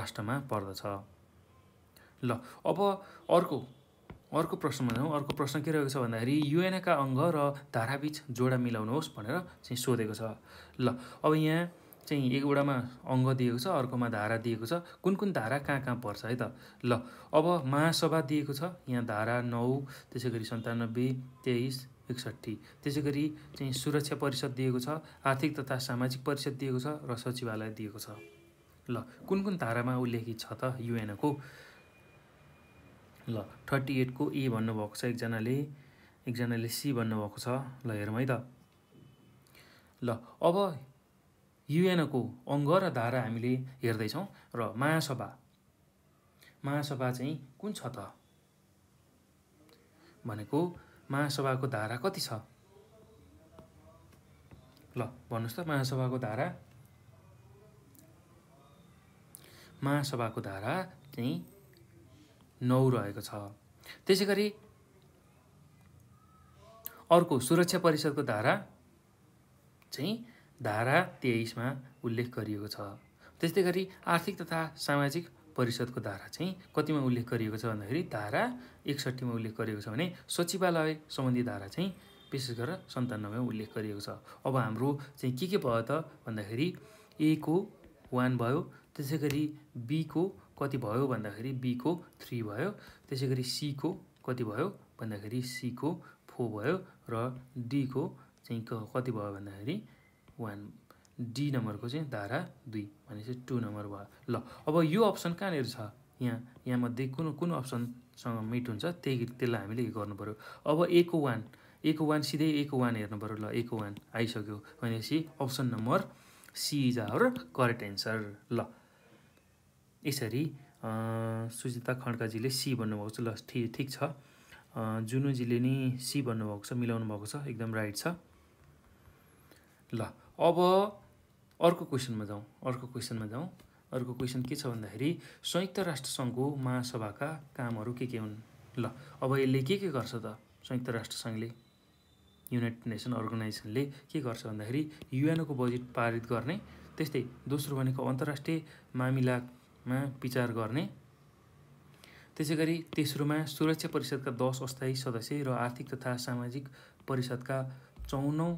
राष्ट्रमा पर्दछ ल अब अर्को अर्को प्रश्नमा जाउँ अर्को प्रश्न के रहेको छ भन्दाखेरि युएनएका अङ्ग र धाराबीच जोडा मिलाउनुहोस् भनेर चाहिँ सोधेको छ ल अब यहाँ चाहिँ एउटामा अङ्ग दिएको छ अर्कोमा धारा दिएको छ कुन कुन धारा कहाँ कहाँ पर्छ है त ल अब महासभा दिएको छ यहाँ धारा नौ त्यसै गरी सन्तानब्बे तेइस एकसट्ठी त्यसै गरी चाहिँ सुरक्षा परिषद दिएको छ आर्थिक तथा सामाजिक परिषद दिएको छ र सचिवालय दिएको छ ल कुन कुन धारामा उल्लेखित छ त युएनको ल थर्टी एटको ए भन्नुभएको छ एकजनाले एकजनाले सी भन्नुभएको छ ल हेरौँ है त ल अब युएनको अङ्ग र धारा हामीले हेर्दैछौँ र महासभा महासभा चाहिँ कुन छ त भनेको महासभाको धारा कति छ ल भन्नुहोस् त महासभाको धारा महासभाको धारा चाहिँ नौ रहेको छ त्यसै गरी अर्को सुरक्षा परिषदको धारा चाहिँ धारा तेइसमा उल्लेख गरिएको छ त्यस्तै गरी आर्थिक तथा सामाजिक परिषदको धारा चाहिँ कतिमा उल्लेख गरिएको छ भन्दाखेरि धारा एकसट्ठीमा उल्लेख गरिएको छ भने सचिवालय सम्बन्धी धारा चाहिँ विशेष गरेर सन्तानब्बेमा उल्लेख गरिएको छ अब हाम्रो चाहिँ के के भयो त भन्दाखेरि ए को वान भयो त्यसै गरी बीको कति भयो भन्दाखेरि बीको थ्री भयो त्यसै गरी सीको कति भयो भन्दाखेरि सीको फोर भयो र डीको चाहिँ कति भयो भन्दाखेरि वान डी नम्बरको चाहिँ धारा दुई भनेपछि टु नम्बर भयो ल अब यो अप्सन कहाँनिर छ यहाँ यहाँमध्ये कुन कुन अप्सनसँग मिट हुन्छ त्यही त्यसलाई हामीले गर्नु पऱ्यो अब ए को वान ए को वान सिधै ए को वान हेर्नु पऱ्यो ल ए को वान आइसक्यो भनेपछि option number C is our correct answer ल यसरी सुजिता खड्काजीले सी भन्नुभएको छ ल ठिक ठिक छ जुनुजीले नि सी भन्नुभएको छ मिलाउनु भएको छ एकदम राइट छ ल अब अर्को क्वेसनमा जाउँ अर्को क्वेसनमा जाउँ अर्को क्वेसन के छ भन्दाखेरि संयुक्त राष्ट्रसङ्घको महासभाका कामहरू के के हुन् ल अब यसले के के गर्छ त संयुक्त राष्ट्रसङ्घले युनाइटेड नेसन अर्गनाइजेसनले के गर्छ भन्दाखेरि युएनओको बजेट पारित गर्ने त्यस्तै दोस्रो भनेको अन्तर्राष्ट्रिय मामिला मा विचार गर्ने त्यसै गरी तेस्रोमा सुरक्षा परिषदका दस अस्थायी सदस्य र आर्थिक तथा सामाजिक परिषदका चौनौ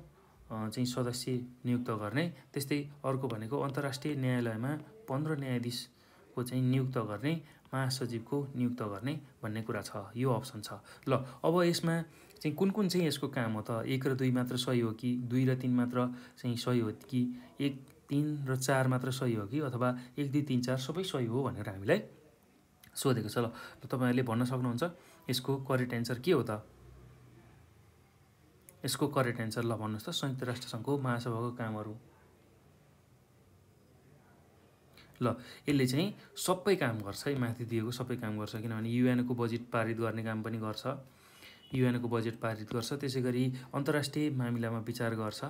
चाहिँ सदस्य नियुक्त गर्ने त्यस्तै अर्को भनेको अन्तर्राष्ट्रिय न्यायालयमा पन्ध्र न्यायाधीशको चाहिँ नियुक्त गर्ने महासचिवको नियुक्त गर्ने भन्ने कुरा छ यो अप्सन छ ल अब यसमा चाहिँ कुन कुन चाहिँ यसको काम हो त एक र दुई मात्र सही हो कि दुई र तिन मात्र चाहिँ सही हो कि एक तिन र चार मात्र सही हो कि अथवा एक दुई तिन चार सबै सही हो भनेर हामीलाई सोधेको छ ल तपाईँहरूले भन्न सक्नुहुन्छ यसको करेक्ट एन्सर के हो त यसको करेक्ट एन्सर ल भन्नुहोस् त संयुक्त राष्ट्रसङ्घको महासभाको कामहरू ल यसले चाहिँ सबै काम गर्छ है माथि दिएको सबै काम गर्छ किनभने युएनको बजेट पारित गर्ने काम पनि गर्छ युएनको बजेट पारित गर्छ त्यसै गरी अन्तर्राष्ट्रिय मामिलामा विचार गर्छ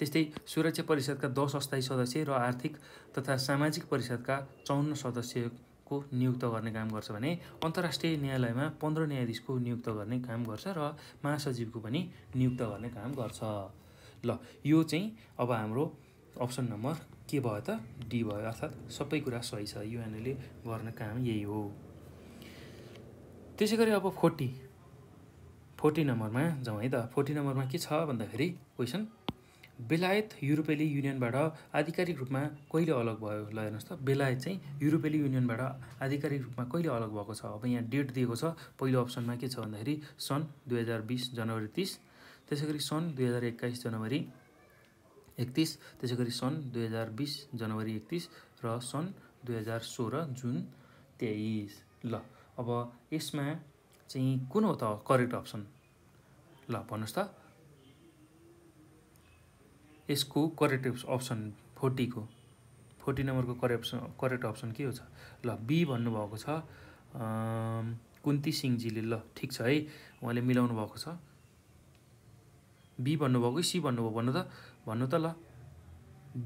त्यस्तै सुरक्षा परिषदका दस अस्थायी सदस्य र आर्थिक तथा सामाजिक परिषदका चौन्न सदस्यको नियुक्त गर्ने काम गर्छ भने अन्तर्राष्ट्रिय न्यायालयमा पन्ध्र न्यायाधीशको नियुक्त गर्ने काम गर्छ र महासचिवको पनि नियुक्त गर्ने काम गर्छ ल यो चाहिँ अब हाम्रो अप्सन नम्बर के भयो त डी भयो अर्थात् सबै कुरा सही छ यो गर्ने काम यही हो त्यसै गरी अब फोर्टी फोर्टी नम्बरमा जाउँ है त फोर्टी नम्बरमा के छ भन्दाखेरि क्वेसन बेलायत युरोपेली युनियनबाट आधिकारिक रूपमा कहिले अलग भयो ल हेर्नुहोस् त बेलायत चाहिँ युरोपेली युनियनबाट आधिकारिक रूपमा कहिले अलग भएको छ अब यहाँ डेट दिएको छ पहिलो अप्सनमा के छ भन्दाखेरि सन् दुई हजार बिस जनवरी तिस त्यसै गरी सन् दुई हजार एक्काइस जनवरी एकतिस त्यसै गरी सन् दुई हजार बिस जनवरी एकतिस र सन् दुई हजार सोह्र जुन तेइस ल अब यसमा चाहिँ कुन हो त करेक्ट अप्सन ल भन्नुहोस् त यसको करेक्ट अप्सन फोर्टीको फोर्टी नम्बरको करेक्ट करेक्ट अप्सन के हो छ ल बी भन्नुभएको छ कुन्ती सिंहजीले ल ठिक छ है उहाँले मिलाउनु भएको छ बी भन्नुभएको सी भन्नुभयो भन्नु त भन्नु त ल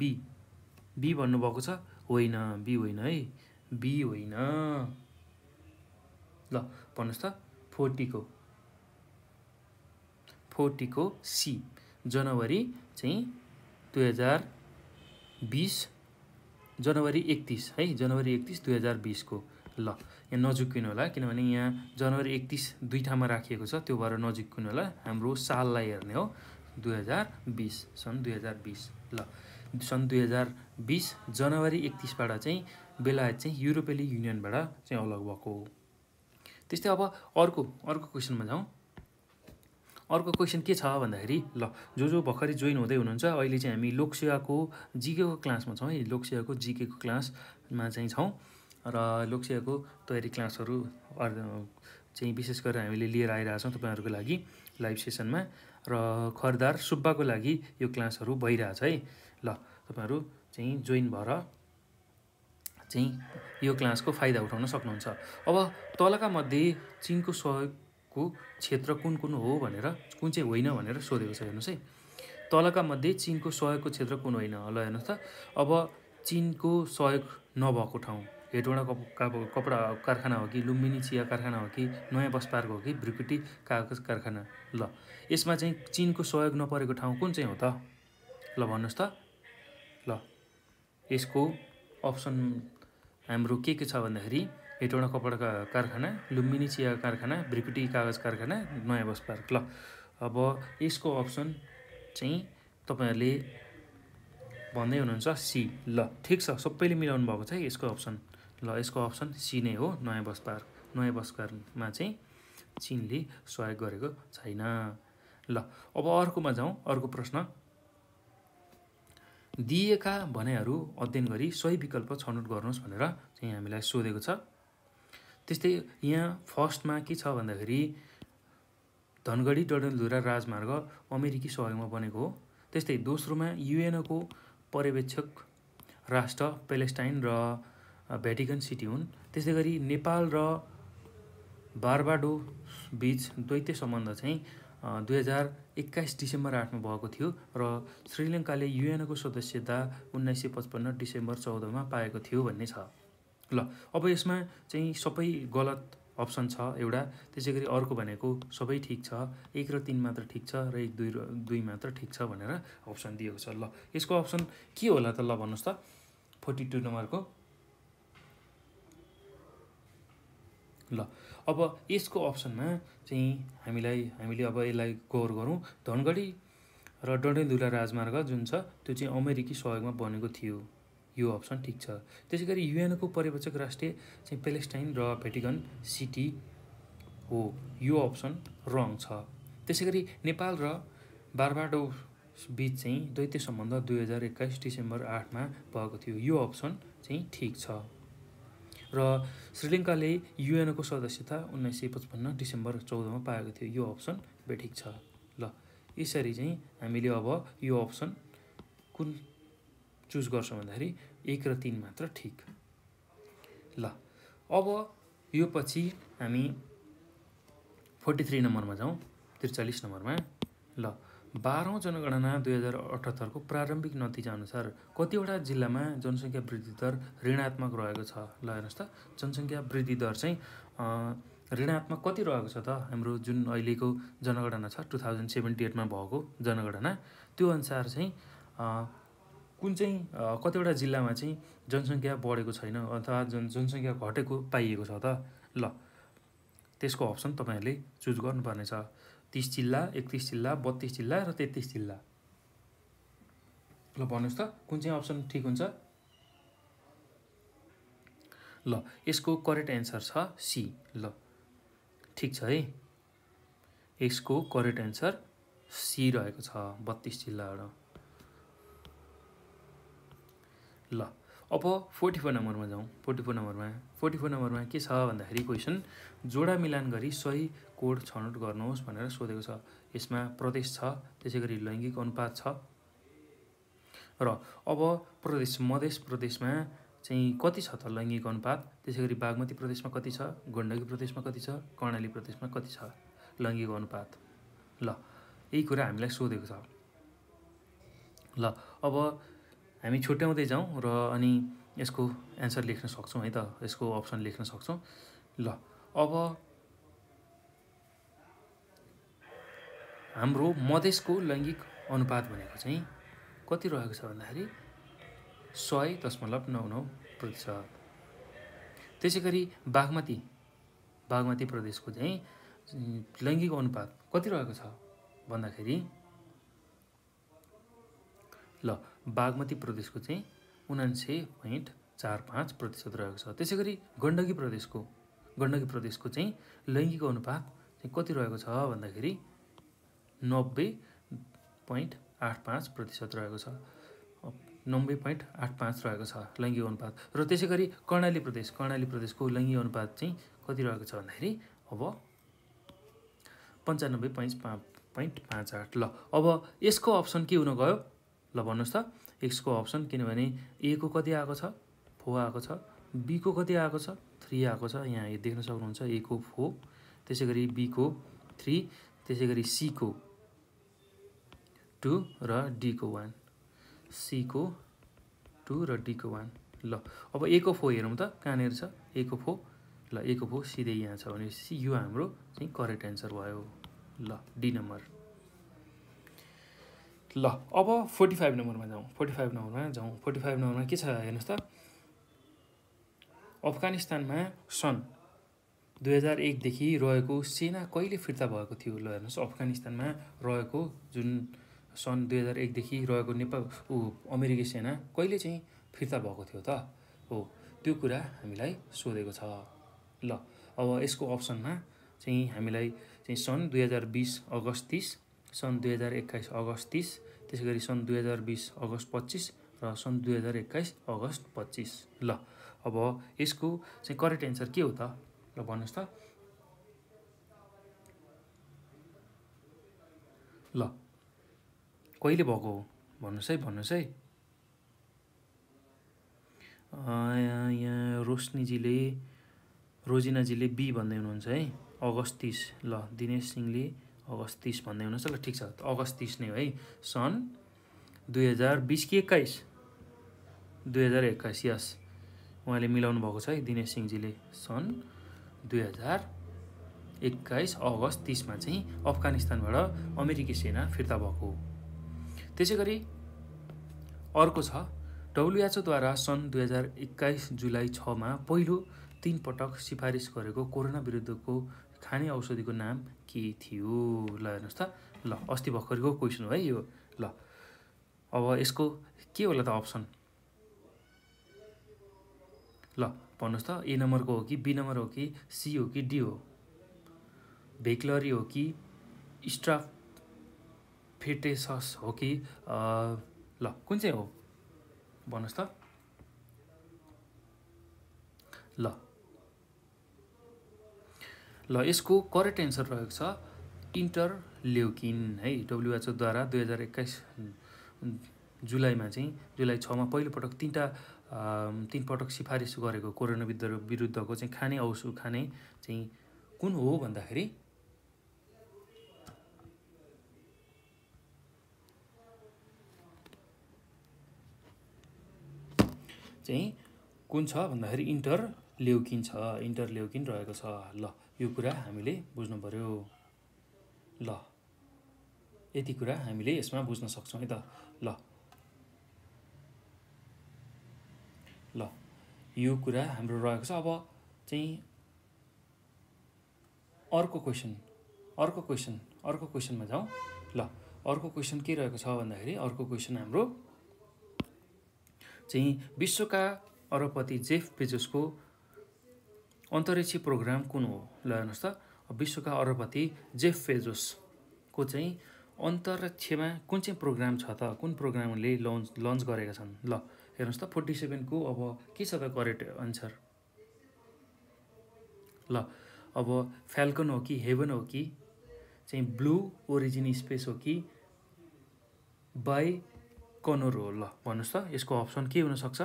बी बी भन्नुभएको छ होइन बी होइन है बी होइन ल भन्नुहोस् त फोर्टीको फोर्टीको सी जनवरी चाहिँ दुई हजार बिस जनवरी एकतिस है जनवरी एकतिस दुई हजार बिसको ल यहाँ नजिकिनु होला किनभने यहाँ जनवरी एकतिस दुई ठाउँमा राखिएको छ त्यो भएर नजिकिनु होला हाम्रो साललाई हेर्ने हो दुई हजार बिस सन् दुई हजार बिस ल सन् दुई हजार बिस जनवरी एकतिसबाट चाहिँ बेलायत चाहिँ युरोपेली युनियनबाट चाहिँ अलग भएको हो त्यस्तै अब अर्को अर्को क्वेसनमा जाउँ अर्को क्वेसन के छ भन्दाखेरि ल जो जो भर्खरै जोइन हुँदै हुनुहुन्छ अहिले चाहिँ हामी लोकसेवाको जिकेको क्लासमा छौँ है लोकसेवाको जिकेको क्लासमा चाहिँ छौँ र लोकसेवाको तयारी क्लासहरू चाहिँ विशेष गरेर हामीले लिएर आइरहेछौँ तपाईँहरूको लागि लाइभ सेसनमा र खरदार सुब्बाको लागि यो क्लासहरू भइरहेछ है ल तपाईँहरू चाहिँ जोइन भएर चाहिँ यो क्लासको फाइदा उठाउन सक्नुहुन्छ अब तलका मध्ये चिनको सहयोग को क्षेत्र कुन कुन हो भनेर कुन चाहिँ होइन भनेर सोधेको छ हेर्नुहोस् है तलका मध्ये चिनको सहयोगको क्षेत्र कुन होइन ल हेर्नुहोस् त अब चिनको सहयोग नभएको ठाउँ हेटौँडा कप कपडा कारखाना हो कि लुम्बिनी चिया कारखाना हो कि नयाँ बस पार्क हो कि भ्रिकुटी कागज कारखाना ल यसमा चाहिँ चिनको सहयोग नपरेको ठाउँ कुन चाहिँ हो त ल भन्नुहोस् त ल यसको अप्सन हाम्रो के के छ भन्दाखेरि हेटौँडा कपडाका कारखाना लुम्बिनी चिया कारखाना भ्रिकुटी कागज कारखाना नयाँ बस पार्क ल अब यसको अप्सन चाहिँ तपाईँहरूले भन्दै हुनुहुन्छ सी ल ठिक छ सबैले मिलाउनु भएको छ यसको अप्सन ल यसको अप्सन सी नै हो नयाँ बस पार्क नयाँ बस पार्कमा चाहिँ चिनले सहयोग गरेको छैन ल अब अर्कोमा जाउँ अर्को प्रश्न दिएका भनाइहरू अध्ययन गरी सही विकल्प छनौट गर्नुहोस् भनेर चाहिँ हामीलाई सोधेको छ त्यस्तै यहाँ फर्स्टमा के छ भन्दाखेरि धनगढी डडेलधुरा राजमार्ग अमेरिकी सहयोगमा बनेको हो त्यस्तै दोस्रोमा युएनओको पर्यवेक्षक राष्ट्र पेलेस्टाइन र भेटिकन सिटी हुन् त्यस्तै गरी नेपाल र बारबाडो बिच द्वैत सम्बन्ध चाहिँ दुई हजार एक्काइस डिसेम्बर आठमा भएको थियो र श्रीलङ्काले युएनको सदस्यता उन्नाइस सय पचपन्न डिसेम्बर चौधमा पाएको थियो भन्ने छ ल अब यसमा चाहिँ सबै गलत अप्सन छ एउटा त्यसै गरी अर्को भनेको सबै ठिक छ एक र तिन मात्र ठिक छ र एक दुई र दुई मात्र ठिक छ भनेर अप्सन दिएको छ ल यसको अप्सन के होला त ल भन्नुहोस् त फोर्टी टू नम्बरको ल अब यसको अप्सनमा चाहिँ हामीलाई हामीले अब यसलाई गौर गरौँ धनगढी र डडेलधुला राजमार्ग जुन छ त्यो चाहिँ अमेरिकी सहयोगमा बनेको थियो यो अप्सन ठिक छ त्यसै गरी युएनको पर्यवेक्षक राष्ट्रिय चाहिँ पेलेस्टाइन र भेटिगन सिटी हो यो अप्सन रङ छ त्यसै गरी नेपाल र बारबाडो बिच चाहिँ द्वैत्य सम्बन्ध दुई हजार एक्काइस डिसेम्बर आठमा भएको थियो यो अप्सन चाहिँ ठिक छ र श्रीलङ्काले युएनको सदस्यता उन्नाइस सय पचपन्न डिसेम्बर चौधमा पाएको थियो यो अप्सन बेठिक छ ल यसरी चाहिँ हामीले अब यो अप्सन कुन चुज गर्छ भन्दाखेरि एक र तिन मात्र ठिक ल अब यो पछि हामी फोर्टी थ्री नम्बरमा जाउँ त्रिचालिस नम्बरमा ल बाह्रौँ जनगणना दुई हजार अठहत्तरको प्रारम्भिक नतिजाअनुसार कतिवटा जिल्लामा जनसङ्ख्या वृद्धि दर ऋणात्मक रहेको छ ल हेर्नुहोस् त जनसङ्ख्या वृद्धि दर चाहिँ ऋणात्मक कति रहेको छ त हाम्रो जुन अहिलेको जनगणना छ टु थाउजन्ड सेभेन्टी एटमा भएको जनगणना त्यो अनुसार चाहिँ कुन चाहिँ कतिवटा जिल्लामा चाहिँ जनसङ्ख्या बढेको छैन अथवा जन जनसङ्ख्या घटेको पाइएको छ त ल त्यसको अप्सन तपाईँहरूले चुज गर्नुपर्नेछ तिस जिल्ला एकतिस जिल्ला बत्तिस जिल्ला र तेत्तिस जिल्ला ल भन्नुहोस् त कुन चाहिँ अप्सन ठिक हुन्छ ल यसको करेक्ट एन्सर छ सी ल ठिक छ है यसको करेक्ट एन्सर सी रहेको छ बत्तिस जिल्लाबाट ल अब फोर्टी फोर नम्बरमा जाउँ फोर्टी फोर नम्बरमा फोर्टी फोर नम्बरमा के छ भन्दाखेरि क्वेसन जोडा मिलान गरी सही कोड छनौट गर्नुहोस् भनेर सोधेको छ यसमा प्रदेश छ त्यसै गरी लैङ्गिक अनुपात छ र अब प्रदेश मधेस प्रदेशमा चाहिँ कति छ त लैङ्गिक अनुपात त्यसै गरी बागमती प्रदेशमा कति छ गण्डकी प्रदेशमा कति छ कर्णाली प्रदेशमा कति छ लैङ्गिक अनुपात ल यही कुरा हामीलाई सोधेको छ ल अब हामी छुट्याउँदै जाउँ र अनि यसको एन्सर लेख्न सक्छौँ है त यसको अप्सन लेख्न सक्छौँ ल अब हाम्रो मधेसको लैङ्गिक अनुपात भनेको चाहिँ कति रहेको छ भन्दाखेरि सय दशमलव नौ नौ प्रतिशत त्यसै गरी बागमती बागमती प्रदेशको चाहिँ लैङ्गिक अनुपात कति रहेको छ भन्दाखेरि ल बागमती प्रदेशको चाहिँ उनान्से पोइन्ट चार पाँच प्रतिशत रहेको छ त्यसै गरी गण्डकी प्रदेशको गण्डकी प्रदेशको चाहिँ लैङ्गिक अनुपात चाहिँ कति रहेको छ भन्दाखेरि नब्बे पोइन्ट आठ पाँच प्रतिशत रहेको छ नब्बे पोइन्ट आठ पाँच रहेको छ लैङ्गिक अनुपात र त्यसै गरी कर्णाली प्रदेश कर्णाली प्रदेशको लैङ्गिक अनुपात चाहिँ कति रहेको छ भन्दाखेरि अब पन्चानब्बे पोइन्ट पाँच पोइन्ट पाँच आठ ल अब यसको अप्सन के हुन गयो ल भन्नुहोस् त एक्सको अप्सन किनभने एको कति आएको छ फोर आएको छ बीको कति आएको छ थ्री आएको छ यहाँ देख्न सक्नुहुन्छ एको फोर त्यसै गरी बीको थ्री त्यसै गरी सीको टू र डीको वान सीको टू र डीको वान ल अब एको फोर हेरौँ त कहाँनिर छ एको फोर ल एको फोर सिधै यहाँ छ भनेपछि यो हाम्रो चाहिँ करेक्ट एन्सर भयो ल डी नम्बर ल अब फोर्टी फाइभ नम्बरमा जाउँ फोर्टी फाइभ नम्बरमा जाउँ फोर्टी फाइभ नम्बरमा के छ हेर्नुहोस् त अफगानिस्तानमा सन् दुई हजार एकदेखि रहेको सेना कहिले फिर्ता भएको थियो ल हेर्नुहोस् अफगानिस्तानमा रहेको जुन सन् दुई हजार एकदेखि रहेको नेपाल ऊ अमेरिकी सेना कहिले चाहिँ फिर्ता भएको थियो त हो त्यो कुरा हामीलाई सोधेको छ ल अब यसको अप्सनमा चाहिँ हामीलाई चाहिँ सन् दुई हजार बिस अगस्त तिस सन् दुई हजार एक्काइस अगस्त तिस त्यसै गरी सन् दुई हजार बिस अगस्त पच्चिस र सन् दुई हजार एक्काइस अगस्त पच्चिस ल अब यसको चाहिँ करेक्ट एन्सर के हो त ल भन्नुहोस् त ल कहिले भएको हो भन्नुहोस् है भन्नुहोस् है यहाँ रोशनीजीले रोजिनाजीले बी भन्दै हुनुहुन्छ है अगस्त तिस ल दिनेश सिंहले अगस्त तिस भन्दै हुनसक्छ ठिक छ अगस्त तिस नै हो है सन् दुई हजार बिस कि एक्काइस दुई हजार एक्काइस यस उहाँले मिलाउनु भएको छ है दिनेश सिंहजीले सन् दुई हजार एक्काइस अगस्त तिसमा चाहिँ अफगानिस्तानबाट अमेरिकी सेना फिर्ता भएको हो त्यसै गरी अर्को छ डब्लुएचओद्वारा सन् दुई हजार एक्काइस जुलाई छमा पहिलो तिन पटक सिफारिस गरेको कोरोना विरुद्धको खाने औषधिको नाम के थियो ल हेर्नुहोस् त ल अस्ति भर्खरको क्वेसन हो है यो ल अब यसको के होला त अप्सन ल भन्नुहोस् त ए नम्बरको हो कि बी नम्बर हो कि सी हो कि डी हो भेक्लरी हो कि फिटेसस हो कि ल कुन चाहिँ हो भन्नुहोस् त ल ल यसको करेक्ट एन्सर रहेको छ इन्टर इन्टरलेउकिन है डब्लुएचओद्वारा दुई हजार एक्काइस जुलाईमा चाहिँ जुलाई छमा पहिलोपटक तिनवटा तिनपटक सिफारिस गरेको कोरोना विरुद्धको चाहिँ खाने औषु खाने चाहिँ कुन हो भन्दाखेरि चाहिँ कुन छ भन्दाखेरि इन्टर लेउकिन छ इन्टर लेउकिन रहेको छ ल यो कुरा हामीले बुझ्नु पऱ्यो ल यति कुरा हामीले यसमा बुझ्न सक्छौँ है त ल ल यो कुरा हाम्रो रहेको छ अब चाहिँ अर्को क्वेसन अर्को क्वेसन अर्को क्वेसनमा जाउँ ल अर्को क्वेसन के रहेको छ भन्दाखेरि अर्को क्वेसन हाम्रो चाहिँ विश्वका अरबपति जेफ बेजोसको अन्तरिक्ष प्रोग्राम कुन हो ल हेर्नुहोस् त विश्वका अरबपति जेफ फेजोसको चाहिँ अन्तरिक्षमा कुन चाहिँ प्रोग्राम छ त कुन प्रोग्रामले लन्च लन्च गरेका छन् ल हेर्नुहोस् त फोर्टी सेभेनको अब के छ त करेक्ट आन्सर ल अब फ्याल्कन हो कि हेभन हो कि चाहिँ ब्लु ओरिजिन स्पेस हो कि बाई कनोर हो ल भन्नुहोस् त यसको अप्सन के हुनसक्छ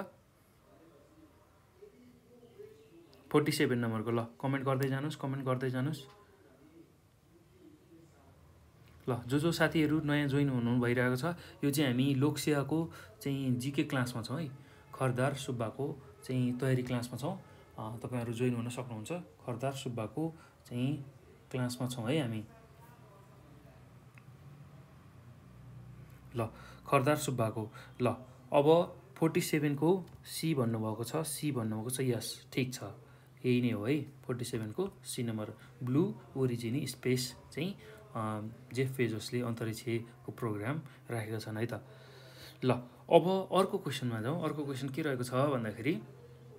फोर्टी सेभेन नम्बरको ल कमेन्ट गर्दै जानुहोस् कमेन्ट गर्दै जानुहोस् ल जो जो साथीहरू नयाँ जोइन हुनु भइरहेको छ यो चाहिँ हामी लोकसेवाको चाहिँ जिके क्लासमा छौँ है खरदार सुब्बाको चाहिँ तयारी क्लासमा छौँ तपाईँहरू जोइन हुन सक्नुहुन्छ खरदार सुब्बाको चाहिँ क्लासमा छौँ है हामी ल खरदार सुब्बाको ल अब फोर्टी सेभेनको सी भन्नुभएको छ सी भन्नुभएको छ यस ठिक छ यही नै हो है फोर्टी सेभेनको C number Blue Origin space चाहिँ जेफ पेजोसले अन्तरिक्षको प्रोग्राम राखेका छन् है त ल अब अर्को क्वेसनमा जाउँ अर्को क्वेसन के रहेको छ भन्दाखेरि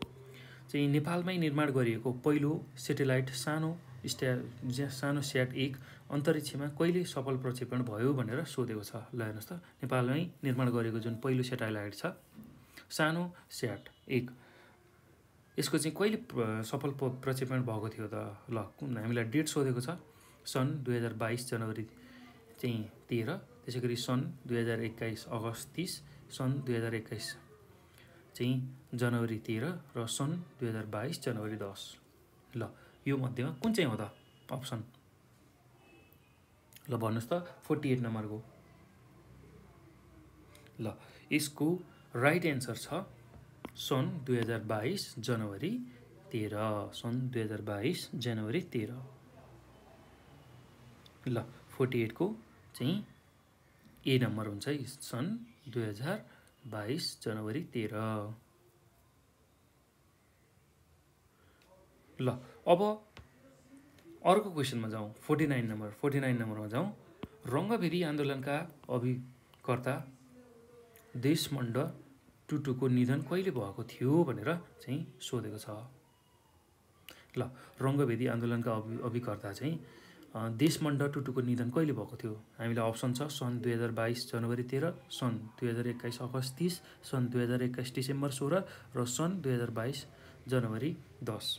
चाहिँ नेपालमै निर्माण गरिएको पहिलो सेटेलाइट सानो स्ट्या सानो स्याट एक अन्तरिक्षमा कहिले सफल प्रक्षेपण भयो भनेर सोधेको छ ल हेर्नुहोस् त नेपालमै निर्माण गरेको जुन पहिलो सेटेलाइट छ सानो स्याट एक यसको चाहिँ कहिले सफल प्रक्षेपण भएको थियो त ल कुन हामीलाई डेट सोधेको छ सन् दुई हजार बाइस जनवरी चाहिँ तेह्र त्यसै गरी सन् दुई हजार एक्काइस अगस्त तिस सन् दुई हजार एक्काइस चाहिँ जनवरी तेह्र र सन् दुई हजार बाइस जनवरी दस ल यो मध्येमा कुन चाहिँ हो त अप्सन ल भन्नुहोस् त फोर्टी एट नम्बरको ल यसको राइट एन्सर छ सन् दुई हजार बाइस जनवरी तेह्र सन् दुई हजार बाइस जनवरी तेह्र ल फोर्टी एटको चाहिँ ए नम्बर हुन्छ है सन् दुई हजार बाइस जनवरी तेह्र ल अब अर्को क्वेसनमा जाउँ forty nine number forty nine नम्बरमा जाउँ रङ्गभेदी आन्दोलनका अभिकर्ता देशमण्ड टुटुको निधन कहिले भएको थियो भनेर चाहिँ सोधेको छ ल रङ्गभेदी आन्दोलनका अभि अभिकर्ता चाहिँ देशमण्ड टुटुको निधन कहिले भएको थियो हामीलाई अप्सन छ सन् दुई हजार बाइस जनवरी तेह्र सन् दुई हजार एक्काइस अगस्त तिस सन् दुई हजार एक्काइस डिसेम्बर सोह्र र सन् दुई हजार बाइस जनवरी दस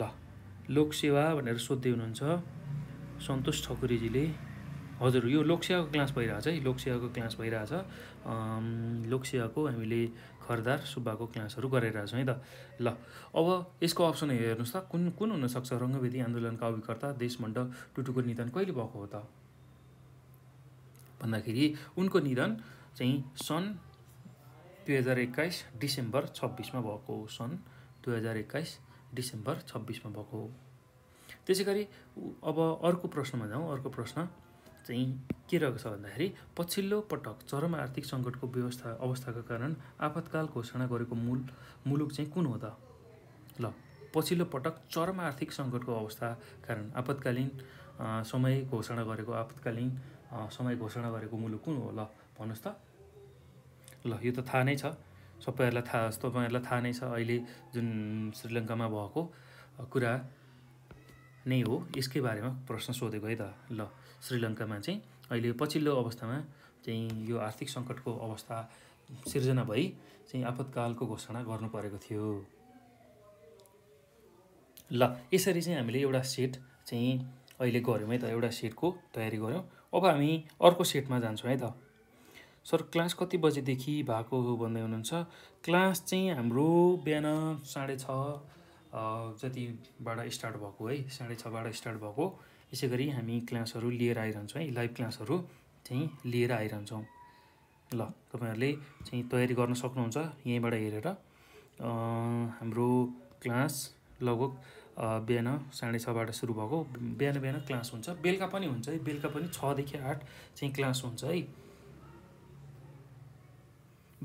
ल लोकसेवा भनेर सोध्दै हुनुहुन्छ सन्तोष ठकुरीजीले हजुर यो लोकसेवाको क्लास भइरहेछ है लोकसेवाको क्लास भइरहेछ लोकसेवाको हामीले खरदार सुब्बाको क्लासहरू गराइरहेछौँ है त ल अब यसको अप्सन हेर्नुहोस् त कुन कुन हुनसक्छ रङ्गभेदी आन्दोलनका अभिकर्ता देशमण्ड टुटुको निधन कहिले भएको हो त भन्दाखेरि उनको निधन चाहिँ सन् दुई हजार एक्काइस डिसेम्बर छब्बिसमा भएको हो सन् दुई हजार एक्काइस डिसेम्बर छब्बिसमा भएको हो त्यसै गरी अब अर्को प्रश्नमा जाउँ अर्को प्रश्न चाहिँ के रहेको छ भन्दाखेरि पछिल्लो पटक चरम आर्थिक सङ्कटको व्यवस्था अवस्थाको कारण आपतकाल घोषणा गरेको मूल मुलुक चाहिँ कुन हो त ल पछिल्लो पटक चरम आर्थिक सङ्कटको अवस्था कारण आपतकालीन समय घोषणा गरेको आपतकालीन समय घोषणा गरेको मुलुक कुन हो ल भन्नुहोस् त ल यो त थाहा नै छ सबैहरूलाई थाहा तपाईँहरूलाई थाहा नै छ अहिले जुन श्रीलङ्कामा भएको कुरा नै हो यसकै बारेमा प्रश्न सोधेको है त ल श्रीलङ्कामा चाहिँ अहिले पछिल्लो अवस्थामा चाहिँ यो आर्थिक सङ्कटको अवस्था सिर्जना भई चाहिँ आपतकालको घोषणा गर्नु परेको थियो ल यसरी चाहिँ हामीले एउटा सेट चाहिँ अहिले गऱ्यौँ है त एउटा सेटको तयारी गऱ्यौँ अब हामी अर्को सेटमा जान्छौँ है त सर क्लास कति बजेदेखि भएको हो भन्दै हुनुहुन्छ क्लास चाहिँ हाम्रो बिहान साढे छ जतिबाट स्टार्ट भएको है साढे छबाट स्टार्ट भएको यसै गरी हामी क्लासहरू लिएर आइरहन्छौँ है लाइभ क्लासहरू चाहिँ लिएर आइरहन्छौँ ल तपाईँहरूले चाहिँ तयारी गर्न सक्नुहुन्छ यहीँबाट हेरेर हाम्रो क्लास लगभग बिहान साढे छबाट सुरु भएको बिहान बिहान क्लास हुन्छ बेलुका पनि हुन्छ है बेलुका पनि छदेखि आठ चाहिँ क्लास हुन्छ है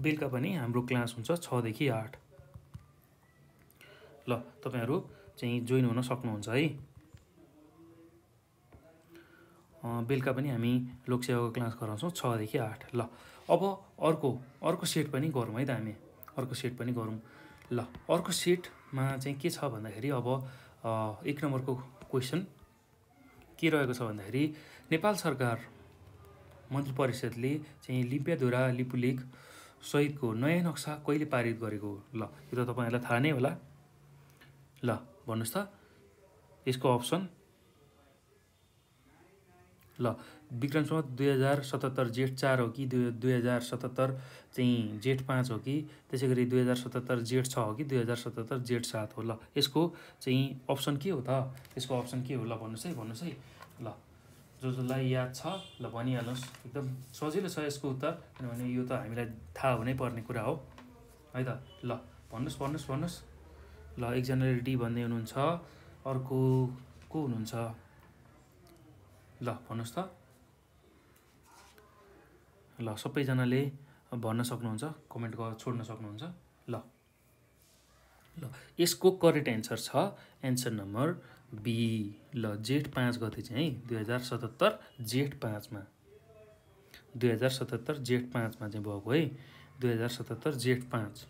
बेलुका पनि हाम्रो क्लास हुन्छ छदेखि आठ ल तपाईँहरू चाहिँ जोइन हुन सक्नुहुन्छ है बेलुका पनि हामी लोकसेवाको क्लास गराउँछौँ छदेखि आठ ल अब अर्को अर्को सेट पनि गरौँ है त हामी अर्को सेट पनि गरौँ ल अर्को सेटमा चाहिँ के छ भन्दाखेरि अब एक नम्बरको क्वेसन के रहेको छ भन्दाखेरि नेपाल सरकार मन्त्री परिषदले चाहिँ लिम्पियाधुरा लिपुलेख सहितको नयाँ नक्सा कहिले पारित गरेको ल यो त तपाईँहरूलाई थाहा नै होला ल भन्नुहोस् त यसको अप्सन ल विक्रमसम्म दुई हजार सतहत्तर जेठ चार हो कि दुई दुई हजार सतहत्तर चाहिँ जेठ पाँच हो कि त्यसै गरी दुई हजार सतहत्तर जेठ छ हो कि दुई हजार सतहत्तर जेठ सात हो ल यसको चाहिँ अप्सन के हो त यसको अप्सन के हो ल भन्नुहोस् है भन्नुहोस् है ल जो जसलाई याद छ ल भनिहाल्नुहोस् एकदम सजिलो छ यसको उत्तर किनभने यो त हामीलाई थाहा हुनै पर्ने कुरा हो है त ल भन्नुहोस् भन्नुहोस् भन्नुहोस् ल एकजनाले डी भन्दै हुनुहुन्छ अर्को को हुनुहुन्छ ल भन्नुहोस् त ल सबैजनाले भन्न सक्नुहुन्छ कमेन्ट छोड्न सक्नुहुन्छ ल ल यसको करेक्ट एन्सर छ एन्सर नम्बर बी ल जेठ पाँच गते चाहिँ है दुई हजार सतहत्तर जेठ पाँचमा दुई हजार सतहत्तर जेठ पाँचमा चाहिँ भएको है दुई हजार सतहत्तर जेठ पाँच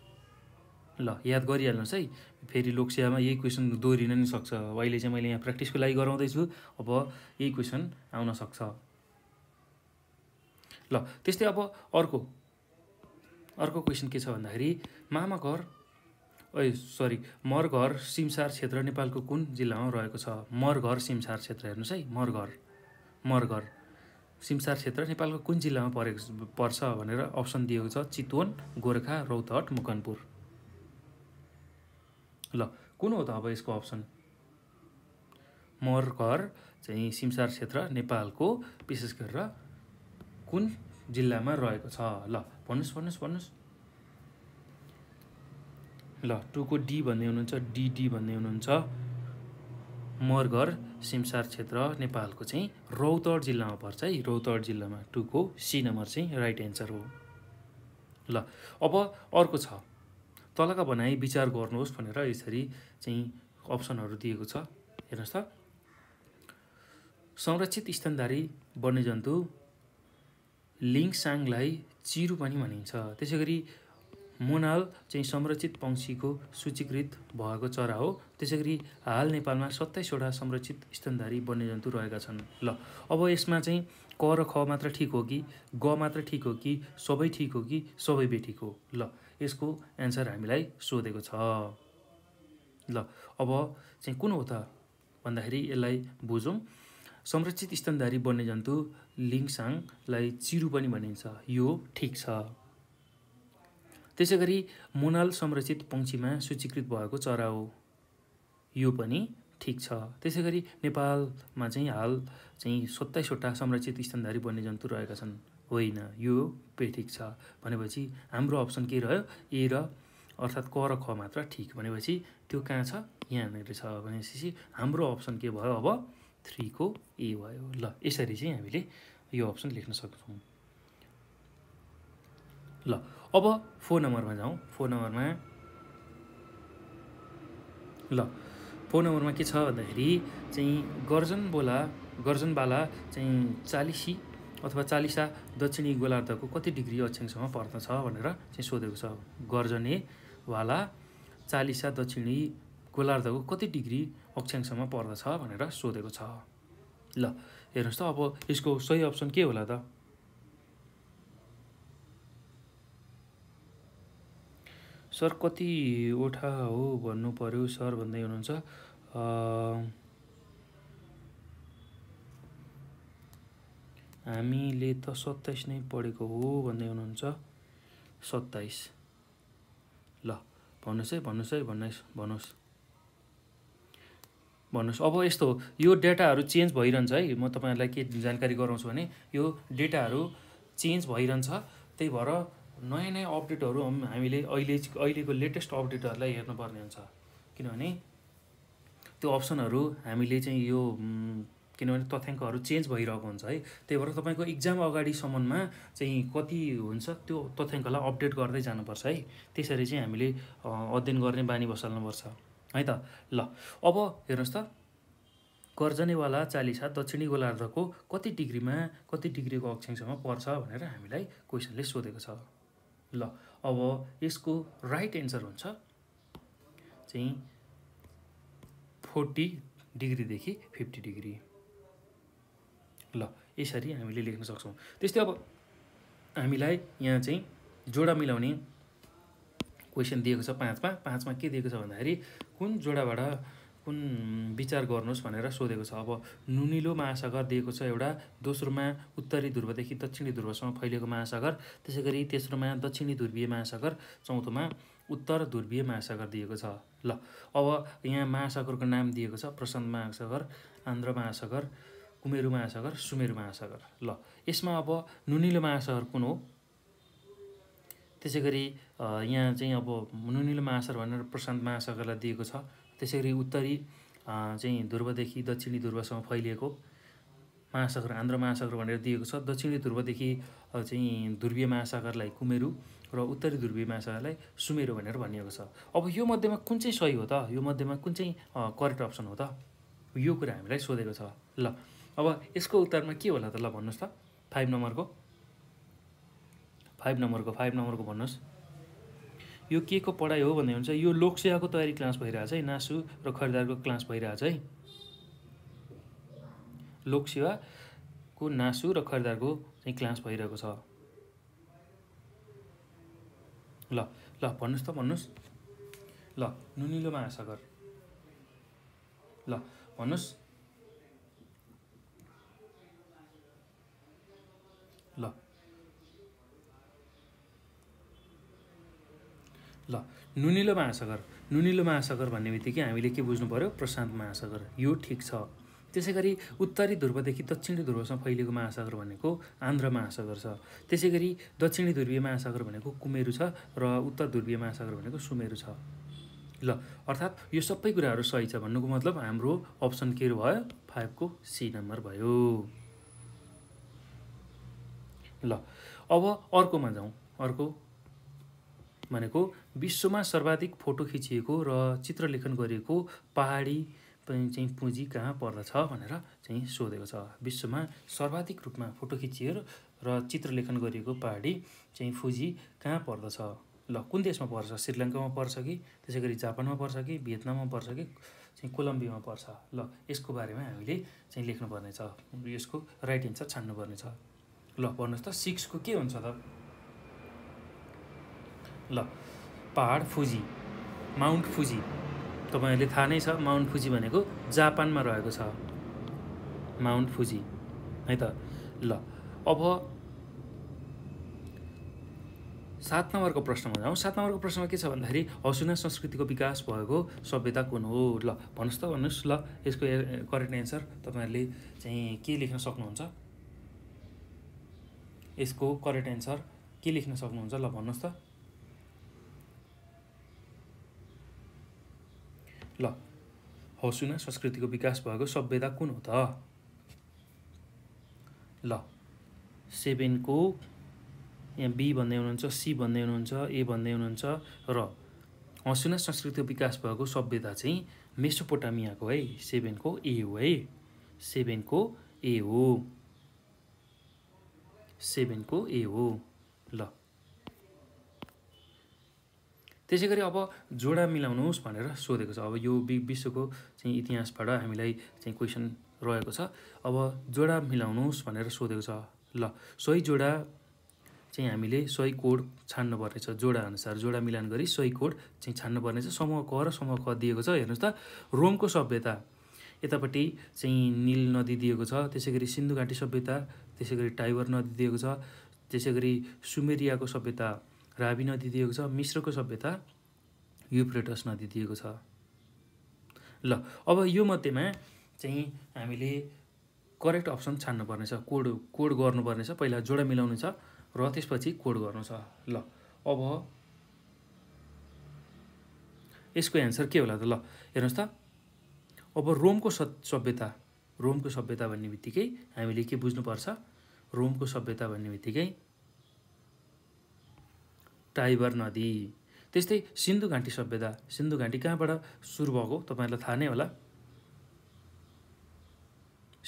ल याद गरिहाल्नुहोस् है फेरि लोकसेवामा यही क्वेसन दोहोरिन नि सक्छ अहिले चाहिँ मैले यहाँ प्र्याक्टिसको लागि गराउँदैछु अब यही क्वेसन आउन सक्छ ल त्यस्तै अब अर्को अर्को क्वेसन के छ भन्दाखेरि मामा घर ए सरी मरघर सिमसार क्षेत्र नेपालको कुन जिल्लामा रहेको छ मरघर सिमसार क्षेत्र हेर्नुहोस् है मरघर मरघर सिमसार क्षेत्र नेपालको कुन जिल्लामा परेको पर्छ भनेर अप्सन दिएको छ चितवन गोर्खा रौतहट मुकनपुर ल कुन हो त अब यसको अप्सन मरघर चाहिँ सिमसार क्षेत्र नेपालको विशेष गरेर कुन जिल्लामा रहेको छ ल भन्नुहोस् भन्नुहोस् भन्नुहोस् ल टुको डी भन्ने हुनुहुन्छ डिडी भन्ने हुनुहुन्छ मरघर सिमसार क्षेत्र नेपालको चाहिँ रौतड जिल्लामा पर्छ है रौतड जिल्लामा टुको सी नम्बर चाहिँ राइट एन्सर हो ल अब अर्को छ तलका भनाइ विचार गर्नुहोस् भनेर यसरी चाहिँ अप्सनहरू दिएको छ हेर्नुहोस् त संरक्षित स्तनधारी वन्यजन्तु लिङसाङलाई चिरु पनि भनिन्छ त्यसै गरी मोनाल चाहिँ संरक्षित पंक्षीको सूचीकृत भएको चरा हो त्यसै गरी हाल नेपालमा सत्ताइसवटा संरक्षित स्तनधारी वन्यजन्तु रहेका छन् ल अब यसमा चाहिँ क र ख मात्र ठिक हो कि ग मात्र ठिक हो कि सबै ठिक हो कि सबै बेठिक हो ल यसको एन्सर हामीलाई सोधेको छ ल अब चाहिँ कुन हो त भन्दाखेरि यसलाई बुझौँ संरक्षित स्तनधारी बन्ने जन्तु लिङसाङलाई चिरु पनि भनिन्छ यो ठिक छ त्यसै गरी मोनाल संरक्षित पङ्क्षीमा सूचीकृत भएको चरा हो यो पनि ठिक छ त्यसै गरी नेपालमा चाहिँ हाल चाहिँ सत्ताइसवटा संरक्षित स्तनधारी वन्यजन्तु रहेका छन् होइन यो पेठिक छ भनेपछि हाम्रो अप्सन के रह्यो ए र अर्थात् क र ख मात्र ठिक भनेपछि त्यो कहाँ छ यहाँनिर छ भनेपछि हाम्रो अप्सन के भयो अब थ्रीको ए भयो ल यसरी चाहिँ हामीले यो अप्सन लेख्न सक्छौँ ल अब फोर नम्बरमा जाउँ फोर नम्बरमा ल फोर नम्बरमा के छ भन्दाखेरि चाहिँ गर्जन गर्जनबोला बाला चाहिँ चालिसी अथवा चालिसा दक्षिणी गोलार्धको कति डिग्री अक्षांशमा पर्दछ भनेर चाहिँ सोधेको छ गर्जनेवाला चालिसा दक्षिणी गोलार्धको कति डिग्री अक्षांशमा पर्दछ भनेर सोधेको छ ल हेर्नुहोस् त अब यसको सही अप्सन के होला त सर कतिवटा हो भन्नु पऱ्यो सर भन्दै हुनुहुन्छ हामीले त सत्ताइस नै पढेको हो भन्दै हुनुहुन्छ सत्ताइस ल भन्नुहोस् है भन्नुहोस् है भन्नुहोस् भन्नुहोस् भन्नुहोस् अब यस्तो हो यो डेटाहरू चेन्ज भइरहन्छ है म तपाईँहरूलाई के जानकारी गराउँछु भने यो डेटाहरू चेन्ज भइरहन्छ त्यही भएर नयाँ नयाँ अपडेटहरू हामीले अहिले अहिलेको लेटेस्ट अपडेटहरूलाई हेर्नुपर्ने हुन्छ किनभने त्यो अप्सनहरू हामीले चाहिँ यो किनभने तथ्याङ्कहरू चेन्ज भइरहेको हुन्छ है त्यही भएर तपाईँको इक्जाम अगाडिसम्ममा चाहिँ कति हुन्छ त्यो तथ्याङ्कलाई अपडेट गर्दै जानुपर्छ है त्यसरी चाहिँ हामीले अध्ययन गर्ने बानी बसाल्नुपर्छ है त ल अब हेर्नुहोस् त गर्जनेवाला चालिसा दक्षिणी गोलार्धको कति डिग्रीमा कति डिग्रीको अक्षांशमा पर्छ भनेर हामीलाई क्वेसनले सोधेको छ ल अब यसको राइट एन्सर हुन्छ चाहिँ फोर्टी डिग्रीदेखि फिफ्टी डिग्री ल यसरी हामीले लेख्न सक्छौँ त्यस्तै अब हामीलाई यहाँ चाहिँ जोडा मिलाउने क्वेसन दिएको छ पाँचमा पाँचमा के दिएको छ भन्दाखेरि कुन जोडाबाट कुन विचार गर्नुहोस् भनेर सोधेको छ अब नुनिलो महासागर दिएको छ एउटा दोस्रोमा उत्तरी ध्रुवदेखि दक्षिणी ध्रुवसम्म फैलिएको महासागर त्यसै गरी तेस्रोमा दक्षिणी ध्रुवीय महासागर चौथोमा उत्तर ध्रुवीय महासागर दिएको छ ल अब यहाँ महासागरको नाम दिएको छ प्रशान्त महासागर आन्ध्र महासागर उमेरु महासागर सुमेरु महासागर ल यसमा अब नुनिलो महासागर कुन हो त्यसै गरी यहाँ चाहिँ अब नुनिलो महासागर भनेर प्रशान्त महासागरलाई दिएको छ त्यसै गरी उत्तरी चाहिँ ध्रुवदेखि दक्षिणी ध्रुवसम्म फैलिएको महासागर आन्ध्र महासागर भनेर दिएको छ दक्षिणी ध्रुवदेखि चाहिँ ध्रुवीय महासागरलाई कुमेरु र उत्तरी ध्रुवीय महासागरलाई सुमेरु भनेर भनिएको छ अब यो मध्येमा कुन चाहिँ सही हो त यो मध्येमा कुन चाहिँ करेक्ट अप्सन हो त यो कुरा हामीलाई सोधेको छ ल अब यसको उत्तरमा के होला त ल भन्नुहोस् त फाइभ नम्बरको फाइभ नम्बरको फाइभ नम्बरको भन्नुहोस् यो के को पढाइ हो भन्दै हुन्छ यो लोकसेवाको तयारी क्लास भइरहेछ है नासु र खरिदारको क्लास भइरहेछ है लोकसेवाको नासु र खरिदारको चाहिँ क्लास भइरहेको छ ल ल भन्नुहोस् त भन्नुहोस् ल नुनिलो महासागर ल भन्नुहोस् ल ल नुनिलो महासागर नुनिलो महासागर भन्ने बित्तिकै हामीले के बुझ्नु पऱ्यो प्रशान्त महासागर यो ठिक छ त्यसै गरी उत्तरी ध्रुवदेखि दक्षिणी ध्रुवसम्म फैलिएको महासागर भनेको आन्ध्र महासागर छ त्यसै गरी दक्षिणी ध्रुवीय महासागर भनेको कुमेरु छ र उत्तर ध्रुवीय महासागर भनेको सुमेरु छ ल अर्थात् यो सबै कुराहरू सही छ भन्नुको मतलब हाम्रो अप्सन के भयो फाइभको सी नम्बर भयो ल अब अर्कोमा जाउँ अर्को भनेको विश्वमा सर्वाधिक फोटो खिचिएको र चित्रलेखन गरिएको पहाडी चाहिँ पुँजी कहाँ पर्दछ भनेर चाहिँ सोधेको छ विश्वमा सर्वाधिक रूपमा फोटो खिचिएर र चित्रलेखन गरिएको पहाडी चाहिँ फुजी कहाँ पर्दछ ल कुन देशमा पर्छ श्रीलङ्कामा पर्छ कि त्यसै गरी जापानमा पर्छ कि भियतनाममा पर्छ कि चाहिँ कोलम्बियामा पर्छ ल यसको बारेमा हामीले चाहिँ लेख्नुपर्नेछ यसको राइट एन्सर छान्नुपर्नेछ ल भन्नुहोस् त सिक्सको के हुन्छ त ल पहाड फुजी माउन्ट फुजी तपाईँहरूले थाहा नै छ माउन्ट फुजी भनेको जापानमा रहेको छ माउन्ट फुजी है त ल अब सात नम्बरको प्रश्नमा जाउँ सात नम्बरको प्रश्नमा के छ भन्दाखेरि हसुना संस्कृतिको विकास भएको सभ्यता कुन हो ल भन्नुहोस् त भन्नुहोस् ल यसको करेक्ट एन्सर तपाईँहरूले चाहिँ के लेख्न सक्नुहुन्छ यसको करेक्ट एन्सर के लेख्न सक्नुहुन्छ ल भन्नुहोस् त ल हौसुना संस्कृतिको विकास भएको सभ्यता कुन हो त ल सेभेनको यहाँ बी भन्दै हुनुहुन्छ सी भन्दै हुनुहुन्छ ए भन्दै हुनुहुन्छ र हसुना संस्कृतिको विकास भएको सभ्यता चाहिँ मेसोपोटामियाको है सेभेनको ए हो है सेभेनको ए हो सेभेनको ए हो ल त्यसै गरी अब जोडा मिलाउनुहोस् भनेर सोधेको छ अब यो विश्वको चाहिँ इतिहासबाट हामीलाई चाहिँ क्वेसन रहेको छ अब जोडा मिलाउनुहोस् भनेर सोधेको छ ल सही जोडा चाहिँ हामीले सही कोड छान्नुपर्नेछ जोडाअनुसार जोडा मिलान गरी सही कोड चाहिँ छान्नुपर्नेछ समूह क र समूह क दिएको छ हेर्नुहोस् त रोमको सभ्यता यतापट्टि चाहिँ निल नदी दिएको छ त्यसै गरी सिन्धुघाटी सभ्यता त्यसै गरी टाइबर नदी दिएको छ त्यसै गरी सुमेरियाको सभ्यता रावी नदी दिएको छ मिश्रको सभ्यता युप्रेटस नदी दिएको छ ल अब यो मध्येमा चाहिँ हामीले करेक्ट अप्सन छान्नुपर्नेछ कोड कोड गर्नुपर्नेछ पहिला जोडा मिलाउनु छ र त्यसपछि कोड गर्नु छ ल अब यसको एन्सर के होला त ल हेर्नुहोस् त अब रोमको सभ्यता रोमको सभ्यता भन्ने बित्तिकै हामीले के बुझ्नुपर्छ रोमको सभ्यता भन्ने बित्तिकै टाइबर नदी त्यस्तै सिन्धु घाँटी सभ्यता सिन्धु घाँटी कहाँबाट सुरु भएको तपाईँहरूलाई थाहा नै होला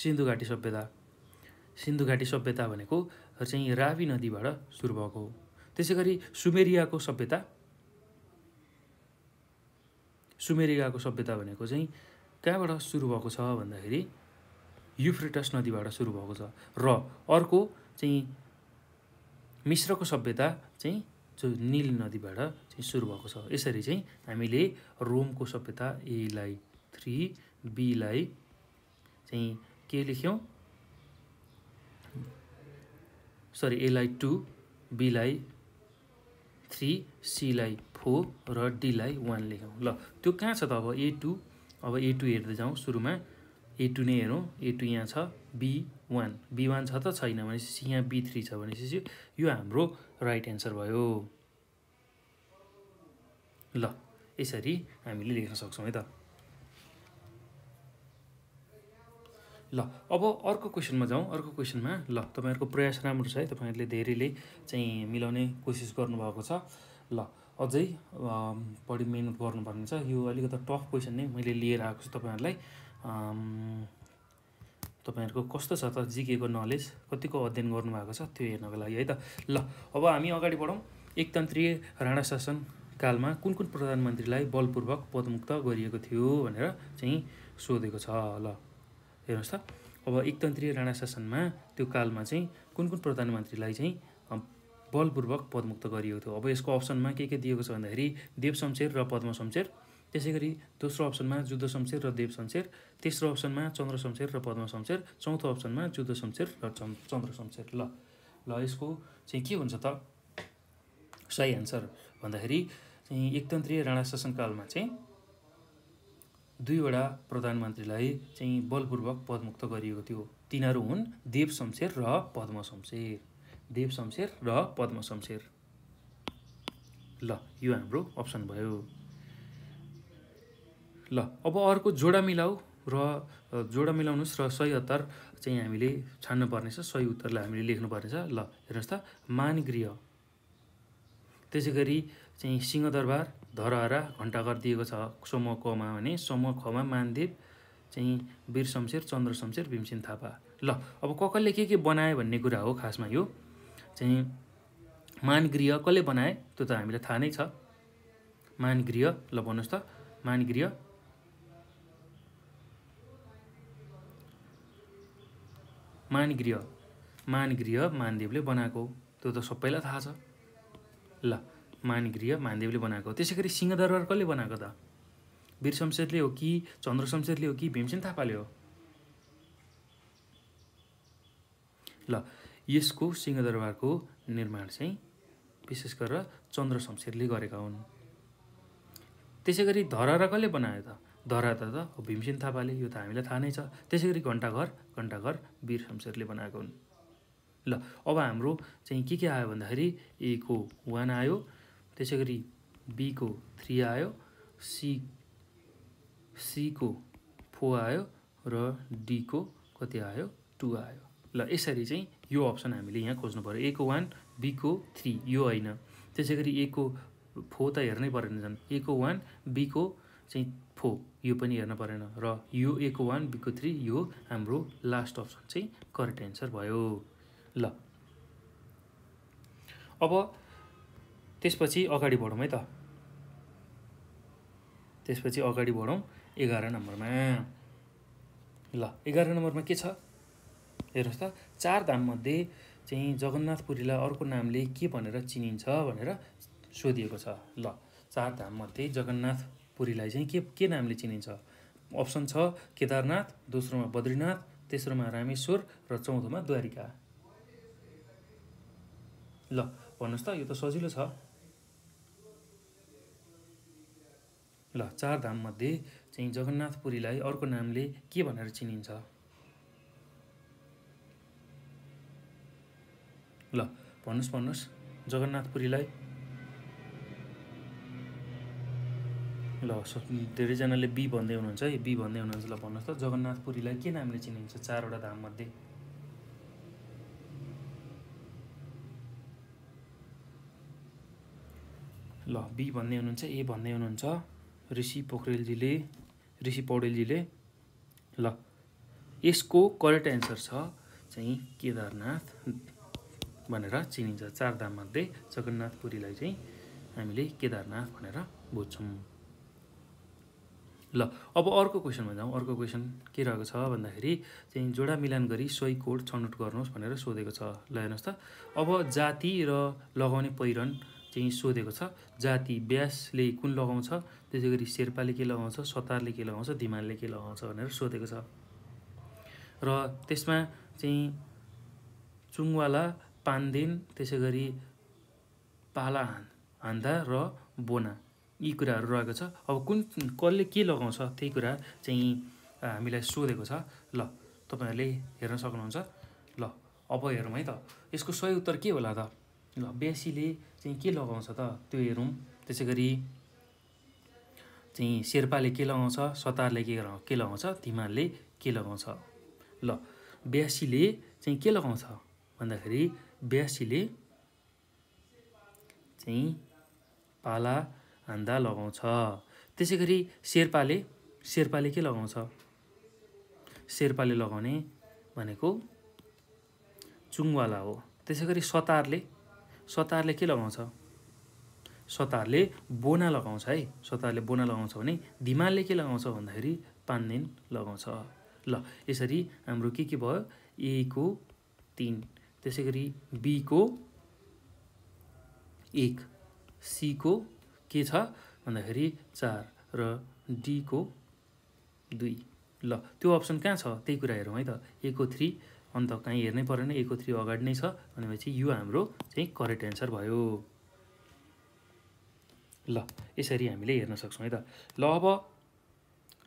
सिन्धु घाँटी सभ्यता सिन्धु घाँटी सभ्यता भनेको चाहिँ रावी नदीबाट सुरु भएको हो त्यसै गरी सुमेरियाको सभ्यता सुमेरियाको सभ्यता भनेको चाहिँ कहाँबाट सुरु भएको छ भन्दाखेरि युफ्रेटस नदीबाट सुरु भएको छ र अर्को चाहिँ मिश्रको सभ्यता चाहिँ जो निल नदीबाट चाहिँ सुरु भएको छ यसरी चाहिँ हामीले रोमको सभ्यता एलाई थ्री बीलाई चाहिँ के लेख्यौँ सरी एलाई टू बीलाई थ्री सीलाई फोर र डीलाई वान लेख्यौँ ल त्यो कहाँ छ त अब ए टू अब ए टू हेर्दै जाउँ सुरुमा ए टू नै हेरौँ ए टू यहाँ छ बी वान बी वान छ त छैन भनेपछि यहाँ बी थ्री छ भनेपछि यो हाम्रो राइट एन्सर भयो ल यसरी हामीले लेख्न सक्छौँ है त ल अब अर्को क्वेसनमा जाउँ अर्को क्वेसनमा ल तपाईँहरूको प्रयास राम्रो छ है तपाईँहरूले धेरैले चाहिँ मिलाउने कोसिस गर्नुभएको छ ल अझै बढी मिहिनेत गर्नुपर्ने छ यो अलिकति टफ क्वेसन नै मैले लिएर आएको छु तपाईँहरूलाई तपाईँहरूको कस्तो छ त जिकेको नलेज कतिको अध्ययन गर्नुभएको छ त्यो हेर्नको लागि है त ल अब हामी अगाडि बढौँ एकतन्त्रीय राणा शासन कालमा कुन कुन प्रधानमन्त्रीलाई बलपूर्वक पदमुक्त गरिएको थियो भनेर चाहिँ सोधेको छ ल हेर्नुहोस् त अब एकतन्त्रीय राणा शासनमा त्यो कालमा चाहिँ कुन कुन प्रधानमन्त्रीलाई चाहिँ बलपूर्वक पदमुक्त गरिएको थियो अब यसको अप्सनमा के के दिएको छ भन्दाखेरि देव शमशेर र पद्म शमशेर त्यसै गरी दोस्रो अप्सनमा जुद्ध शमशेर र देव शमशेर तेस्रो अप्सनमा चन्द्र शमशेर र पद्म शमशेर चौथो अप्सनमा जुद्ध शमशेर र चन्द्र शमशेर ल ल यसको चाहिँ के हुन्छ त सही आन्सर भन्दाखेरि चाहिँ एकतन्त्रीय राणा शासनकालमा चाहिँ दुईवटा प्रधानमन्त्रीलाई चाहिँ बलपूर्वक पदमुक्त गरिएको थियो तिनीहरू हुन् देव शमशेर र पद्म शमशेर देव शमशेर र पद्म शमशेर ल यो हाम्रो अप्सन भयो ल अब अर्को जोडा मिलाऊ र जोडा मिलाउनुहोस् र सही उत्तर चाहिँ हामीले छान्नुपर्नेछ सही उत्तरलाई हामीले लेख्नुपर्नेछ ल हेर्नुहोस् त मानगृह त्यसै गरी चाहिँ सिंहदरबार धरहरा घन्टाघर दिएको छ समूह कमा भने समूह खमा मानदेव चाहिँ वीर शमशेर चन्द्र शमशेर भीमसेन थापा ल अब कसले के के बनाए भन्ने कुरा हो खासमा यो चाहिँ मानगृह कसले बनाए त्यो त हामीलाई थाहा नै छ मानगृह ल भन्नुहोस् त मानगृह मानगृह मानगृह मानदेवले बनाएको त्यो त सबैलाई थाहा छ ल मानगृह मानदेवले बनाएको त्यसै गरी सिंहदरबार कसले बनाएको त वीर शमशेरले हो कि चन्द्र शमशेरले हो कि भीमसेन थापाले हो ल यसको सिंहदरबारको निर्माण चाहिँ विशेष गरेर चन्द्र शमशेरले गरेका हुन् त्यसै गरी धरहरा कसले बनायो त धरा त भीमसेन थापाले यो त हामीलाई थाहा नै छ त्यसै गरी घन्टाघर घन्टाघर वीर शमशेरले बनाएको हुन् ल अब हाम्रो चाहिँ के के आयो भन्दाखेरि ए को वान आयो त्यसै गरी बीको थ्री आयो सी सीको फोर आयो र डीको कति आयो टु आयो ल यसरी चाहिँ यो अप्सन हामीले यहाँ खोज्नु पऱ्यो ए को वान बीको थ्री यो होइन त्यसै गरी ए को फो त हेर्नै परेन झन् ए को वान बीको चाहिँ फो यो पनि हेर्न परेन र यो ए को वान बीको थ्री यो हाम्रो लास्ट अप्सन चाहिँ करेक्ट एन्सर भयो ल अब त्यसपछि अगाडि बढौँ है त त्यसपछि अगाडि बढौँ एघार नम्बरमा ल एघार नम्बरमा के छ हेर्नुहोस् त चार धाममध्ये चाहिँ जगन्नाथ पुरीलाई अर्को नामले के भनेर चिनिन्छ भनेर सोधिएको छ ल चार धाममध्ये जगन्नाथ पुरीलाई चाहिँ के के नामले चिनिन्छ अप्सन छ केदारनाथ दोस्रोमा बद्रीनाथ तेस्रोमा रामेश्वर र चौथोमा द्वारिका ल भन्नुहोस् त यो त सजिलो छ ल चार धाममध्ये चाहिँ जगन्नाथ पुरीलाई अर्को नामले के भनेर चिनिन्छ ल भन्नुहोस् भन्नुहोस् जगन्नाथपुरीलाई पुरीलाई ल धेरैजनाले बी भन्दै हुनुहुन्छ है बी भन्दै हुनुहुन्छ ल भन्नुहोस् त जगन्नाथपुरीलाई के नामले चिनिन्छ चारवटा धाममध्ये ल बी भन्दै हुनुहुन्छ ए भन्दै हुनुहुन्छ ऋषि पोखरेलजीले ऋषि पौडेलजीले ल यसको करेक्ट एन्सर छ चाहिँ केदारनाथ भनेर चिनिन्छ मध्ये जगन्नाथ पुरीलाई चाहिँ हामीले केदारनाथ भनेर बुझ्छौँ ल अब अर्को क्वेसनमा जाउँ अर्को क्वेसन के रहेको छ भन्दाखेरि चाहिँ जोडा मिलान गरी सोही कोड छनौट गर्नुहोस् भनेर सोधेको छ ल हेर्नुहोस् त अब जाति र लगाउने पहिरन चाहिँ सोधेको छ जाति ब्यासले कुन लगाउँछ त्यसै गरी शेर्पाले के लगाउँछ सतारले के लगाउँछ धिमालले के लगाउँछ भनेर सोधेको छ र त्यसमा चाहिँ चुङवाला पानदेन त्यसै गरी पाला हान्दा र बोना यी कुराहरू रहेको छ अब कुन कसले के लगाउँछ त्यही कुरा चाहिँ हामीलाई सोधेको छ ल तपाईँहरूले हेर्न सक्नुहुन्छ ल अब हेरौँ है त यसको सही उत्तर के होला त ल बेसीले चाहिँ के लगाउँछ त त्यो हेरौँ त्यसै गरी चाहिँ शेर्पाले के लगाउँछ सतारले के के लगाउँछ तिमारले के लगाउँछ ल ब्यासीले चाहिँ के लगाउँछ भन्दाखेरि ब्यासीले चाहिँ पाला हान्दा लगाउँछ त्यसै गरी शेर्पाले शेर्पाले के लगाउँछ शेर्पाले लगाउने भनेको चुङवाला हो त्यसै गरी सतारले सतारले के लगाउँछ सतारले बोना लगाउँछ है सतारले बोना लगाउँछ भने धिमालले के लगाउँछ भन्दाखेरि पान्देन लगाउँछ ल यसरी हाम्रो के के भयो एको तिन त्यसै गरी बीको एक सीको के छ भन्दाखेरि चार र डीको दुई ल त्यो अप्सन कहाँ छ त्यही कुरा हेरौँ है त एको थ्री अन्त कहीँ हेर्नै परेन एको थ्री अगाडि नै छ भनेपछि यो हाम्रो चाहिँ करेक्ट एन्सर भयो ल यसरी हामीले हेर्न सक्छौँ है त ल अब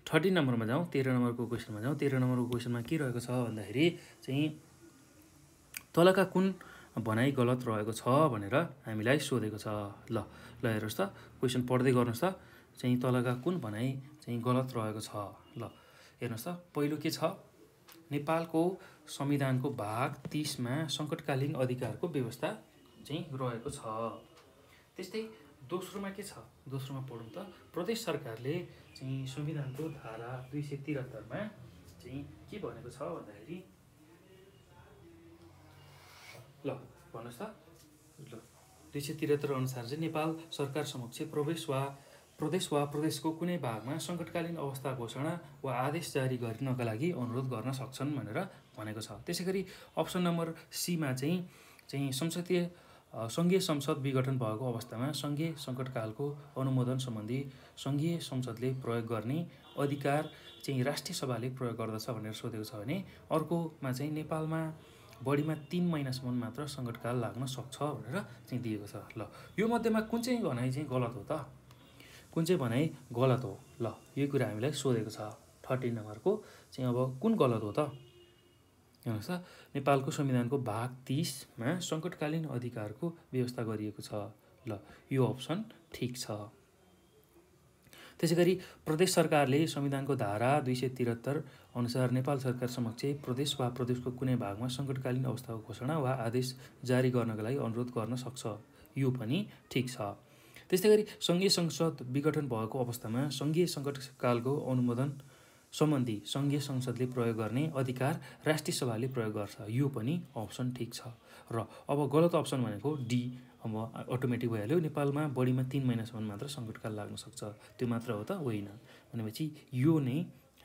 थर्टिन नम्बरमा जाउँ तेह्र नम्बरको क्वेसनमा जाउँ तेह्र नम्बरको क्वेसनमा के रहेको छ भन्दाखेरि चाहिँ तलका कुन भनाइ गलत रहेको छ भनेर हामीलाई सोधेको छ ल ल हेर्नुहोस् त क्वेसन पढ्दै गर्नुहोस् त चाहिँ तलका कुन भनाइ चाहिँ गलत रहेको छ ल हेर्नुहोस् त पहिलो के छ नेपालको संविधानको भाग तिसमा सङ्कटकालीन अधिकारको व्यवस्था चाहिँ रहेको छ त्यस्तै दोस्रोमा के छ दोस्रोमा पढौँ त प्रदेश सरकारले चाहिँ संविधानको धारा दुई सय त्रिहत्तरमा चाहिँ के भनेको छ भन्दाखेरि ल भन्नुहोस् त ल दुई सय त्रिहत्तर अनुसार चाहिँ नेपाल सरकार समक्ष प्रवेश वा प्रदेश वा प्रदेशको कुनै भागमा सङ्कटकालीन अवस्था घोषणा वा आदेश जारी गरिनका लागि अनुरोध गर्न सक्छन् भनेर भनेको छ त्यसै गरी अप्सन नम्बर सीमा चाहिँ चाहिँ संसदीय सङ्घीय संसद विघटन भएको अवस्थामा सङ्घीय सङ्कटकालको अनुमोदन सम्बन्धी सङ्घीय संसदले प्रयोग गर्ने अधिकार चाहिँ राष्ट्रिय सभाले प्रयोग गर्दछ भनेर सोधेको छ भने अर्कोमा चाहिँ नेपालमा बढीमा तिन महिनासम्म मात्र सङ्कटकाल लाग्न सक्छ भनेर चाहिँ दिएको छ ल यो मध्येमा कुन चाहिँ भनाइ चाहिँ गलत हो त कुन चाहिँ भनाइ गलत हो ल यो कुरा हामीलाई सोधेको छ थर्टी नम्बरको चाहिँ अब कुन गलत हो त हेर्नुहोस् त नेपालको संविधानको भाग तिसमा सङ्कटकालीन अधिकारको व्यवस्था गरिएको छ ल यो अप्सन ठिक छ त्यसै गरी प्रदेश सरकारले संविधानको धारा दुई सय त्रिहत्तर अनुसार नेपाल सरकार समक्ष प्रदेश वा प्रदेशको कुनै भागमा सङ्कटकालीन अवस्थाको घोषणा वा आदेश जारी गर्नका लागि अनुरोध गर्न सक्छ यो पनि ठिक छ त्यस्तै गरी सङ्घीय संसद विघटन भएको अवस्थामा सङ्घीय सङ्कटकालको अनुमोदन सम्बन्धी सङ्घीय संसदले प्रयोग गर्ने अधिकार राष्ट्रिय सभाले प्रयोग गर्छ यो पनि अप्सन ठिक छ र अब गलत अप्सन भनेको डी अब अटोमेटिक भइहाल्यो नेपालमा बढीमा तिन महिनासम्म मात्र सङ्कटकाल लाग्न सक्छ त्यो मात्र हो त होइन भनेपछि यो नै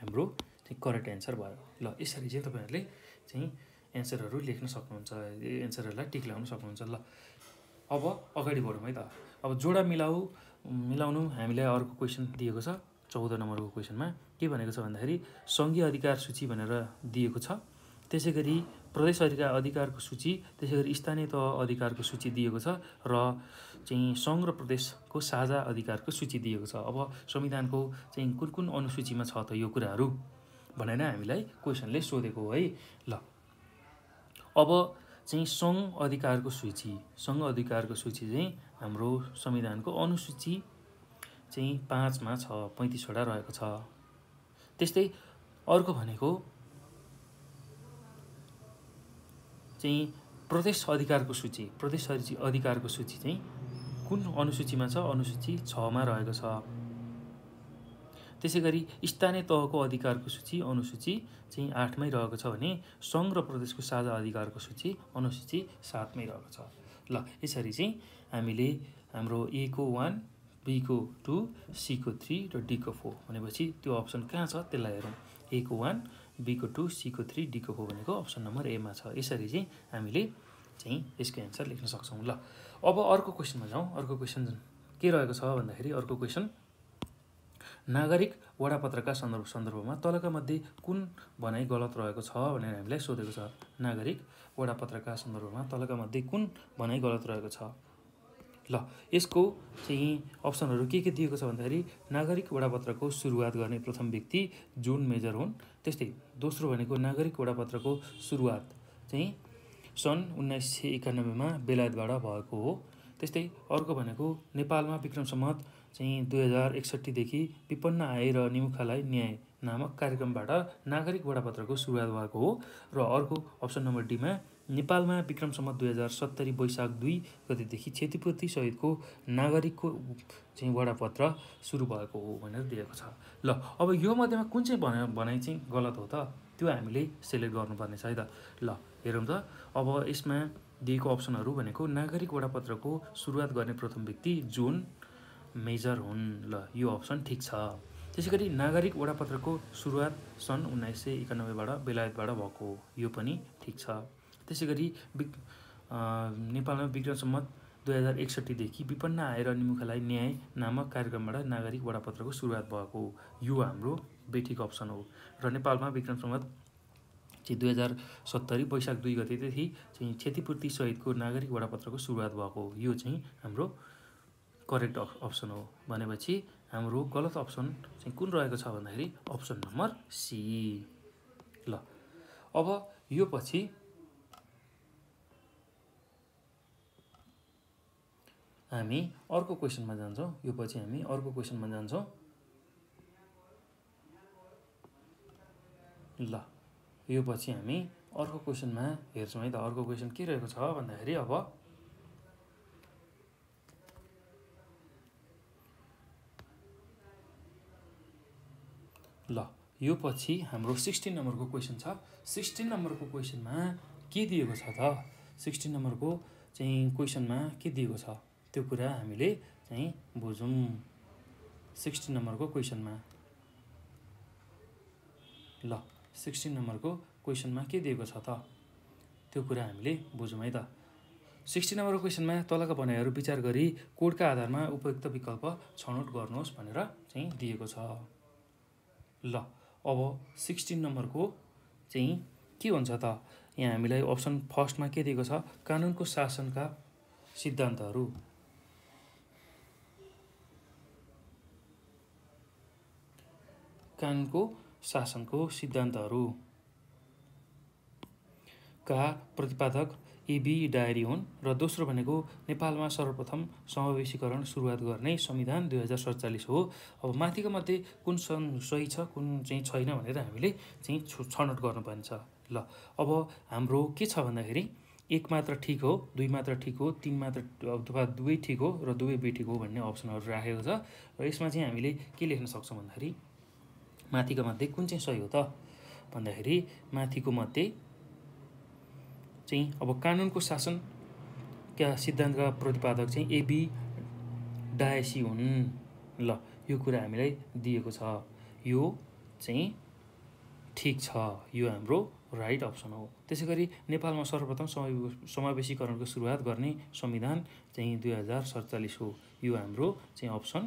हाम्रो चाहिँ करेक्ट एन्सर भयो ल यसरी चाहिँ तपाईँहरूले चाहिँ एन्सरहरू लेख्न सक्नुहुन्छ एन्सरहरूलाई टिक लगाउन सक्नुहुन्छ ल अब अगाडि बढौँ है त अब जोडा मिलाऊ मिलाउनु हामीलाई अर्को क्वेसन दिएको छ चौध नम्बरको क्वेसनमा के भनेको छ भन्दाखेरि सङ्घीय अधिकार सूची भनेर दिएको छ त्यसै गरी प्रदेश अधिकार अधिकारको सूची त्यसै गरी स्थानीय तह अधिकारको सूची दिएको छ र चाहिँ सङ्घ र प्रदेशको साझा अधिकारको सूची दिएको छ अब संविधानको चाहिँ कुन कुन अनुसूचीमा छ त यो कुराहरू भनेर हामीलाई क्वेसनले सोधेको है ल अब चाहिँ सङ्घ अधिकारको सूची सङ्घ अधिकारको सूची चाहिँ हाम्रो संविधानको अनुसूची चाहिँ पाँचमा छ पैँतिसवटा रहेको छ त्यस्तै अर्को भनेको चाहिँ प्रदेश अधिकारको सूची प्रदेश अधिकारको सूची चाहिँ कुन अनुसूचीमा छ अनुसूची छमा रहेको छ त्यसै गरी स्थानीय तहको अधिकारको सूची अनुसूची चाहिँ आठमै रहेको छ भने सङ्घ र प्रदेशको साझा अधिकारको सूची अनुसूची सातमै रहेको छ ल यसरी चाहिँ हामीले हाम्रो ए को वान बीको टू सीको थ्री र डीको फोर भनेपछि त्यो अप्सन कहाँ छ त्यसलाई हेरौँ ए को वान बीको टू सीको थ्री डीको फोर भनेको अप्सन नम्बर एमा छ यसरी चाहिँ हामीले चाहिँ यसको एन्सर लेख्न सक्छौँ ल अब अर्को क्वेसनमा जाउँ अर्को क्वेसन के रहेको छ भन्दाखेरि अर्को क्वेसन नागरिक वडापत्रका सन्दर्भ सन्दर्भमा तलका मध्ये कुन भनाइ गलत रहेको छ भनेर हामीलाई सोधेको छ नागरिक वडापत्रका सन्दर्भमा तलका मध्ये कुन भनाइ गलत रहेको छ ल यसको चाहिँ अप्सनहरू के के दिएको छ भन्दाखेरि नागरिक वडापत्रको सुरुवात गर्ने प्रथम व्यक्ति जुन मेजर हुन् त्यस्तै दोस्रो भनेको नागरिक वडापत्रको सुरुवात चाहिँ सन् उन्नाइस सय एकानब्बेमा बेलायतबाट भएको हो त्यस्तै अर्को भनेको नेपालमा विक्रम सम्मत चाहिँ दुई हजार एकसट्ठीदेखि विपन्न आय र निमुखालाई न्याय नामक कार्यक्रमबाट नागरिक वडापत्रको सुरुवात भएको हो र अर्को अप्सन नम्बर डीमा नेपालमा विक्रमसम्म दुई हजार सत्तरी वैशाख दुई गतिदेखि क्षतिपूर्ति सहितको नागरिकको चाहिँ वडापत्र सुरु भएको हो भनेर दिएको छ ल अब यो मध्येमा कुन चाहिँ भन भनाइ चाहिँ गलत हो त त्यो हामीले सेलेक्ट छ है त ल हेरौँ त अब यसमा दिएको अप्सनहरू भनेको नागरिक वडापत्रको सुरुवात गर्ने प्रथम व्यक्ति जुन मेजर हुन् ल यो अप्सन ठिक छ त्यसै गरी नागरिक वडापत्रको सुरुवात सन् उन्नाइस सय एकानब्बेबाट बेलायतबाट भएको यो पनि ठिक छ त्यसै गरी नेपालमा विक्रम सम्मत दुई हजार एकसट्ठीदेखि विपन्न आएर निमुखलाई न्याय नामक कार्यक्रमबाट नागरिक वडापत्रको सुरुवात भएको यो हाम्रो बेठिक अप्सन हो र नेपालमा विक्रम सम्मत चाहिँ दुई हजार सत्तरी वैशाख दुई गतेदेखि चाहिँ क्षतिपूर्ति सहितको नागरिक वडापत्रको सुरुवात भएको यो चाहिँ हाम्रो करेक्ट अप्सन हो भनेपछि हाम्रो गलत अप्सन चाहिँ कुन रहेको छ भन्दाखेरि अप्सन नम्बर सी ल अब यो पछि हामी अर्को क्वेसनमा जान्छौँ यो पछि हामी अर्को क्वेसनमा जान्छौँ ल यो पछि हामी अर्को क्वेसनमा हेर्छौँ है त अर्को क्वेसन के रहेको छ भन्दाखेरि अब ल यो पछि हाम्रो सिक्सटिन नम्बरको क्वेसन छ सिक्सटिन नम्बरको क्वेसनमा के दिएको छ त सिक्सटिन नम्बरको चाहिँ क्वेसनमा के दिएको छ त्यो कुरा हामीले चाहिँ बुझौँ सिक्सटिन नम्बरको क्वेसनमा ल सिक्सटिन नम्बरको क्वेसनमा के दिएको छ त त्यो कुरा हामीले बुझौँ है त सिक्सटिन नम्बरको क्वेसनमा तलका भनाइहरू विचार गरी कोडका आधारमा उपयुक्त विकल्प छनौट गर्नुहोस् भनेर चाहिँ दिएको छ ल अब सिक्सटिन नम्बरको चाहिँ के हुन्छ त यहाँ हामीलाई अप्सन फर्स्टमा के दिएको छ कानुनको शासनका सिद्धान्तहरू कानुनको शासनको सिद्धान्तहरू का प्रतिपादक एबी डायरी हुन् र दोस्रो भनेको नेपालमा सर्वप्रथम समावेशीकरण सुरुवात गर्ने संविधान दुई हजार सडचालिस हो अब माथिको मध्ये कुन सन् सही छ कुन चाहिँ छैन भनेर हामीले चाहिँ छनौट गर्नुपर्नेछ ल अब हाम्रो के छ भन्दाखेरि एक मात्र ठिक हो दुई मात्र ठिक हो तिन मात्र अथवा दुवै ठिक हो र दुवै बेठिक हो भन्ने अप्सनहरू राखेको छ र यसमा चाहिँ हामीले के लेख्न सक्छौँ भन्दाखेरि माथिको मध्ये कुन चाहिँ सही हो त भन्दाखेरि माथिको मध्ये चाहिँ अब कानुनको शासनका सिद्धान्तका प्रतिपादक चाहिँ एबी डायसी हुन् ल यो कुरा हामीलाई दिएको छ यो चाहिँ ठिक छ यो हाम्रो राइट अप्सन हो त्यसै गरी नेपालमा सर्वप्रथम समावेशीकरणको सुरुवात गर्ने संविधान चाहिँ दुई हजार सडचालिस हो यो हाम्रो चाहिँ अप्सन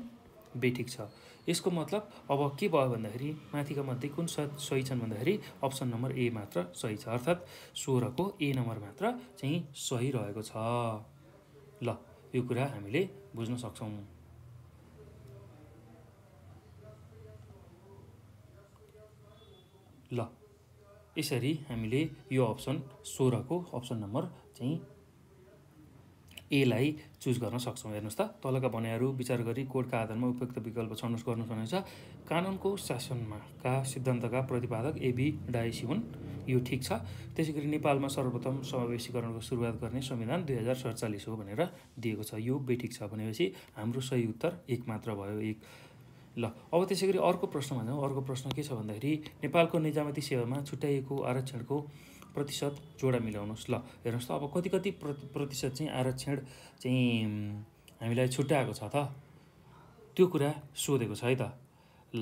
बेठिक छ यसको मतलब अब के भयो भन्दाखेरि माथिका मध्ये कुन स सही छन् भन्दाखेरि अप्सन नम्बर ए मात्र सही छ अर्थात् सोह्रको ए नम्बर मात्र चाहिँ सही रहेको छ ल यो कुरा हामीले बुझ्न सक्छौँ ल यसरी हामीले यो अप्सन सोह्रको अप्सन नम्बर चाहिँ एलाई चुज गर्न सक्छौँ हेर्नुहोस् त तलका भनाइहरू विचार गरी कोडका आधारमा उपयुक्त विकल्प छनौट गर्नुपर्ने छ कानुनको शासनमा का सिद्धान्तका प्रतिपादक एबी डाइसी हुन् यो ठिक छ त्यसै गरी नेपालमा सर्वप्रथम समावेशीकरणको सुरुवात गर्ने संविधान दुई हजार सडचालिस हो भनेर दिएको छ यो बेठिक छ भनेपछि हाम्रो सही उत्तर एक मात्र भयो एक ल अब त्यसै गरी अर्को प्रश्न जाउँ अर्को प्रश्न के छ भन्दाखेरि नेपालको निजामती सेवामा छुट्याइएको आरक्षणको प्रतिशत जोडा मिलाउनुहोस् ल हेर्नुहोस् त अब कति कति प्रतिशत चाहिँ आरक्षण चाहिँ हामीलाई छुट्याएको छ त त्यो कुरा सोधेको छ है त ल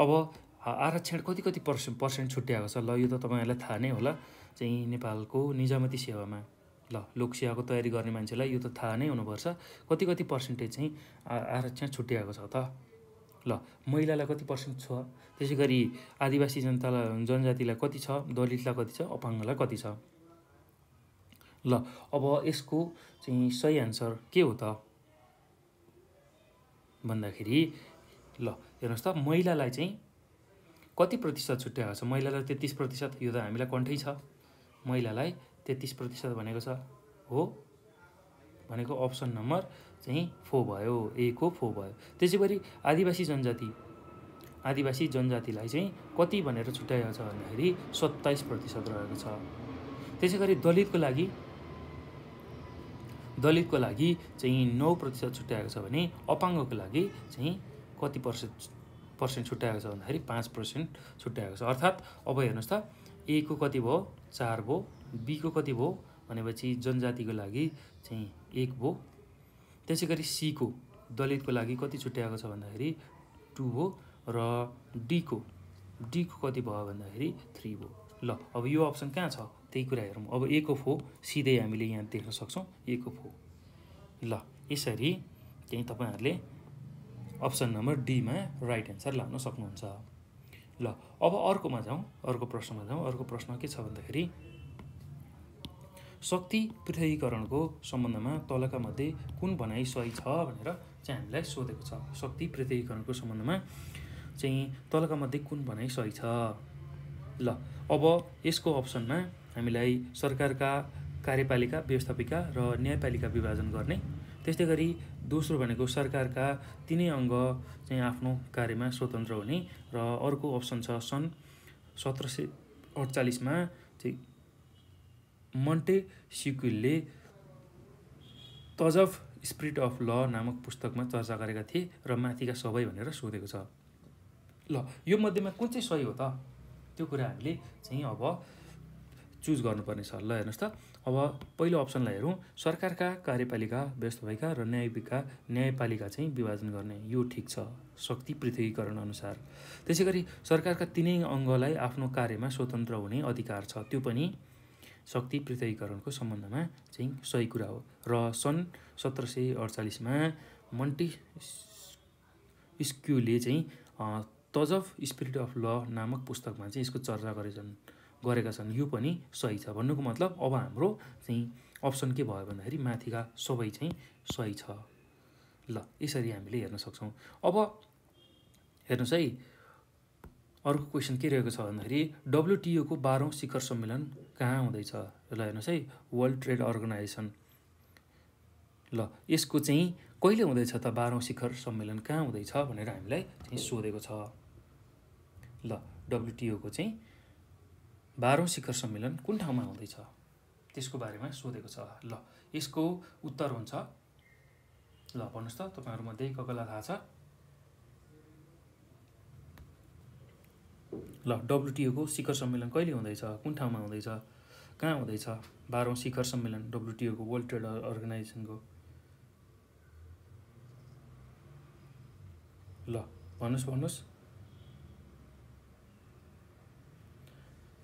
अब आरक्षण कति कति पर्सेन्ट पर्सेन्ट छुट्याएको छ ल यो त तपाईँहरूलाई थाहा नै होला चाहिँ नेपालको निजामती सेवामा ल लोकसेवाको तयारी गर्ने मान्छेलाई यो त थाहा नै हुनुपर्छ कति कति पर्सेन्टेज चाहिँ आरक्षण छुट्याएको छ त ल महिलालाई कति पर्सेन्ट छ त्यसै गरी आदिवासी जनतालाई जनजातिलाई कति छ दलितलाई कति छ अपाङ्गलाई कति छ ल अब यसको चाहिँ सही आन्सर के हो त भन्दाखेरि ल हेर्नुहोस् त महिलालाई चाहिँ कति प्रतिशत छुट्याएको छ महिलालाई तेत्तिस प्रतिशत यो त हामीलाई कन्ठै छ महिलालाई तेत्तिस प्रतिशत भनेको छ हो भनेको अप्सन नम्बर चाहिँ फो भयो ए को फो भयो त्यसै गरी आदिवासी जनजाति आदिवासी जनजातिलाई चाहिँ कति भनेर छुट्याएको छ भन्दाखेरि सत्ताइस प्रतिशत रहेको छ त्यसै गरी दलितको लागि दलितको लागि चाहिँ नौ प्रतिशत छुट्याएको छ भने अपाङ्गको लागि चाहिँ कति पर्सेन्ट पर्सेन्ट छुट्याएको छ भन्दाखेरि पाँच पर्सेन्ट छुट्याएको छ अर्थात् अब हेर्नुहोस् त एको कति भयो चार भयो बीको कति भयो भनेपछि जनजातिको लागि चाहिँ एक भयो त्यसै गरी सीको दलितको लागि कति छुट्याएको छ भन्दाखेरि टु हो र डीको डीको कति भयो भन्दाखेरि थ्री हो ल अब यो अप्सन कहाँ छ त्यही कुरा हेरौँ अब एक अफ हो सिधै हामीले यहाँ देख्न सक्छौँ एक अफ हो ल यसरी त्यही तपाईँहरूले अप्सन नम्बर डीमा राइट एन्सर लाउन सक्नुहुन्छ ल अब अर्कोमा जाउँ अर्को प्रश्नमा जाउँ अर्को प्रश्न के छ भन्दाखेरि शक्ति पृथकीकरणको सम्बन्धमा तलका मध्ये कुन भनाइ सही छ भनेर चाहिँ हामीलाई सोधेको छ शक्ति पृथकीकरणको सम्बन्धमा चाहिँ तलका मध्ये कुन भनाइ सही छ ल अब यसको अप्सनमा हामीलाई सरकारका कार्यपालिका व्यवस्थापिका र न्यायपालिका विभाजन गर्ने त्यस्तै गरी दोस्रो भनेको सरकारका तिनै अङ्ग चाहिँ आफ्नो कार्यमा स्वतन्त्र हुने र अर्को अप्सन छ सन् सत्र सय अडचालिसमा चाहिँ मन्टे मन्टेसिक्युलले तजफ स्पिरिट अफ ल नामक पुस्तकमा चर्चा गरेका थिए र माथिका सबै भनेर सोधेको छ ल यो मध्येमा कुन चाहिँ सही हो त त्यो कुरा हामीले चाहिँ अब चुज गर्नुपर्नेछ ल हेर्नुहोस् त अब पहिलो अप्सनलाई हेरौँ सरकारका कार्यपालिका व्यस्त भएका र न्यायिका न्यायपालिका चाहिँ विभाजन गर्ने यो ठिक छ शक्ति पृथ्वीकरण अनुसार त्यसै गरी सरकारका तिनै अङ्गलाई आफ्नो कार्यमा स्वतन्त्र हुने अधिकार छ त्यो पनि शक्ति पृथकीकरणको सम्बन्धमा चाहिँ सही कुरा हो र सन् सत्र सय अडचालिसमा मन्टी स्क्युले चाहिँ तज अफ स्पिरिट अफ ल नामक पुस्तकमा चाहिँ यसको चर्चा गरेछन् गरेका छन् यो पनि सही छ भन्नुको मतलब अब हाम्रो चाहिँ अप्सन के भयो भन्दाखेरि माथिका सबै चाहिँ सही छ ल यसरी हामीले हेर्न सक्छौँ अब हेर्नुहोस् है अर्को क्वेसन के रहेको छ भन्दाखेरि डब्लुटिओको बाह्रौँ शिखर सम्मेलन कहाँ हुँदैछ ल हेर्नुहोस् है वर्ल्ड ट्रेड अर्गनाइजेसन ल यसको चाहिँ कहिले हुँदैछ त बाह्रौँ शिखर सम्मेलन कहाँ हुँदैछ भनेर हामीलाई चाहिँ सोधेको छ ल डब्लुटिओको चाहिँ बाह्रौँ शिखर सम्मेलन कुन ठाउँमा हुँदैछ त्यसको बारेमा सोधेको छ ल यसको उत्तर हुन्छ ल भन्नुहोस् त तपाईँहरूमध्ये कला थाहा छ ल डब्लुटिओको शिखर सम्मेलन कहिले हुँदैछ कुन ठाउँमा हुँदैछ कहाँ हुँदैछ बाह्रौँ शिखर सम्मेलन डब्लुटिओको वर्ल्ड ट्रेड अर्गनाइजेसनको ल भन्नुहोस् भन्नुहोस्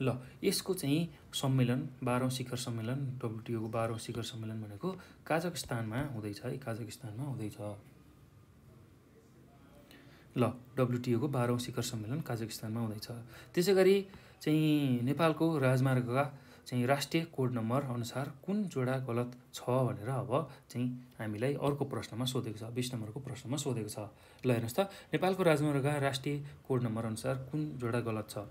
ल यसको चाहिँ सम्मेलन बाह्रौँ शिखर सम्मेलन डब्लुटिओको बाह्रौँ शिखर सम्मेलन भनेको काजकस्तानमा हुँदैछ है काजकस्तानमा हुँदैछ ल डब्लुटिओको बाह्रौँ शिखर सम्मेलन काजाकिस्तानमा हुँदैछ त्यसै गरी चाहिँ नेपालको राजमार्गका चाहिँ राष्ट्रिय कोड नम्बर अनुसार कुन जोडा गलत छ भनेर अब चाहिँ हामीलाई अर्को प्रश्नमा सोधेको छ बिस नम्बरको प्रश्नमा सोधेको छ ल हेर्नुहोस् त नेपालको राजमार्ग राष्ट्रिय कोड नम्बर अनुसार कुन जोडा गलत छ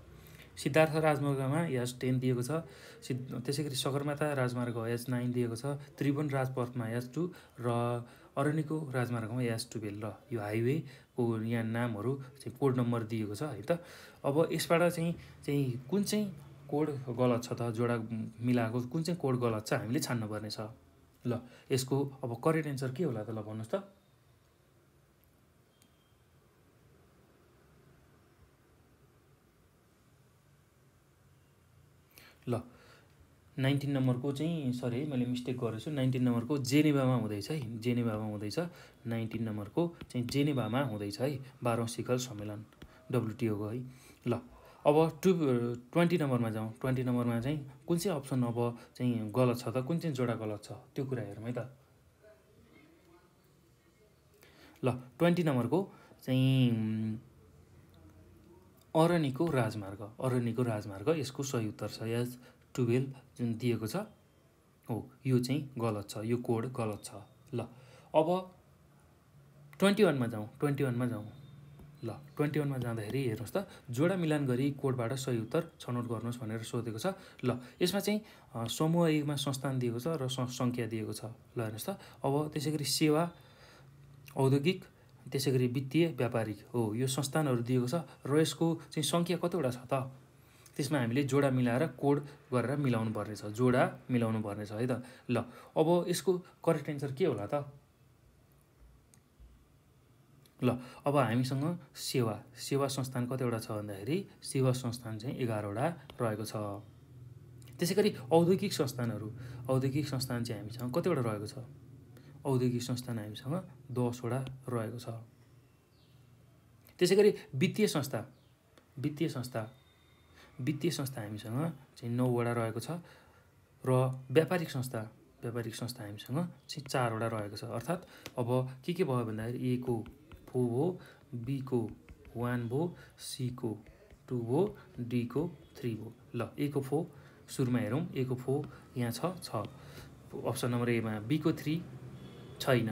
सिद्धार्थ राजमार्गमा याज टेन दिएको छ सिद्ध त्यसै गरी सगरमाथा राजमार्ग याज नाइन दिएको छ त्रिभुवन राजपथमा याज टू र अरण्यको राजमार्गमा यास टुवेल्भ ल यो हाइवेको यहाँ नामहरू चाहिँ कोड नम्बर दिएको छ है त अब यसबाट चाहिँ चाहिँ कुन चाहिँ कोड गलत छ त जोडा मिलाएको कुन चाहिँ कोड गलत छ हामीले छान्नुपर्ने छ ल यसको अब करेक्ट एन्सर के होला त ल भन्नुहोस् त ल नाइन्टिन नम्बरको चाहिँ सरी है मैले मिस्टेक गरेछु छु नाइन्टिन नम्बरको जेनेभामा हुँदैछ है जेनेभामा हुँदैछ नाइन्टिन नम्बरको चाहिँ जेनेभामा हुँदैछ है बाह्रौँ शिखर सम्मेलन डब्लुटिओको है ल अब टु ट्वेन्टी नम्बरमा जाउँ ट्वेन्टी नम्बरमा चाहिँ कुन चाहिँ अप्सन अब चाहिँ गलत छ त कुन चाहिँ जोडा गलत छ त्यो कुरा हेरौँ है त ल ट्वेन्टी नम्बरको चाहिँ अरण्यको राजमार्ग अरण्यको राजमार्ग यसको सही उत्तर छ यस टुवेल्भ जुन दिएको छ हो यो चाहिँ गलत छ यो कोड गलत छ ल अब ट्वेन्टी वानमा जाउँ ट्वेन्टी वानमा जाउँ ल ट्वेन्टी वानमा जाँदाखेरि हेर्नुहोस् त जोडा मिलान गरी कोडबाट सही उत्तर छनौट गर्नुहोस् भनेर सोधेको छ ल यसमा चाहिँ समूह एकमा संस्थान दिएको छ र सङ्ख्या दिएको छ ल हेर्नुहोस् त अब त्यसै गरी सेवा औद्योगिक त्यसै गरी वित्तीय व्यापारिक हो यो संस्थानहरू दिएको छ र यसको चाहिँ सङ्ख्या कतिवटा छ त त्यसमा हामीले जोडा मिलाएर कोड गरेर मिलाउनु पर्नेछ जोडा मिलाउनु पर्नेछ है त ल अब यसको करेक्ट एन्सर के होला त ल अब हामीसँग सेवा सेवा संस्थान कतिवटा छ भन्दाखेरि सेवा संस्थान चाहिँ एघारवटा रहेको छ त्यसै गरी औद्योगिक संस्थानहरू औद्योगिक संस्थान चाहिँ हामीसँग कतिवटा रहेको छ औद्योगिक संस्थान हामीसँग दसवटा रहेको छ त्यसै गरी वित्तीय संस्था वित्तीय संस्था वित्तीय संस्था हामीसँग चाहिँ नौवटा रहेको छ र व्यापारिक संस्था व्यापारिक संस्था हामीसँग चाहिँ चारवटा रहेको छ अर्थात् अब के के भयो भन्दाखेरि ए को फोर भयो बीको वान भयो सीको टु भयो डीको थ्री भयो ल ए को फोर सुरुमा हेरौँ ए को फोर यहाँ छ छ अप्सन नम्बर एमा बीको थ्री छैन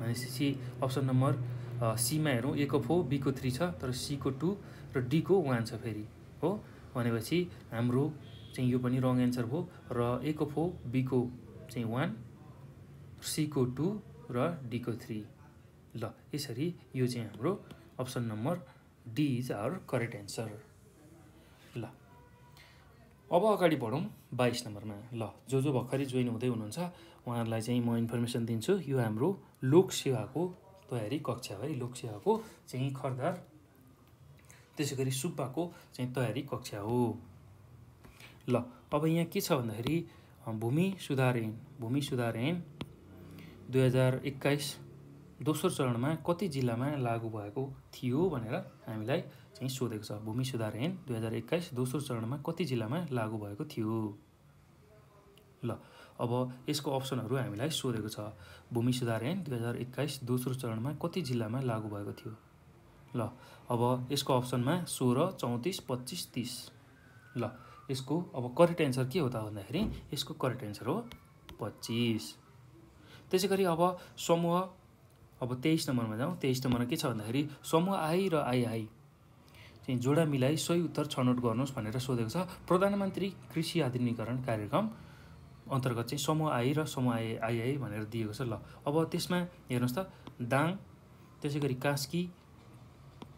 भनेपछि अप्सन नम्बर सीमा हेरौँ ए को फोर बीको थ्री छ तर सीको टू र डीको वान छ फेरि हो भनेपछि हाम्रो चाहिँ यो पनि रङ एन्सर भयो र ए को फोर बीको चाहिँ वान सीको टू र डीको थ्री ल यसरी यो चाहिँ हाम्रो option number D is our correct answer ल अब अगाडि बढौँ बाइस नम्बरमा ल जो जो भर्खरै जोइन हुँदै हुनुहुन्छ उहाँहरूलाई चाहिँ म इन्फर्मेसन दिन्छु यो हाम्रो लोकसेवाको तयारी कक्षा है लोकसेवाको चाहिँ खरदार त्यसै गरी सुब्बाको चाहिँ तयारी कक्षा हो ल अब यहाँ के छ भन्दाखेरि भूमि सुधार ऐन भूमि सुधार ऐन दुई हजार एक्काइस दोस्रो चरणमा कति जिल्लामा लागु भएको थियो भनेर हामीलाई चाहिँ सोधेको छ भूमि सुधार ऐन दुई हजार एक्काइस दोस्रो चरणमा कति जिल्लामा लागु भएको थियो ल अब यसको अप्सनहरू हामीलाई सोधेको छ भूमि सुधार ऐन दुई हजार एक्काइस दोस्रो चरणमा कति जिल्लामा लागु भएको थियो ल अब यसको अप्सनमा सोह्र चौतिस पच्चिस तिस ल यसको अब करेक्ट एन्सर के हो त भन्दाखेरि यसको करेक्ट एन्सर हो पच्चिस त्यसै गरी अब समूह अब तेइस नम्बरमा जाउँ तेइस नम्बरमा के छ भन्दाखेरि समूह आई र आई आई चाहिँ जोडा मिलाइ सही उत्तर छनौट गर्नुहोस् भनेर सोधेको छ प्रधानमन्त्री कृषि आधुनिकरण कार्यक्रम अन्तर्गत चाहिँ समूह आई र समूह आई आई भनेर दिएको छ ल अब त्यसमा हेर्नुहोस् त दाङ त्यसै गरी कास्की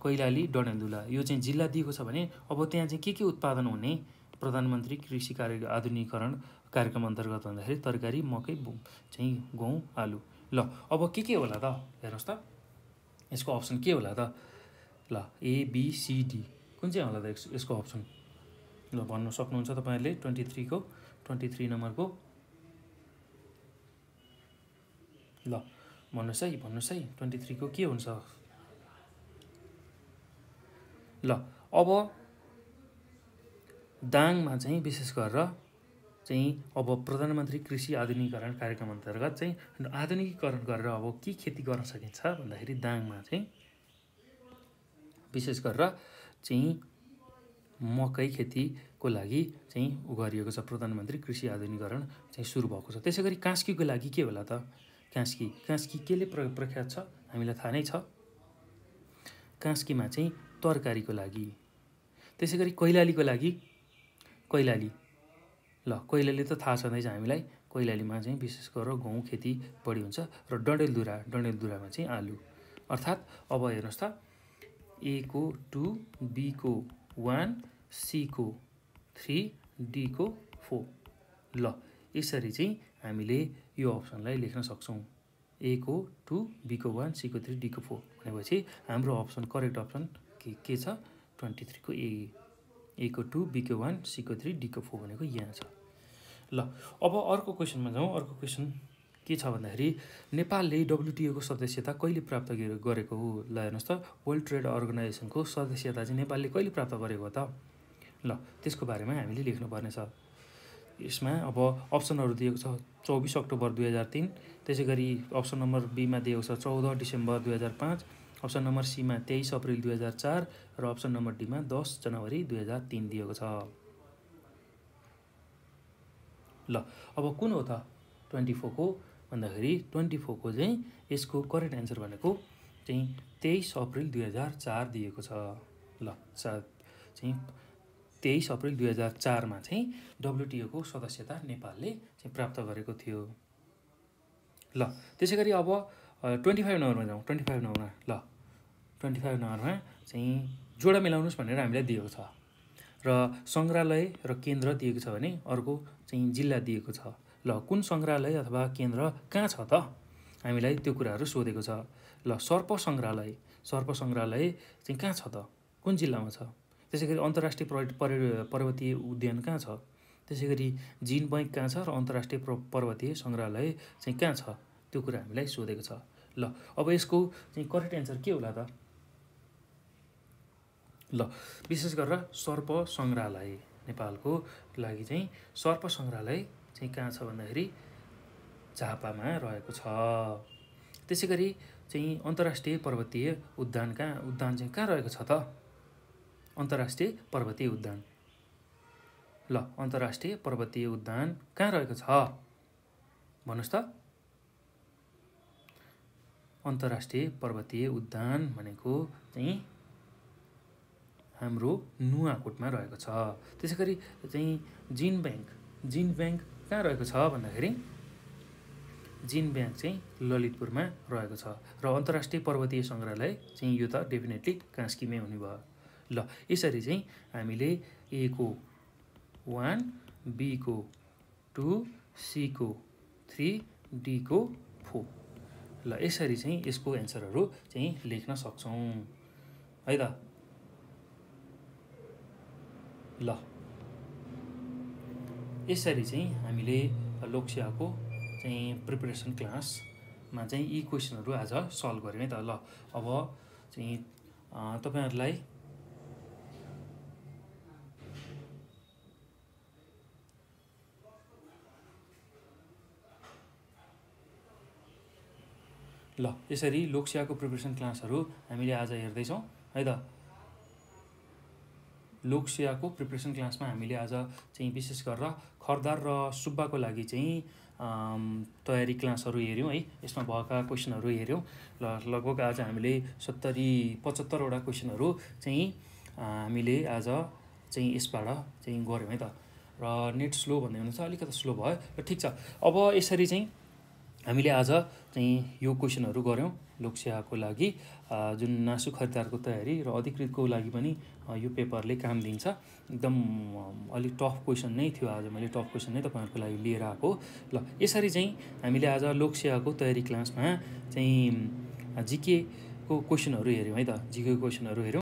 कैलाली डडेन्दुला यो चाहिँ जिल्ला दिएको छ भने अब त्यहाँ चाहिँ के के उत्पादन हुने प्रधानमन्त्री कृषि कार्य आधुनिकरण कार्यक्रम अन्तर्गत भन्दाखेरि तरकारी मकै चाहिँ गहुँ आलु ल अब के के होला त हेर्नुहोस् त यसको अप्सन के होला त ल एबिसिडी कुन चाहिँ होला त यसको अप्सन ल भन्नु सक्नुहुन्छ तपाईँहरूले ट्वेन्टी थ्रीको ट्वेन्टी थ्री नम्बरको ल भन्नुहोस् है भन्नुहोस् है ट्वेन्टी थ्रीको के हुन्छ ल अब दाङमा चाहिँ विशेष गरेर चाहिँ अब प्रधानमन्त्री कृषि आधुनिकरण कार्यक्रम अन्तर्गत चाहिँ आधुनिकीकरण गरेर अब के खेती गर्न सकिन्छ भन्दाखेरि दाङमा चाहिँ विशेष गरेर चाहिँ मकै खेतीको लागि चाहिँ ऊ गरिएको छ प्रधानमन्त्री कृषि आधुनिकरण चाहिँ सुरु भएको छ त्यसै गरी कास्कीको लागि के होला त कास्की कास्की केले प्र प्रख्यात छ हामीलाई थाहा नै छ कास्कीमा चाहिँ तरकारीको लागि त्यसै गरी कैलालीको लागि कैलाली ल कैलाली त थाहा छँदैछ हामीलाई कैलालीमा चाहिँ विशेष गरेर गहुँ खेती बढी हुन्छ र डन्डेलधुरा डन्डेलधुरामा चाहिँ आलु अर्थात् अब हेर्नुहोस् त ए को टु बीको वान सीको थ्री डीको फोर ल यसरी चाहिँ हामीले यो अप्सनलाई लेख्न सक्छौँ ए को टु बीको वान सीको थ्री डीको फोर भनेपछि हाम्रो अप्सन करेक्ट अप्सन के के छ ट्वेन्टी थ्रीको ए एको टू बीको वान सीको थ्री डीको फोर भनेको यहाँ छ ल अब अर्को क्वेसनमा जाउँ अर्को क्वेसन के छ भन्दाखेरि नेपालले डब्लुटिएको सदस्यता कहिले प्राप्त गरेको हो ल हेर्नुहोस् त वर्ल्ड ट्रेड अर्गनाइजेसनको सदस्यता चाहिँ नेपालले कहिले प्राप्त गरेको हो त ल त्यसको बारेमा हामीले लेख्नुपर्ने छ यसमा अब अप्सनहरू दिएको छ चौबिस अक्टोबर दुई हजार तिन त्यसै गरी अप्सन नम्बर बीमा दिएको छ चौध डिसेम्बर दुई हजार पाँच अप्सन नम्बर सीमा तेइस अप्रेल दुई हजार चार र अप्सन नम्बर डीमा दस जनवरी दुई हजार तिन दिएको छ ल अब कुन हो त ट्वेन्टी फोरको भन्दाखेरि ट्वेन्टी फोरको चाहिँ यसको करेक्ट एन्सर भनेको चाहिँ तेइस अप्रेल दुई हजार चार दिएको छ ल चार चाहिँ तेइस अप्रेल दुई हजार चारमा चाहिँ डब्लुटिओको सदस्यता नेपालले चाहिँ प्राप्त गरेको थियो ल त्यसै गरी अब ट्वेन्टी फाइभ नम्बरमा जाउँ ट्वेन्टी फाइभ नम्बरमा ल ट्वेन्टी फाइभ नम्बरमा चाहिँ जोडा मिलाउनुहोस् भनेर हामीलाई दिएको छ र सङ्ग्रहालय र केन्द्र दिएको छ भने अर्को चाहिँ जिल्ला दिएको छ ल कुन सङ्ग्रहालय अथवा केन्द्र कहाँ छ त हामीलाई त्यो कुराहरू सोधेको छ ल सर्प सङ्ग्रहालय सर्प सङ्ग्रहालय चाहिँ कहाँ छ त कुन जिल्लामा छ त्यसै गरी अन्तर्राष्ट्रिय पर्य पर्वतीय उद्यान कहाँ छ त्यसै गरी जिन बैङ्क कहाँ छ र अन्तर्राष्ट्रिय पर्वतीय सङ्ग्रहालय चाहिँ कहाँ छ त्यो कुरा हामीलाई सोधेको छ ल अब यसको चाहिँ करेक्ट एन्सर के होला त ल विशेष गरेर सर्प सङ्ग्रहालय नेपालको लागि चाहिँ सर्प सङ्ग्रहालय चाहिँ कहाँ छ भन्दाखेरि झापामा रहेको छ त्यसै गरी चाहिँ अन्तर्राष्ट्रिय पर्वतीय उद्यान कहाँ उद्यान चाहिँ कहाँ रहेको छ त अन्तर्राष्ट्रिय पर्वतीय उद्यान ल अन्तर्राष्ट्रिय पर्वतीय उद्यान कहाँ रहेको छ भन्नुहोस् त अन्तर्राष्ट्रिय पर्वतीय उद्यान भनेको चाहिँ हाम्रो नुवाकोटमा रहेको छ त्यसै गरी चाहिँ जिन ब्याङ्क जिन ब्याङ्क कहाँ रहेको छ भन्दाखेरि जिन ब्याङ्क चाहिँ ललितपुरमा रहेको छ र अन्तर्राष्ट्रिय पर्वतीय सङ्ग्रहालय चाहिँ यो त डेफिनेटली कास्कीमै हुने भयो ल यसरी चाहिँ हामीले ए को वान बीको टु सीको थ्री डीको फोर ल यसरी चाहिँ यसको एन्सरहरू चाहिँ लेख्न सक्छौँ है त ल यसरी चाहिँ हामीले लोकसेवाको चाहिँ प्रिपरेसन क्लासमा चाहिँ यी क्वेसनहरू आज सल्भ गऱ्यौँ है त ल अब चाहिँ तपाईँहरूलाई ल यसरी लोकसेवाको प्रिपरेसन क्लासहरू हामीले आज हेर्दैछौँ है त लोकसेवाको प्रिपरेसन क्लासमा हामीले आज चाहिँ विशेष गरेर खरदार र सुब्बाको लागि चाहिँ तयारी क्लासहरू हेऱ्यौँ है यसमा भएका क्वेसनहरू हेऱ्यौँ र लगभग आज हामीले सत्तरी पचहत्तरवटा क्वेसनहरू चाहिँ हामीले आज चाहिँ यसबाट चाहिँ गऱ्यौँ है त र नेट स्लो भन्दै हुनुहुन्छ अलिकति स्लो भयो र ठिक छ अब यसरी चाहिँ हामीले आज चाहिँ यो क्वेसनहरू गऱ्यौँ लोकसेवाको लागि जुन नासु खरिदारको तयारी र अधिकृतको लागि पनि यो पेपरले काम दिन्छ एकदम अलिक टफ क्वेसन नै थियो आज मैले टफ क्वेसन नै तपाईँहरूको लागि लिएर आएको ल यसरी चाहिँ हामीले आज लोकसेवाको तयारी क्लासमा चाहिँ जिकेको क्वेसनहरू हेऱ्यौँ है त जिकेको क्वेसनहरू हेऱ्यौँ